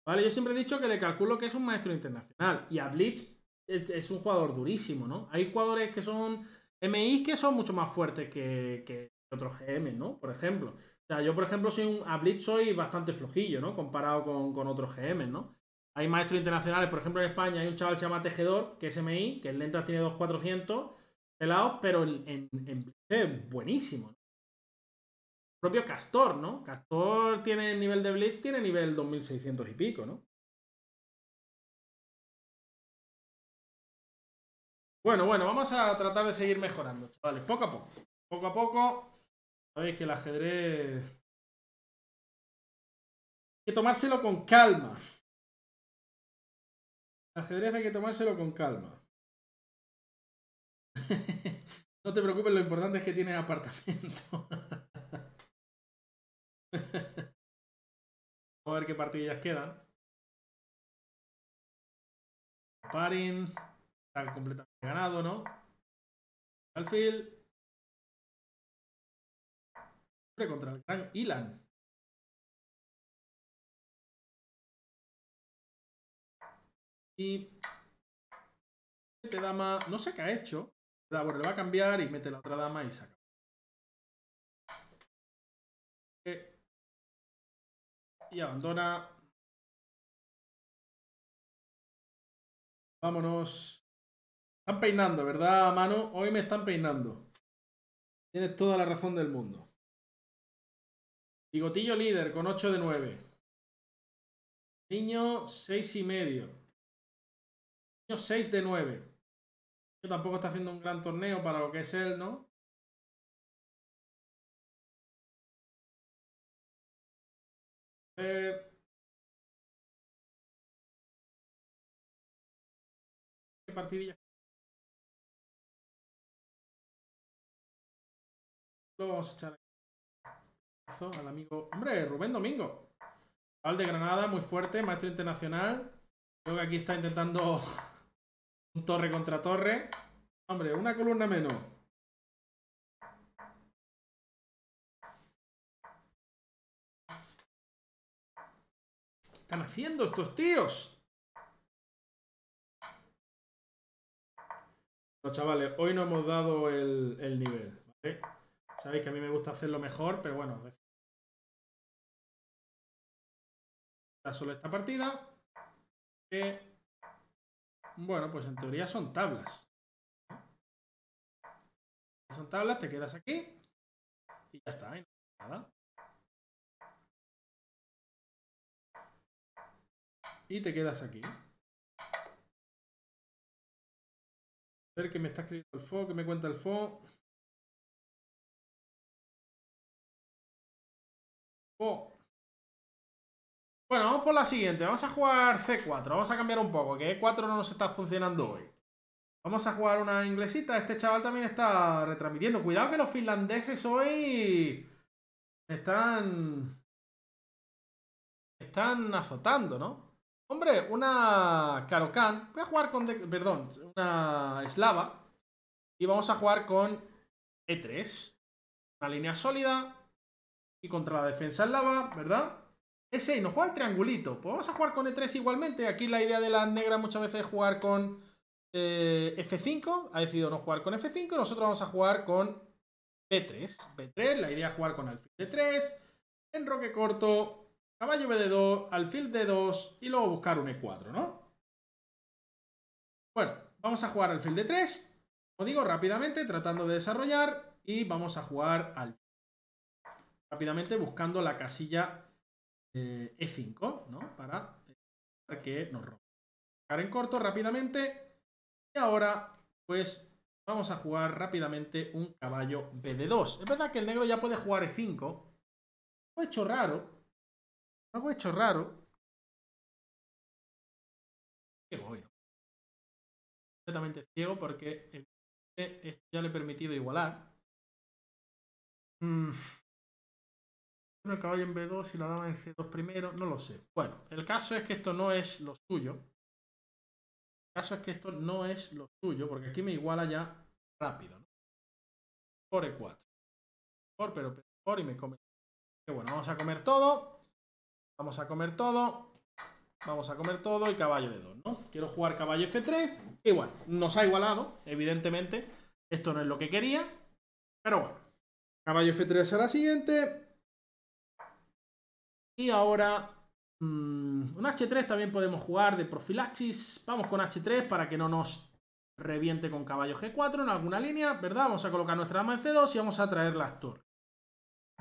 ¿Vale? Yo siempre he dicho que le calculo que es un maestro internacional. Y a Blitz es, un jugador durísimo, ¿no? Hay jugadores que son MI que son mucho más fuertes que, otros GM, ¿no? Por ejemplo. O sea, yo, por ejemplo, soy un, a Blitz soy bastante flojillo, ¿no? Comparado con, otros GM, ¿no? Hay maestros internacionales, por ejemplo, en España hay un chaval que se llama Tejedor, que es MI, que en lentas tiene 2.400 pelados, pero en, en, Blitz es buenísimo, ¿no? propio Castor, ¿no? Castor tiene nivel de Blitz, tiene nivel 2600 y pico, ¿no? Bueno, bueno, vamos a tratar de seguir mejorando, chavales, poco a poco. Poco a poco, sabéis que el ajedrez... Hay que tomárselo con calma. El ajedrez hay que tomárselo con calma. [laughs] no te preocupes, lo importante es que tienes apartamento. [laughs] [laughs] Vamos a ver qué partidillas quedan. Parin. Está completamente ganado, ¿no? Alfil. Contra el gran Ilan. Y. Este dama. No sé qué ha hecho. Bueno, le va a cambiar y mete la otra dama y saca. y abandona. Vámonos. Están peinando, ¿verdad, mano? Hoy me están peinando. Tienes toda la razón del mundo. Bigotillo líder con 8 de 9. Niño 6 y medio. Niño 6 de 9. Yo tampoco está haciendo un gran torneo para lo que es él, ¿no? ¿Qué eh, partidilla? Lo vamos a echar al amigo. Hombre, Rubén Domingo. Al de Granada, muy fuerte, maestro internacional. Creo que aquí está intentando [laughs] un torre contra torre. Hombre, una columna menos. haciendo estos tíos? los chavales, hoy no hemos dado el, nivel, Sabéis que a mí me gusta hacerlo mejor, pero bueno. Está solo esta partida. bueno, pues en teoría son tablas. Son tablas, te quedas aquí y ya está, y te quedas aquí. A Ver qué me está escribiendo el FO, que me cuenta el FO. FO. Bueno, vamos por la siguiente. Vamos a jugar C4. Vamos a cambiar un poco, que E4 no nos está funcionando hoy. Vamos a jugar una inglesita. Este chaval también está retransmitiendo. Cuidado que los finlandeses hoy están... Están azotando, ¿no? Hombre, una Karokan. Voy a jugar con. Perdón, una Slava. Y vamos a jugar con E3. Una línea sólida. Y contra la defensa Slava, ¿verdad? E6, nos juega el triangulito. Pues vamos a jugar con E3 igualmente. Aquí la idea de la negra muchas veces es jugar con eh, F5. Ha decidido no jugar con F5. Nosotros vamos a jugar con B3. B3, la idea es jugar con alfil de 3. Enroque corto, Caballo BD2, alfil D2 y luego buscar un E4, ¿no? Bueno, vamos a jugar alfil D3. Como digo, rápidamente, tratando de desarrollar. Y vamos a jugar al rápidamente buscando la casilla E5, eh, e ¿no? Para eh, que nos rompa. En corto rápidamente. Y ahora, pues, vamos a jugar rápidamente un caballo BD2. Es verdad que el negro ya puede jugar E5. Fue hecho raro, algo hecho raro. Ciego, obvio. Completamente ciego porque esto ya le he permitido igualar. Mm. El caballo en B2 y la dama en C2 primero, no lo sé. Bueno, el caso es que esto no es lo suyo. El caso es que esto no es lo suyo, porque aquí me iguala ya rápido. ¿no? Por E4. Por, pero, por y me come. Que bueno, vamos a comer todo. Vamos a comer todo. Vamos a comer todo y caballo de 2, ¿no? Quiero jugar caballo F3. Igual, nos ha igualado, evidentemente. Esto no es lo que quería. Pero bueno. Caballo F3 a la siguiente. Y ahora... Mm, un H3 también podemos jugar de profilaxis. Vamos con H3 para que no nos reviente con caballo G4 en alguna línea, ¿verdad? Vamos a colocar nuestra arma en C2 y vamos a traer las torres.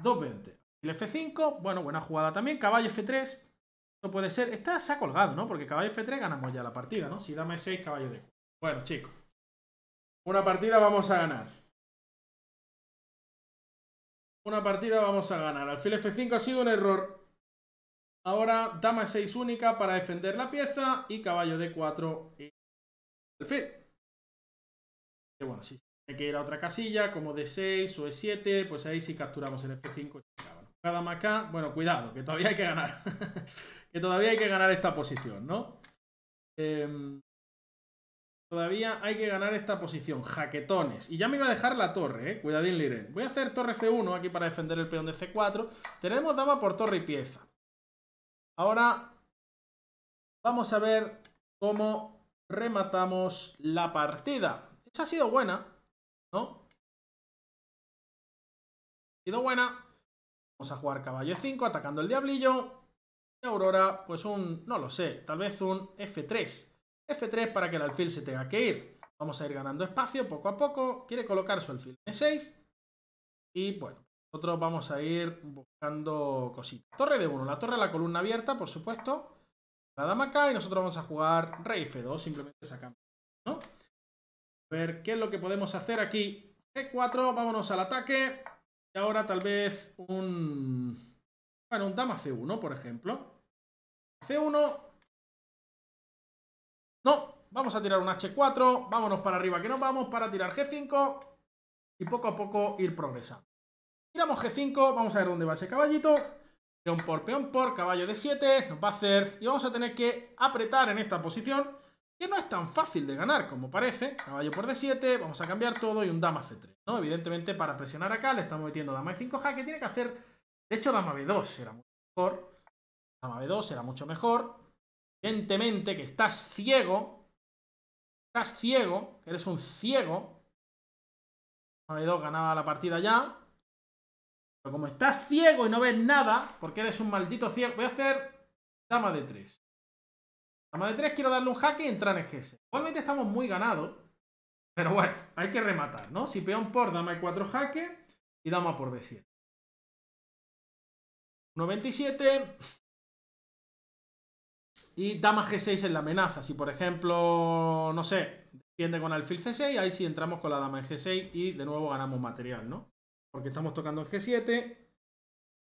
220. El F5, bueno, buena jugada también. Caballo F3, no puede ser. Está, se ha colgado, ¿no? Porque caballo F3 ganamos ya la partida, ¿no? Si dame 6, caballo D. Bueno, chicos. Una partida vamos a ganar. Una partida vamos a ganar. Alfil F5 ha sido un error. Ahora dama 6 única para defender la pieza y caballo D4 y alfil. Que bueno, si hay que ir a otra casilla como D6 o E7, pues ahí sí capturamos el F5 cada más Bueno, cuidado, que todavía hay que ganar. [laughs] que todavía hay que ganar esta posición, ¿no? Em, todavía hay que ganar esta posición. Jaquetones. Y ya me iba a dejar la torre, ¿eh? Cuidadín, Liren. Voy a hacer torre C1 aquí para defender el peón de C4. Tenemos dama por torre y pieza. Ahora vamos a ver cómo rematamos la partida. Esa ha sido buena, ¿no? Ha sido buena, a jugar caballo E5, atacando el diablillo. Y Aurora, pues un, no lo sé, tal vez un F3. F3 para que el alfil se tenga que ir. Vamos a ir ganando espacio poco a poco. Quiere colocar su alfil en E6. Y bueno, nosotros vamos a ir buscando cositas. Torre de 1, la torre la columna abierta, por supuesto. La dama acá y nosotros vamos a jugar rey F2, simplemente sacando, ¿no? ver qué es lo que podemos hacer aquí. E4, vámonos al ataque. Y ahora tal vez un... Bueno, un dama C1, por ejemplo. C1. No, vamos a tirar un H4. Vámonos para arriba que nos vamos para tirar G5. Y poco a poco ir progresando. Tiramos G5, vamos a ver dónde va ese caballito. Peón por, peón por, caballo de 7, nos va a hacer... Y vamos a tener que apretar en esta posición que no es tan fácil de ganar como parece. Caballo por D7, vamos a cambiar todo y un dama C3, ¿no? Evidentemente para presionar acá le estamos metiendo dama E5 jaque, que tiene que hacer, de hecho dama B2 será mucho mejor, dama B2 era mucho mejor. Evidentemente que estás ciego, estás ciego, que eres un ciego. Dama B2 ganaba la partida ya. Pero como estás ciego y no ves nada, porque eres un maldito ciego, voy a hacer dama D3. Dama de 3, quiero darle un jaque y entrar en G6. Igualmente estamos muy ganados. Pero bueno, hay que rematar, ¿no? Si peón por, dama de 4 jaque y dama por B7. 97. Y dama G6 en la amenaza. Si por ejemplo, no sé, defiende con alfil C6, ahí sí entramos con la dama en G6 y de nuevo ganamos material, ¿no? Porque estamos tocando en G7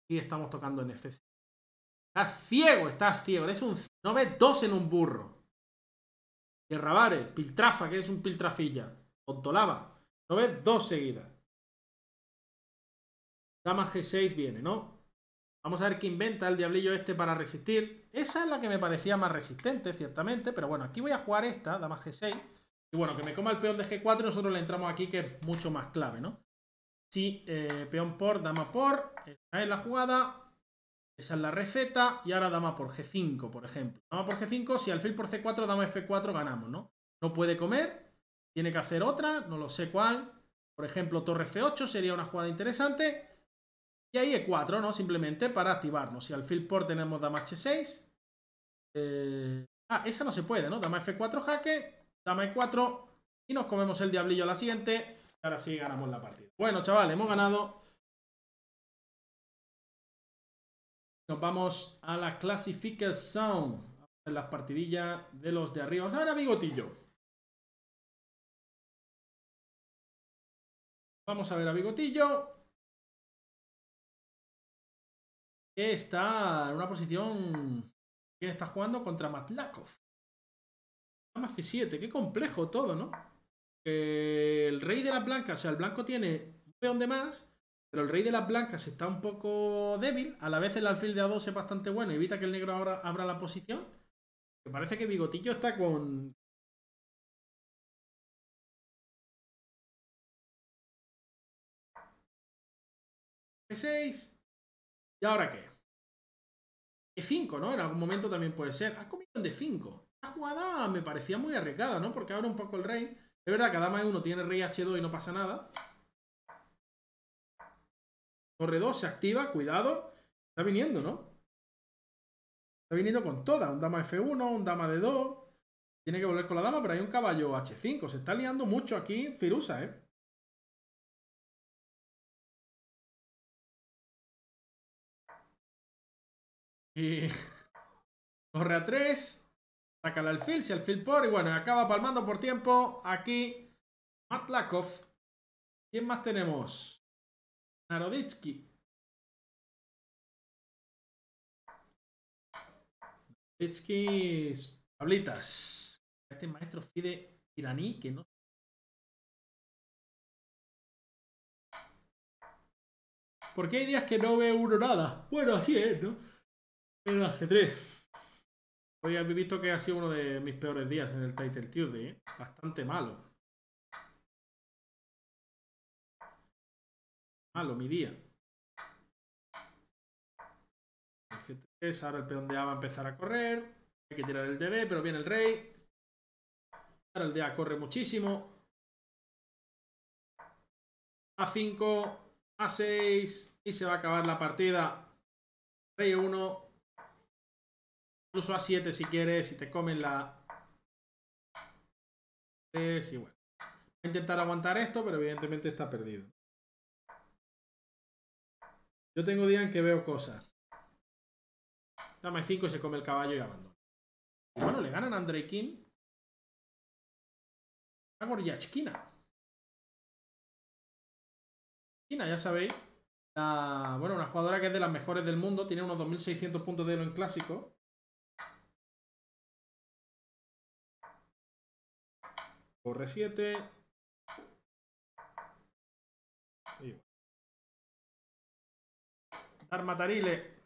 y estamos tocando en F6. Estás ciego, estás ciego. un... No ves dos en un burro. Y rabare Piltrafa, que es un Piltrafilla. contolaba No ves dos seguidas. Dama G6 viene, ¿no? Vamos a ver qué inventa el diablillo este para resistir. Esa es la que me parecía más resistente, ciertamente. Pero bueno, aquí voy a jugar esta, dama G6. Y bueno, que me coma el peón de G4 nosotros le entramos aquí, que es mucho más clave, ¿no? Sí, eh, peón por, dama por. Está es la jugada. Esa es la receta y ahora dama por G5, por ejemplo. Dama por G5, si alfil por C4, dama F4, ganamos, ¿no? No puede comer, tiene que hacer otra, no lo sé cuál. Por ejemplo, torre F8 sería una jugada interesante. Y ahí E4, ¿no? Simplemente para activarnos. Si alfil por tenemos dama H6. Eh, ah, esa no se puede, ¿no? Dama F4 jaque, dama E4 y nos comemos el diablillo a la siguiente. Ahora sí ganamos la partida. Bueno, chavales, hemos ganado Nos vamos a la clasificación. A la partidilla de los de arriba. Vamos a ver a Bigotillo. Vamos a ver a Bigotillo. está en una posición. que está jugando contra Matlakov. Más 7. Qué complejo todo, ¿no? el rey de las blancas, o sea, el blanco tiene un peón de más pero el rey de las blancas está un poco débil. A la vez el alfil de A2 es bastante bueno. Evita que el negro abra, abra la posición. Me parece que Bigotillo está con... E6. ¿Y ahora qué? E5, ¿no? En algún momento también puede ser. Ha comido en D5. Esta jugada me parecía muy arriesgada, ¿no? Porque abre un poco el rey. Es verdad cada a e uno tiene rey H2 y no pasa nada. Torre 2 se activa, cuidado. Está viniendo, ¿no? Está viniendo con toda Un dama F1, un dama D2. Tiene que volver con la dama, pero hay un caballo H5. Se está liando mucho aquí Firusa, ¿eh? Y... [laughs] a 3. Saca el alfil, si alfil por... Y bueno, acaba palmando por tiempo aquí Matlakov. ¿Quién más tenemos? Naroditsky Narodetsky, tablitas. Este maestro Fide iraní que no ¿Por qué hay días que no ve uno nada? Bueno, así es, ¿no? El tres Hoy habéis visto que ha sido uno de mis peores días en el Title Tuesday, ¿eh? Bastante malo. Malo ah, mi día. ahora el peón de A va a empezar a correr. Hay que tirar el DB, pero viene el rey. Ahora el DA corre muchísimo. A5, A6 y se va a acabar la partida. Rey 1. Incluso A7 si quieres, si te comen la... 3 y bueno. Voy a intentar aguantar esto, pero evidentemente está perdido. Yo tengo día en que veo cosas. Dame 5 y se come el caballo y abandona. bueno, le ganan a Andrei Kim. A Goryachkina. China, ya sabéis. bueno, una jugadora que es de las mejores del mundo. Tiene unos 2.600 puntos de oro en clásico. Corre 7. Armatarile.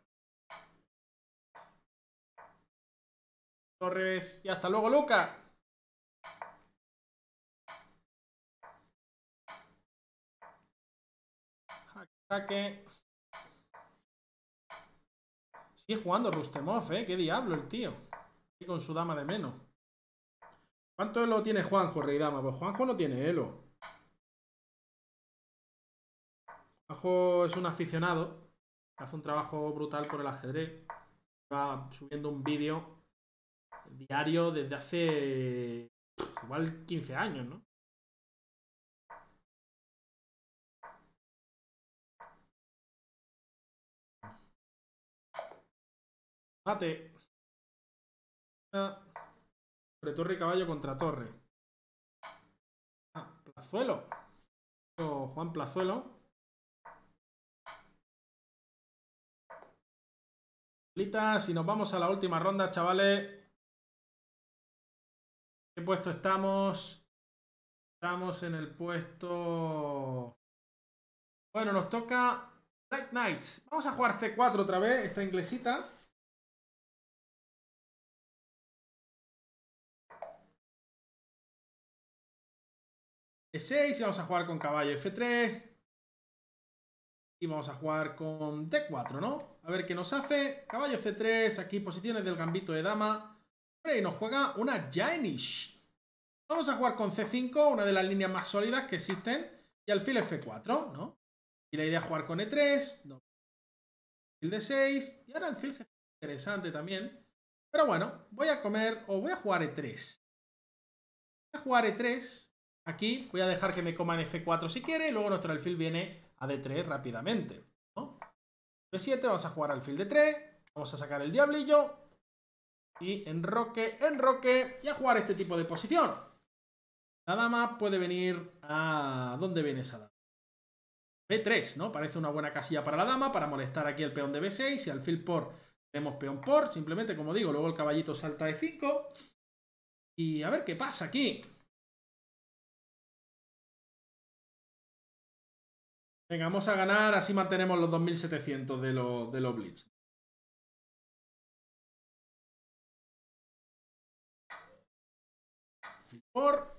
Torres. Y hasta luego, Luca. Jaque. Sigue jugando Rustemov, ¿eh? Qué diablo el tío. Y con su dama de menos. ¿Cuánto elo tiene Juanjo, rey dama? Pues Juanjo no tiene elo. Juanjo es un aficionado hace un trabajo brutal por el ajedrez. Va subiendo un vídeo diario desde hace pues, igual 15 años, ¿no? Mate. Sobre torre y caballo contra torre. Ah, Plazuelo. O Juan Plazuelo. Y nos vamos a la última ronda, chavales. ¿Qué puesto estamos? Estamos en el puesto... Bueno, nos toca Black Knights. Vamos a jugar C4 otra vez, esta inglesita. E6 y vamos a jugar con caballo F3. Y vamos a jugar con D4, ¿no? A ver qué nos hace. Caballo C3, aquí posiciones del gambito de dama. Y nos juega una Jainish. Vamos a jugar con C5, una de las líneas más sólidas que existen. Y alfil F4, ¿no? Y la idea es jugar con E3, no. alfil D6. Y ahora alfil g interesante también. Pero bueno, voy a comer o voy a jugar E3. Voy a jugar E3. Aquí voy a dejar que me coman F4 si quiere. luego nuestro alfil viene a D3 rápidamente, ¿no? B7, vamos a jugar al alfil de 3 vamos a sacar el diablillo y enroque, enroque y a jugar este tipo de posición. La dama puede venir a... ¿Dónde viene esa dama? B3, ¿no? Parece una buena casilla para la dama, para molestar aquí el peón de B6 y alfil por... Tenemos peón por, simplemente como digo, luego el caballito salta de 5 y a ver qué pasa aquí. Venga, vamos a ganar, así mantenemos los 2700 de los Blitz. Por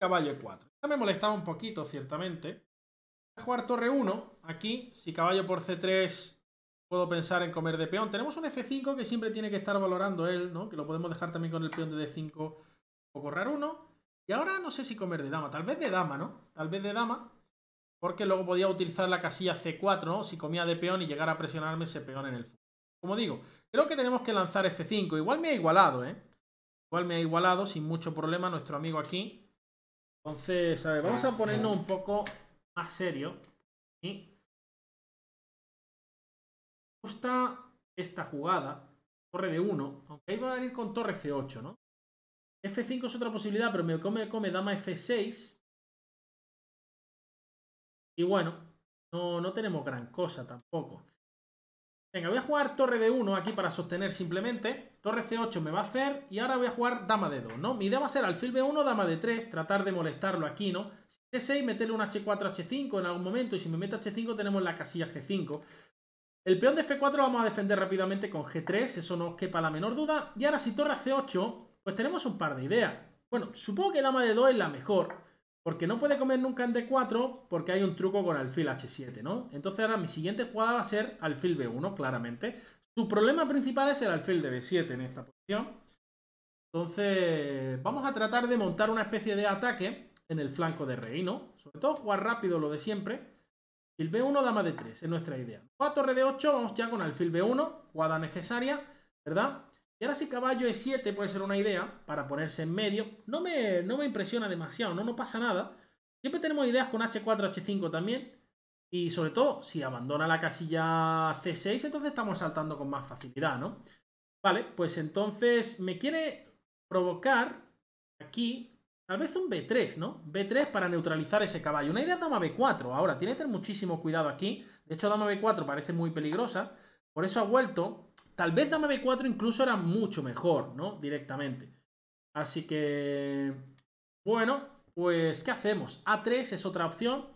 caballo 4. Ya me molestaba un poquito, ciertamente. Voy a jugar torre 1. Aquí, si caballo por C3, puedo pensar en comer de peón. Tenemos un F5 que siempre tiene que estar valorando él, ¿no? Que lo podemos dejar también con el peón de D5 o correr 1. Y ahora no sé si comer de dama. Tal vez de dama, ¿no? Tal vez de dama porque luego podía utilizar la casilla C4, ¿no? Si comía de peón y llegara a presionarme ese peón en el fondo. Como digo, creo que tenemos que lanzar F5. Igual me ha igualado, ¿eh? Igual me ha igualado sin mucho problema nuestro amigo aquí. Entonces, a ver, vamos a ponernos un poco más serio. Me gusta esta jugada. Torre de 1. Aunque iba a ir con torre C8, ¿no? F5 es otra posibilidad, pero me come, come dama F6. Y bueno, no, no tenemos gran cosa tampoco. Venga, voy a jugar torre de 1 aquí para sostener simplemente. Torre C8 me va a hacer y ahora voy a jugar dama de 2, ¿no? Mi idea va a ser alfil B1, dama de 3, tratar de molestarlo aquí, ¿no? C6, meterle un H4, H5 en algún momento y si me mete H5 tenemos la casilla G5. El peón de F4 lo vamos a defender rápidamente con G3, eso no os quepa la menor duda. Y ahora si torre C8, pues tenemos un par de ideas. Bueno, supongo que dama de 2 es la mejor, porque no puede comer nunca en D4 porque hay un truco con alfil H7, ¿no? Entonces ahora mi siguiente jugada va a ser alfil B1, claramente. Su problema principal es el alfil de B7 en esta posición. Entonces vamos a tratar de montar una especie de ataque en el flanco de rey, ¿no? Sobre todo jugar rápido lo de siempre. El B1, dama de 3, es nuestra idea. 4 torre de 8, vamos ya con alfil B1, jugada necesaria, ¿verdad? Y ahora si caballo E7 puede ser una idea para ponerse en medio. No me, me impresiona demasiado, no, no pasa nada. Siempre tenemos ideas con H4, H5 también. Y sobre todo, si abandona la casilla C6, entonces estamos saltando con más facilidad, ¿no? Vale, pues entonces me quiere provocar aquí tal vez un B3, ¿no? B3 para neutralizar ese caballo. Una idea es dama B4. Ahora, tiene que tener muchísimo cuidado aquí. De hecho, dama B4 parece muy peligrosa. Por eso ha vuelto Tal vez dama B4 incluso era mucho mejor, ¿no? Directamente. Así que... Bueno, pues ¿qué hacemos? A3 es otra opción.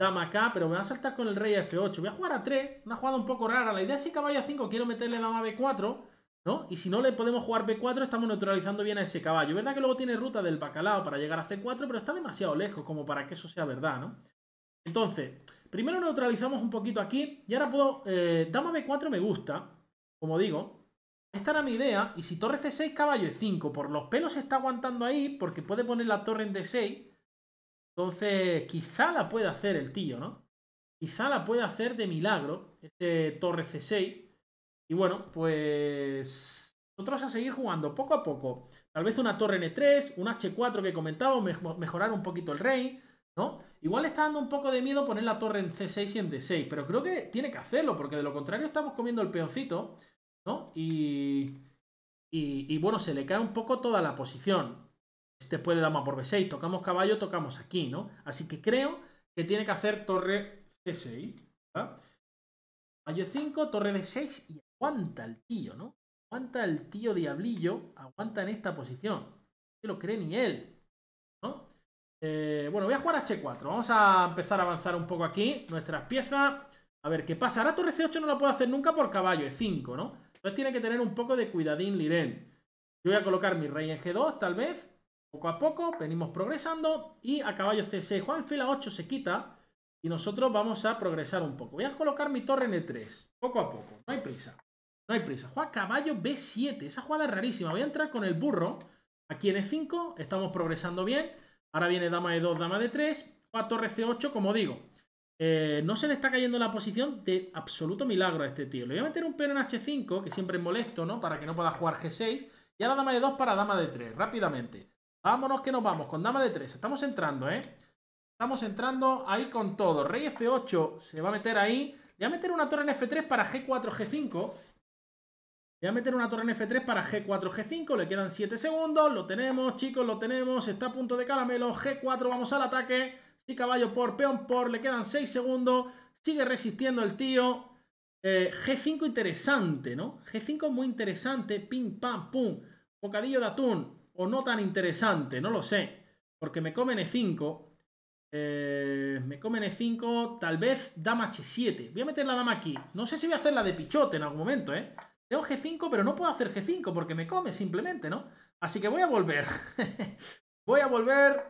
Dama acá, pero me va a saltar con el rey F8. Voy a jugar a 3, una jugada un poco rara. La idea es si caballo a 5 quiero meterle dama B4, ¿no? Y si no le podemos jugar B4, estamos neutralizando bien a ese caballo. Verdad que luego tiene ruta del bacalao para llegar a C4, pero está demasiado lejos como para que eso sea verdad, ¿no? Entonces, primero neutralizamos un poquito aquí y ahora puedo... Eh, dama B4 me gusta, como digo. Esta era mi idea, y si torre c6, caballo e5. Por los pelos está aguantando ahí, porque puede poner la torre en d6. Entonces, quizá la puede hacer el tío, ¿no? Quizá la puede hacer de milagro, este torre c6. Y bueno, pues... Nosotros a seguir jugando poco a poco. Tal vez una torre en e 3 un h4 que comentaba, mejorar un poquito el rey. ¿no? Igual está dando un poco de miedo poner la torre en C6 y en D6, pero creo que tiene que hacerlo, porque de lo contrario estamos comiendo el peoncito, ¿no? Y, y, bueno, se le cae un poco toda la posición. Este puede dama por B6, tocamos caballo, tocamos aquí, ¿no? Así que creo que tiene que hacer torre C6, ¿verdad? 5, torre D6 y aguanta el tío, ¿no? Aguanta el tío diablillo, aguanta en esta posición. No se lo cree ni él. Eh, bueno, voy a jugar a H4. Vamos a empezar a avanzar un poco aquí nuestras piezas. A ver qué pasa. Ahora torre C8 no la puedo hacer nunca por caballo, E5, ¿no? Entonces tiene que tener un poco de cuidadín Liren. Yo voy a colocar mi rey en G2, tal vez. Poco a poco, venimos progresando. Y a caballo C6, Juan fila 8 se quita. Y nosotros vamos a progresar un poco. Voy a colocar mi torre en E3, poco a poco. No hay prisa. No hay prisa. Juega caballo B7. Esa jugada es rarísima. Voy a entrar con el burro. Aquí en E5, estamos progresando bien. Ahora viene dama de 2, dama de 3. a torre C8, como digo. Eh, no se le está cayendo la posición de absoluto milagro a este tío. Le voy a meter un peón en H5, que siempre es molesto, ¿no? Para que no pueda jugar G6. Y ahora dama de 2 para dama de 3, rápidamente. Vámonos que nos vamos con dama de 3. Estamos entrando, ¿eh? Estamos entrando ahí con todo. Rey F8 se va a meter ahí. Le voy a meter una torre en F3 para G4, G5. Voy a meter una torre en F3 para G4, G5, le quedan 7 segundos, lo tenemos, chicos, lo tenemos, está a punto de caramelo, G4, vamos al ataque, sí caballo por, peón por, le quedan 6 segundos, sigue resistiendo el tío, eh, G5 interesante, ¿no? G5 muy interesante, pim, pam, pum, bocadillo de atún, o no tan interesante, no lo sé, porque me comen E5, eh, me comen E5, tal vez dama H7, voy a meter la dama aquí, no sé si voy a hacer la de pichote en algún momento, ¿eh? Tengo G5, pero no puedo hacer G5 porque me come simplemente, ¿no? Así que voy a volver. [laughs] voy a volver.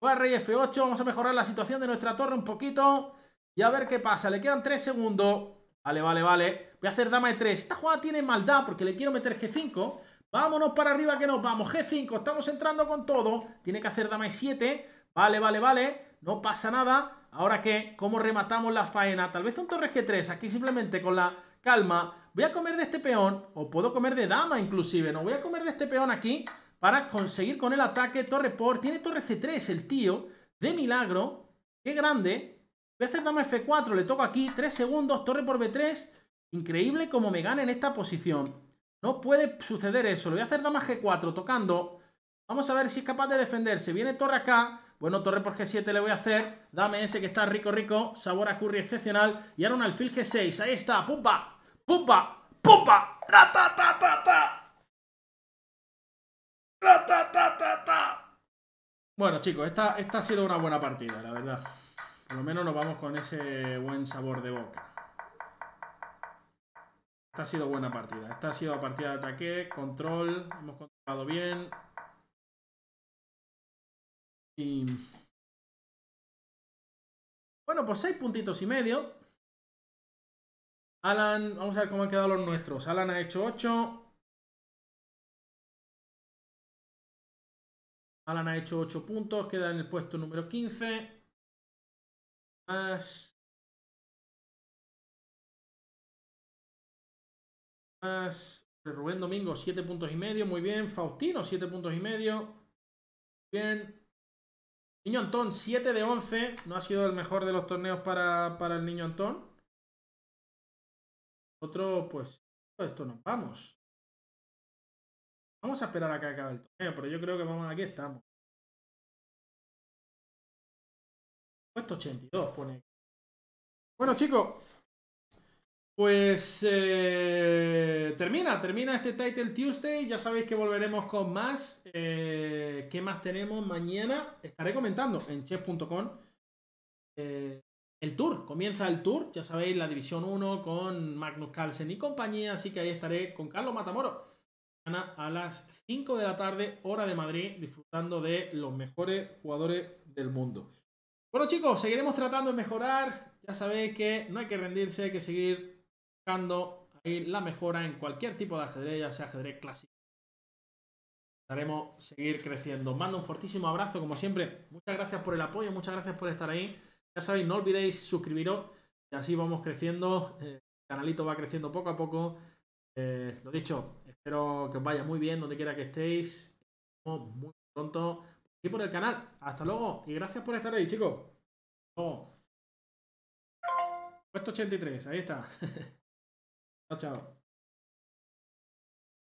Voy F8. Vamos a mejorar la situación de nuestra torre un poquito. Y a ver qué pasa. Le quedan 3 segundos. Vale, vale, vale. Voy a hacer dama E3. Esta jugada tiene maldad porque le quiero meter G5. Vámonos para arriba que nos vamos. G5, estamos entrando con todo. Tiene que hacer dama E7. Vale, vale, vale. No pasa nada. Ahora qué, ¿cómo rematamos la faena? Tal vez un torre G3. Aquí simplemente con la calma voy a comer de este peón, o puedo comer de dama inclusive, no voy a comer de este peón aquí para conseguir con el ataque torre por... Tiene torre C3 el tío, de milagro, qué grande. Voy a hacer dama F4, le toco aquí, 3 segundos, torre por B3. Increíble como me gana en esta posición. No puede suceder eso, le voy a hacer dama G4 tocando. Vamos a ver si es capaz de defenderse. Viene torre acá, bueno, torre por G7 le voy a hacer. Dame ese que está rico, rico. Sabor a curry excepcional. Y ahora un alfil G6. Ahí está. ¡Pumba! ta ta ta ta! Bueno, chicos, esta, esta ha sido una buena partida, la verdad. Por lo menos nos vamos con ese buen sabor de boca. Esta ha sido buena partida. Esta ha sido partida de ataque, control, hemos controlado bien. Y... Bueno, pues seis puntitos y medio. Alan, vamos a ver cómo han quedado los nuestros. Alan ha hecho 8. Alan ha hecho 8 puntos, queda en el puesto número 15. Más. Rubén Domingo, 7 puntos y medio. Muy bien. Faustino, 7 puntos y medio. Bien. Niño Antón, 7 de 11. No ha sido el mejor de los torneos para el niño Antón. Nosotros, pues, esto nos vamos. Vamos a esperar a que acabe el torneo, pero yo creo que vamos aquí estamos. Puesto 82 pone. Bueno, chicos. Pues eh, termina, termina este Title Tuesday. Ya sabéis que volveremos con más. Eh, ¿Qué más tenemos mañana? Estaré comentando en chef.com el tour. Comienza el tour, ya sabéis, la División 1 con Magnus Carlsen y compañía, así que ahí estaré con Carlos Matamoro. a las 5 de la tarde, hora de Madrid, disfrutando de los mejores jugadores del mundo. Bueno chicos, seguiremos tratando de mejorar. Ya sabéis que no hay que rendirse, hay que seguir buscando la mejora en cualquier tipo de ajedrez, ya sea ajedrez clásico. Estaremos seguir creciendo. Mando un fortísimo abrazo, como siempre. Muchas gracias por el apoyo, muchas gracias por estar ahí. Ya sabéis, no olvidéis suscribiros y así vamos creciendo. Eh, el canalito va creciendo poco a poco. Eh, lo dicho, espero que os vaya muy bien donde quiera que estéis. Nos muy pronto aquí por el canal. Hasta luego y gracias por estar ahí, chicos. Puesto 83, ahí está. [laughs] chao, chao.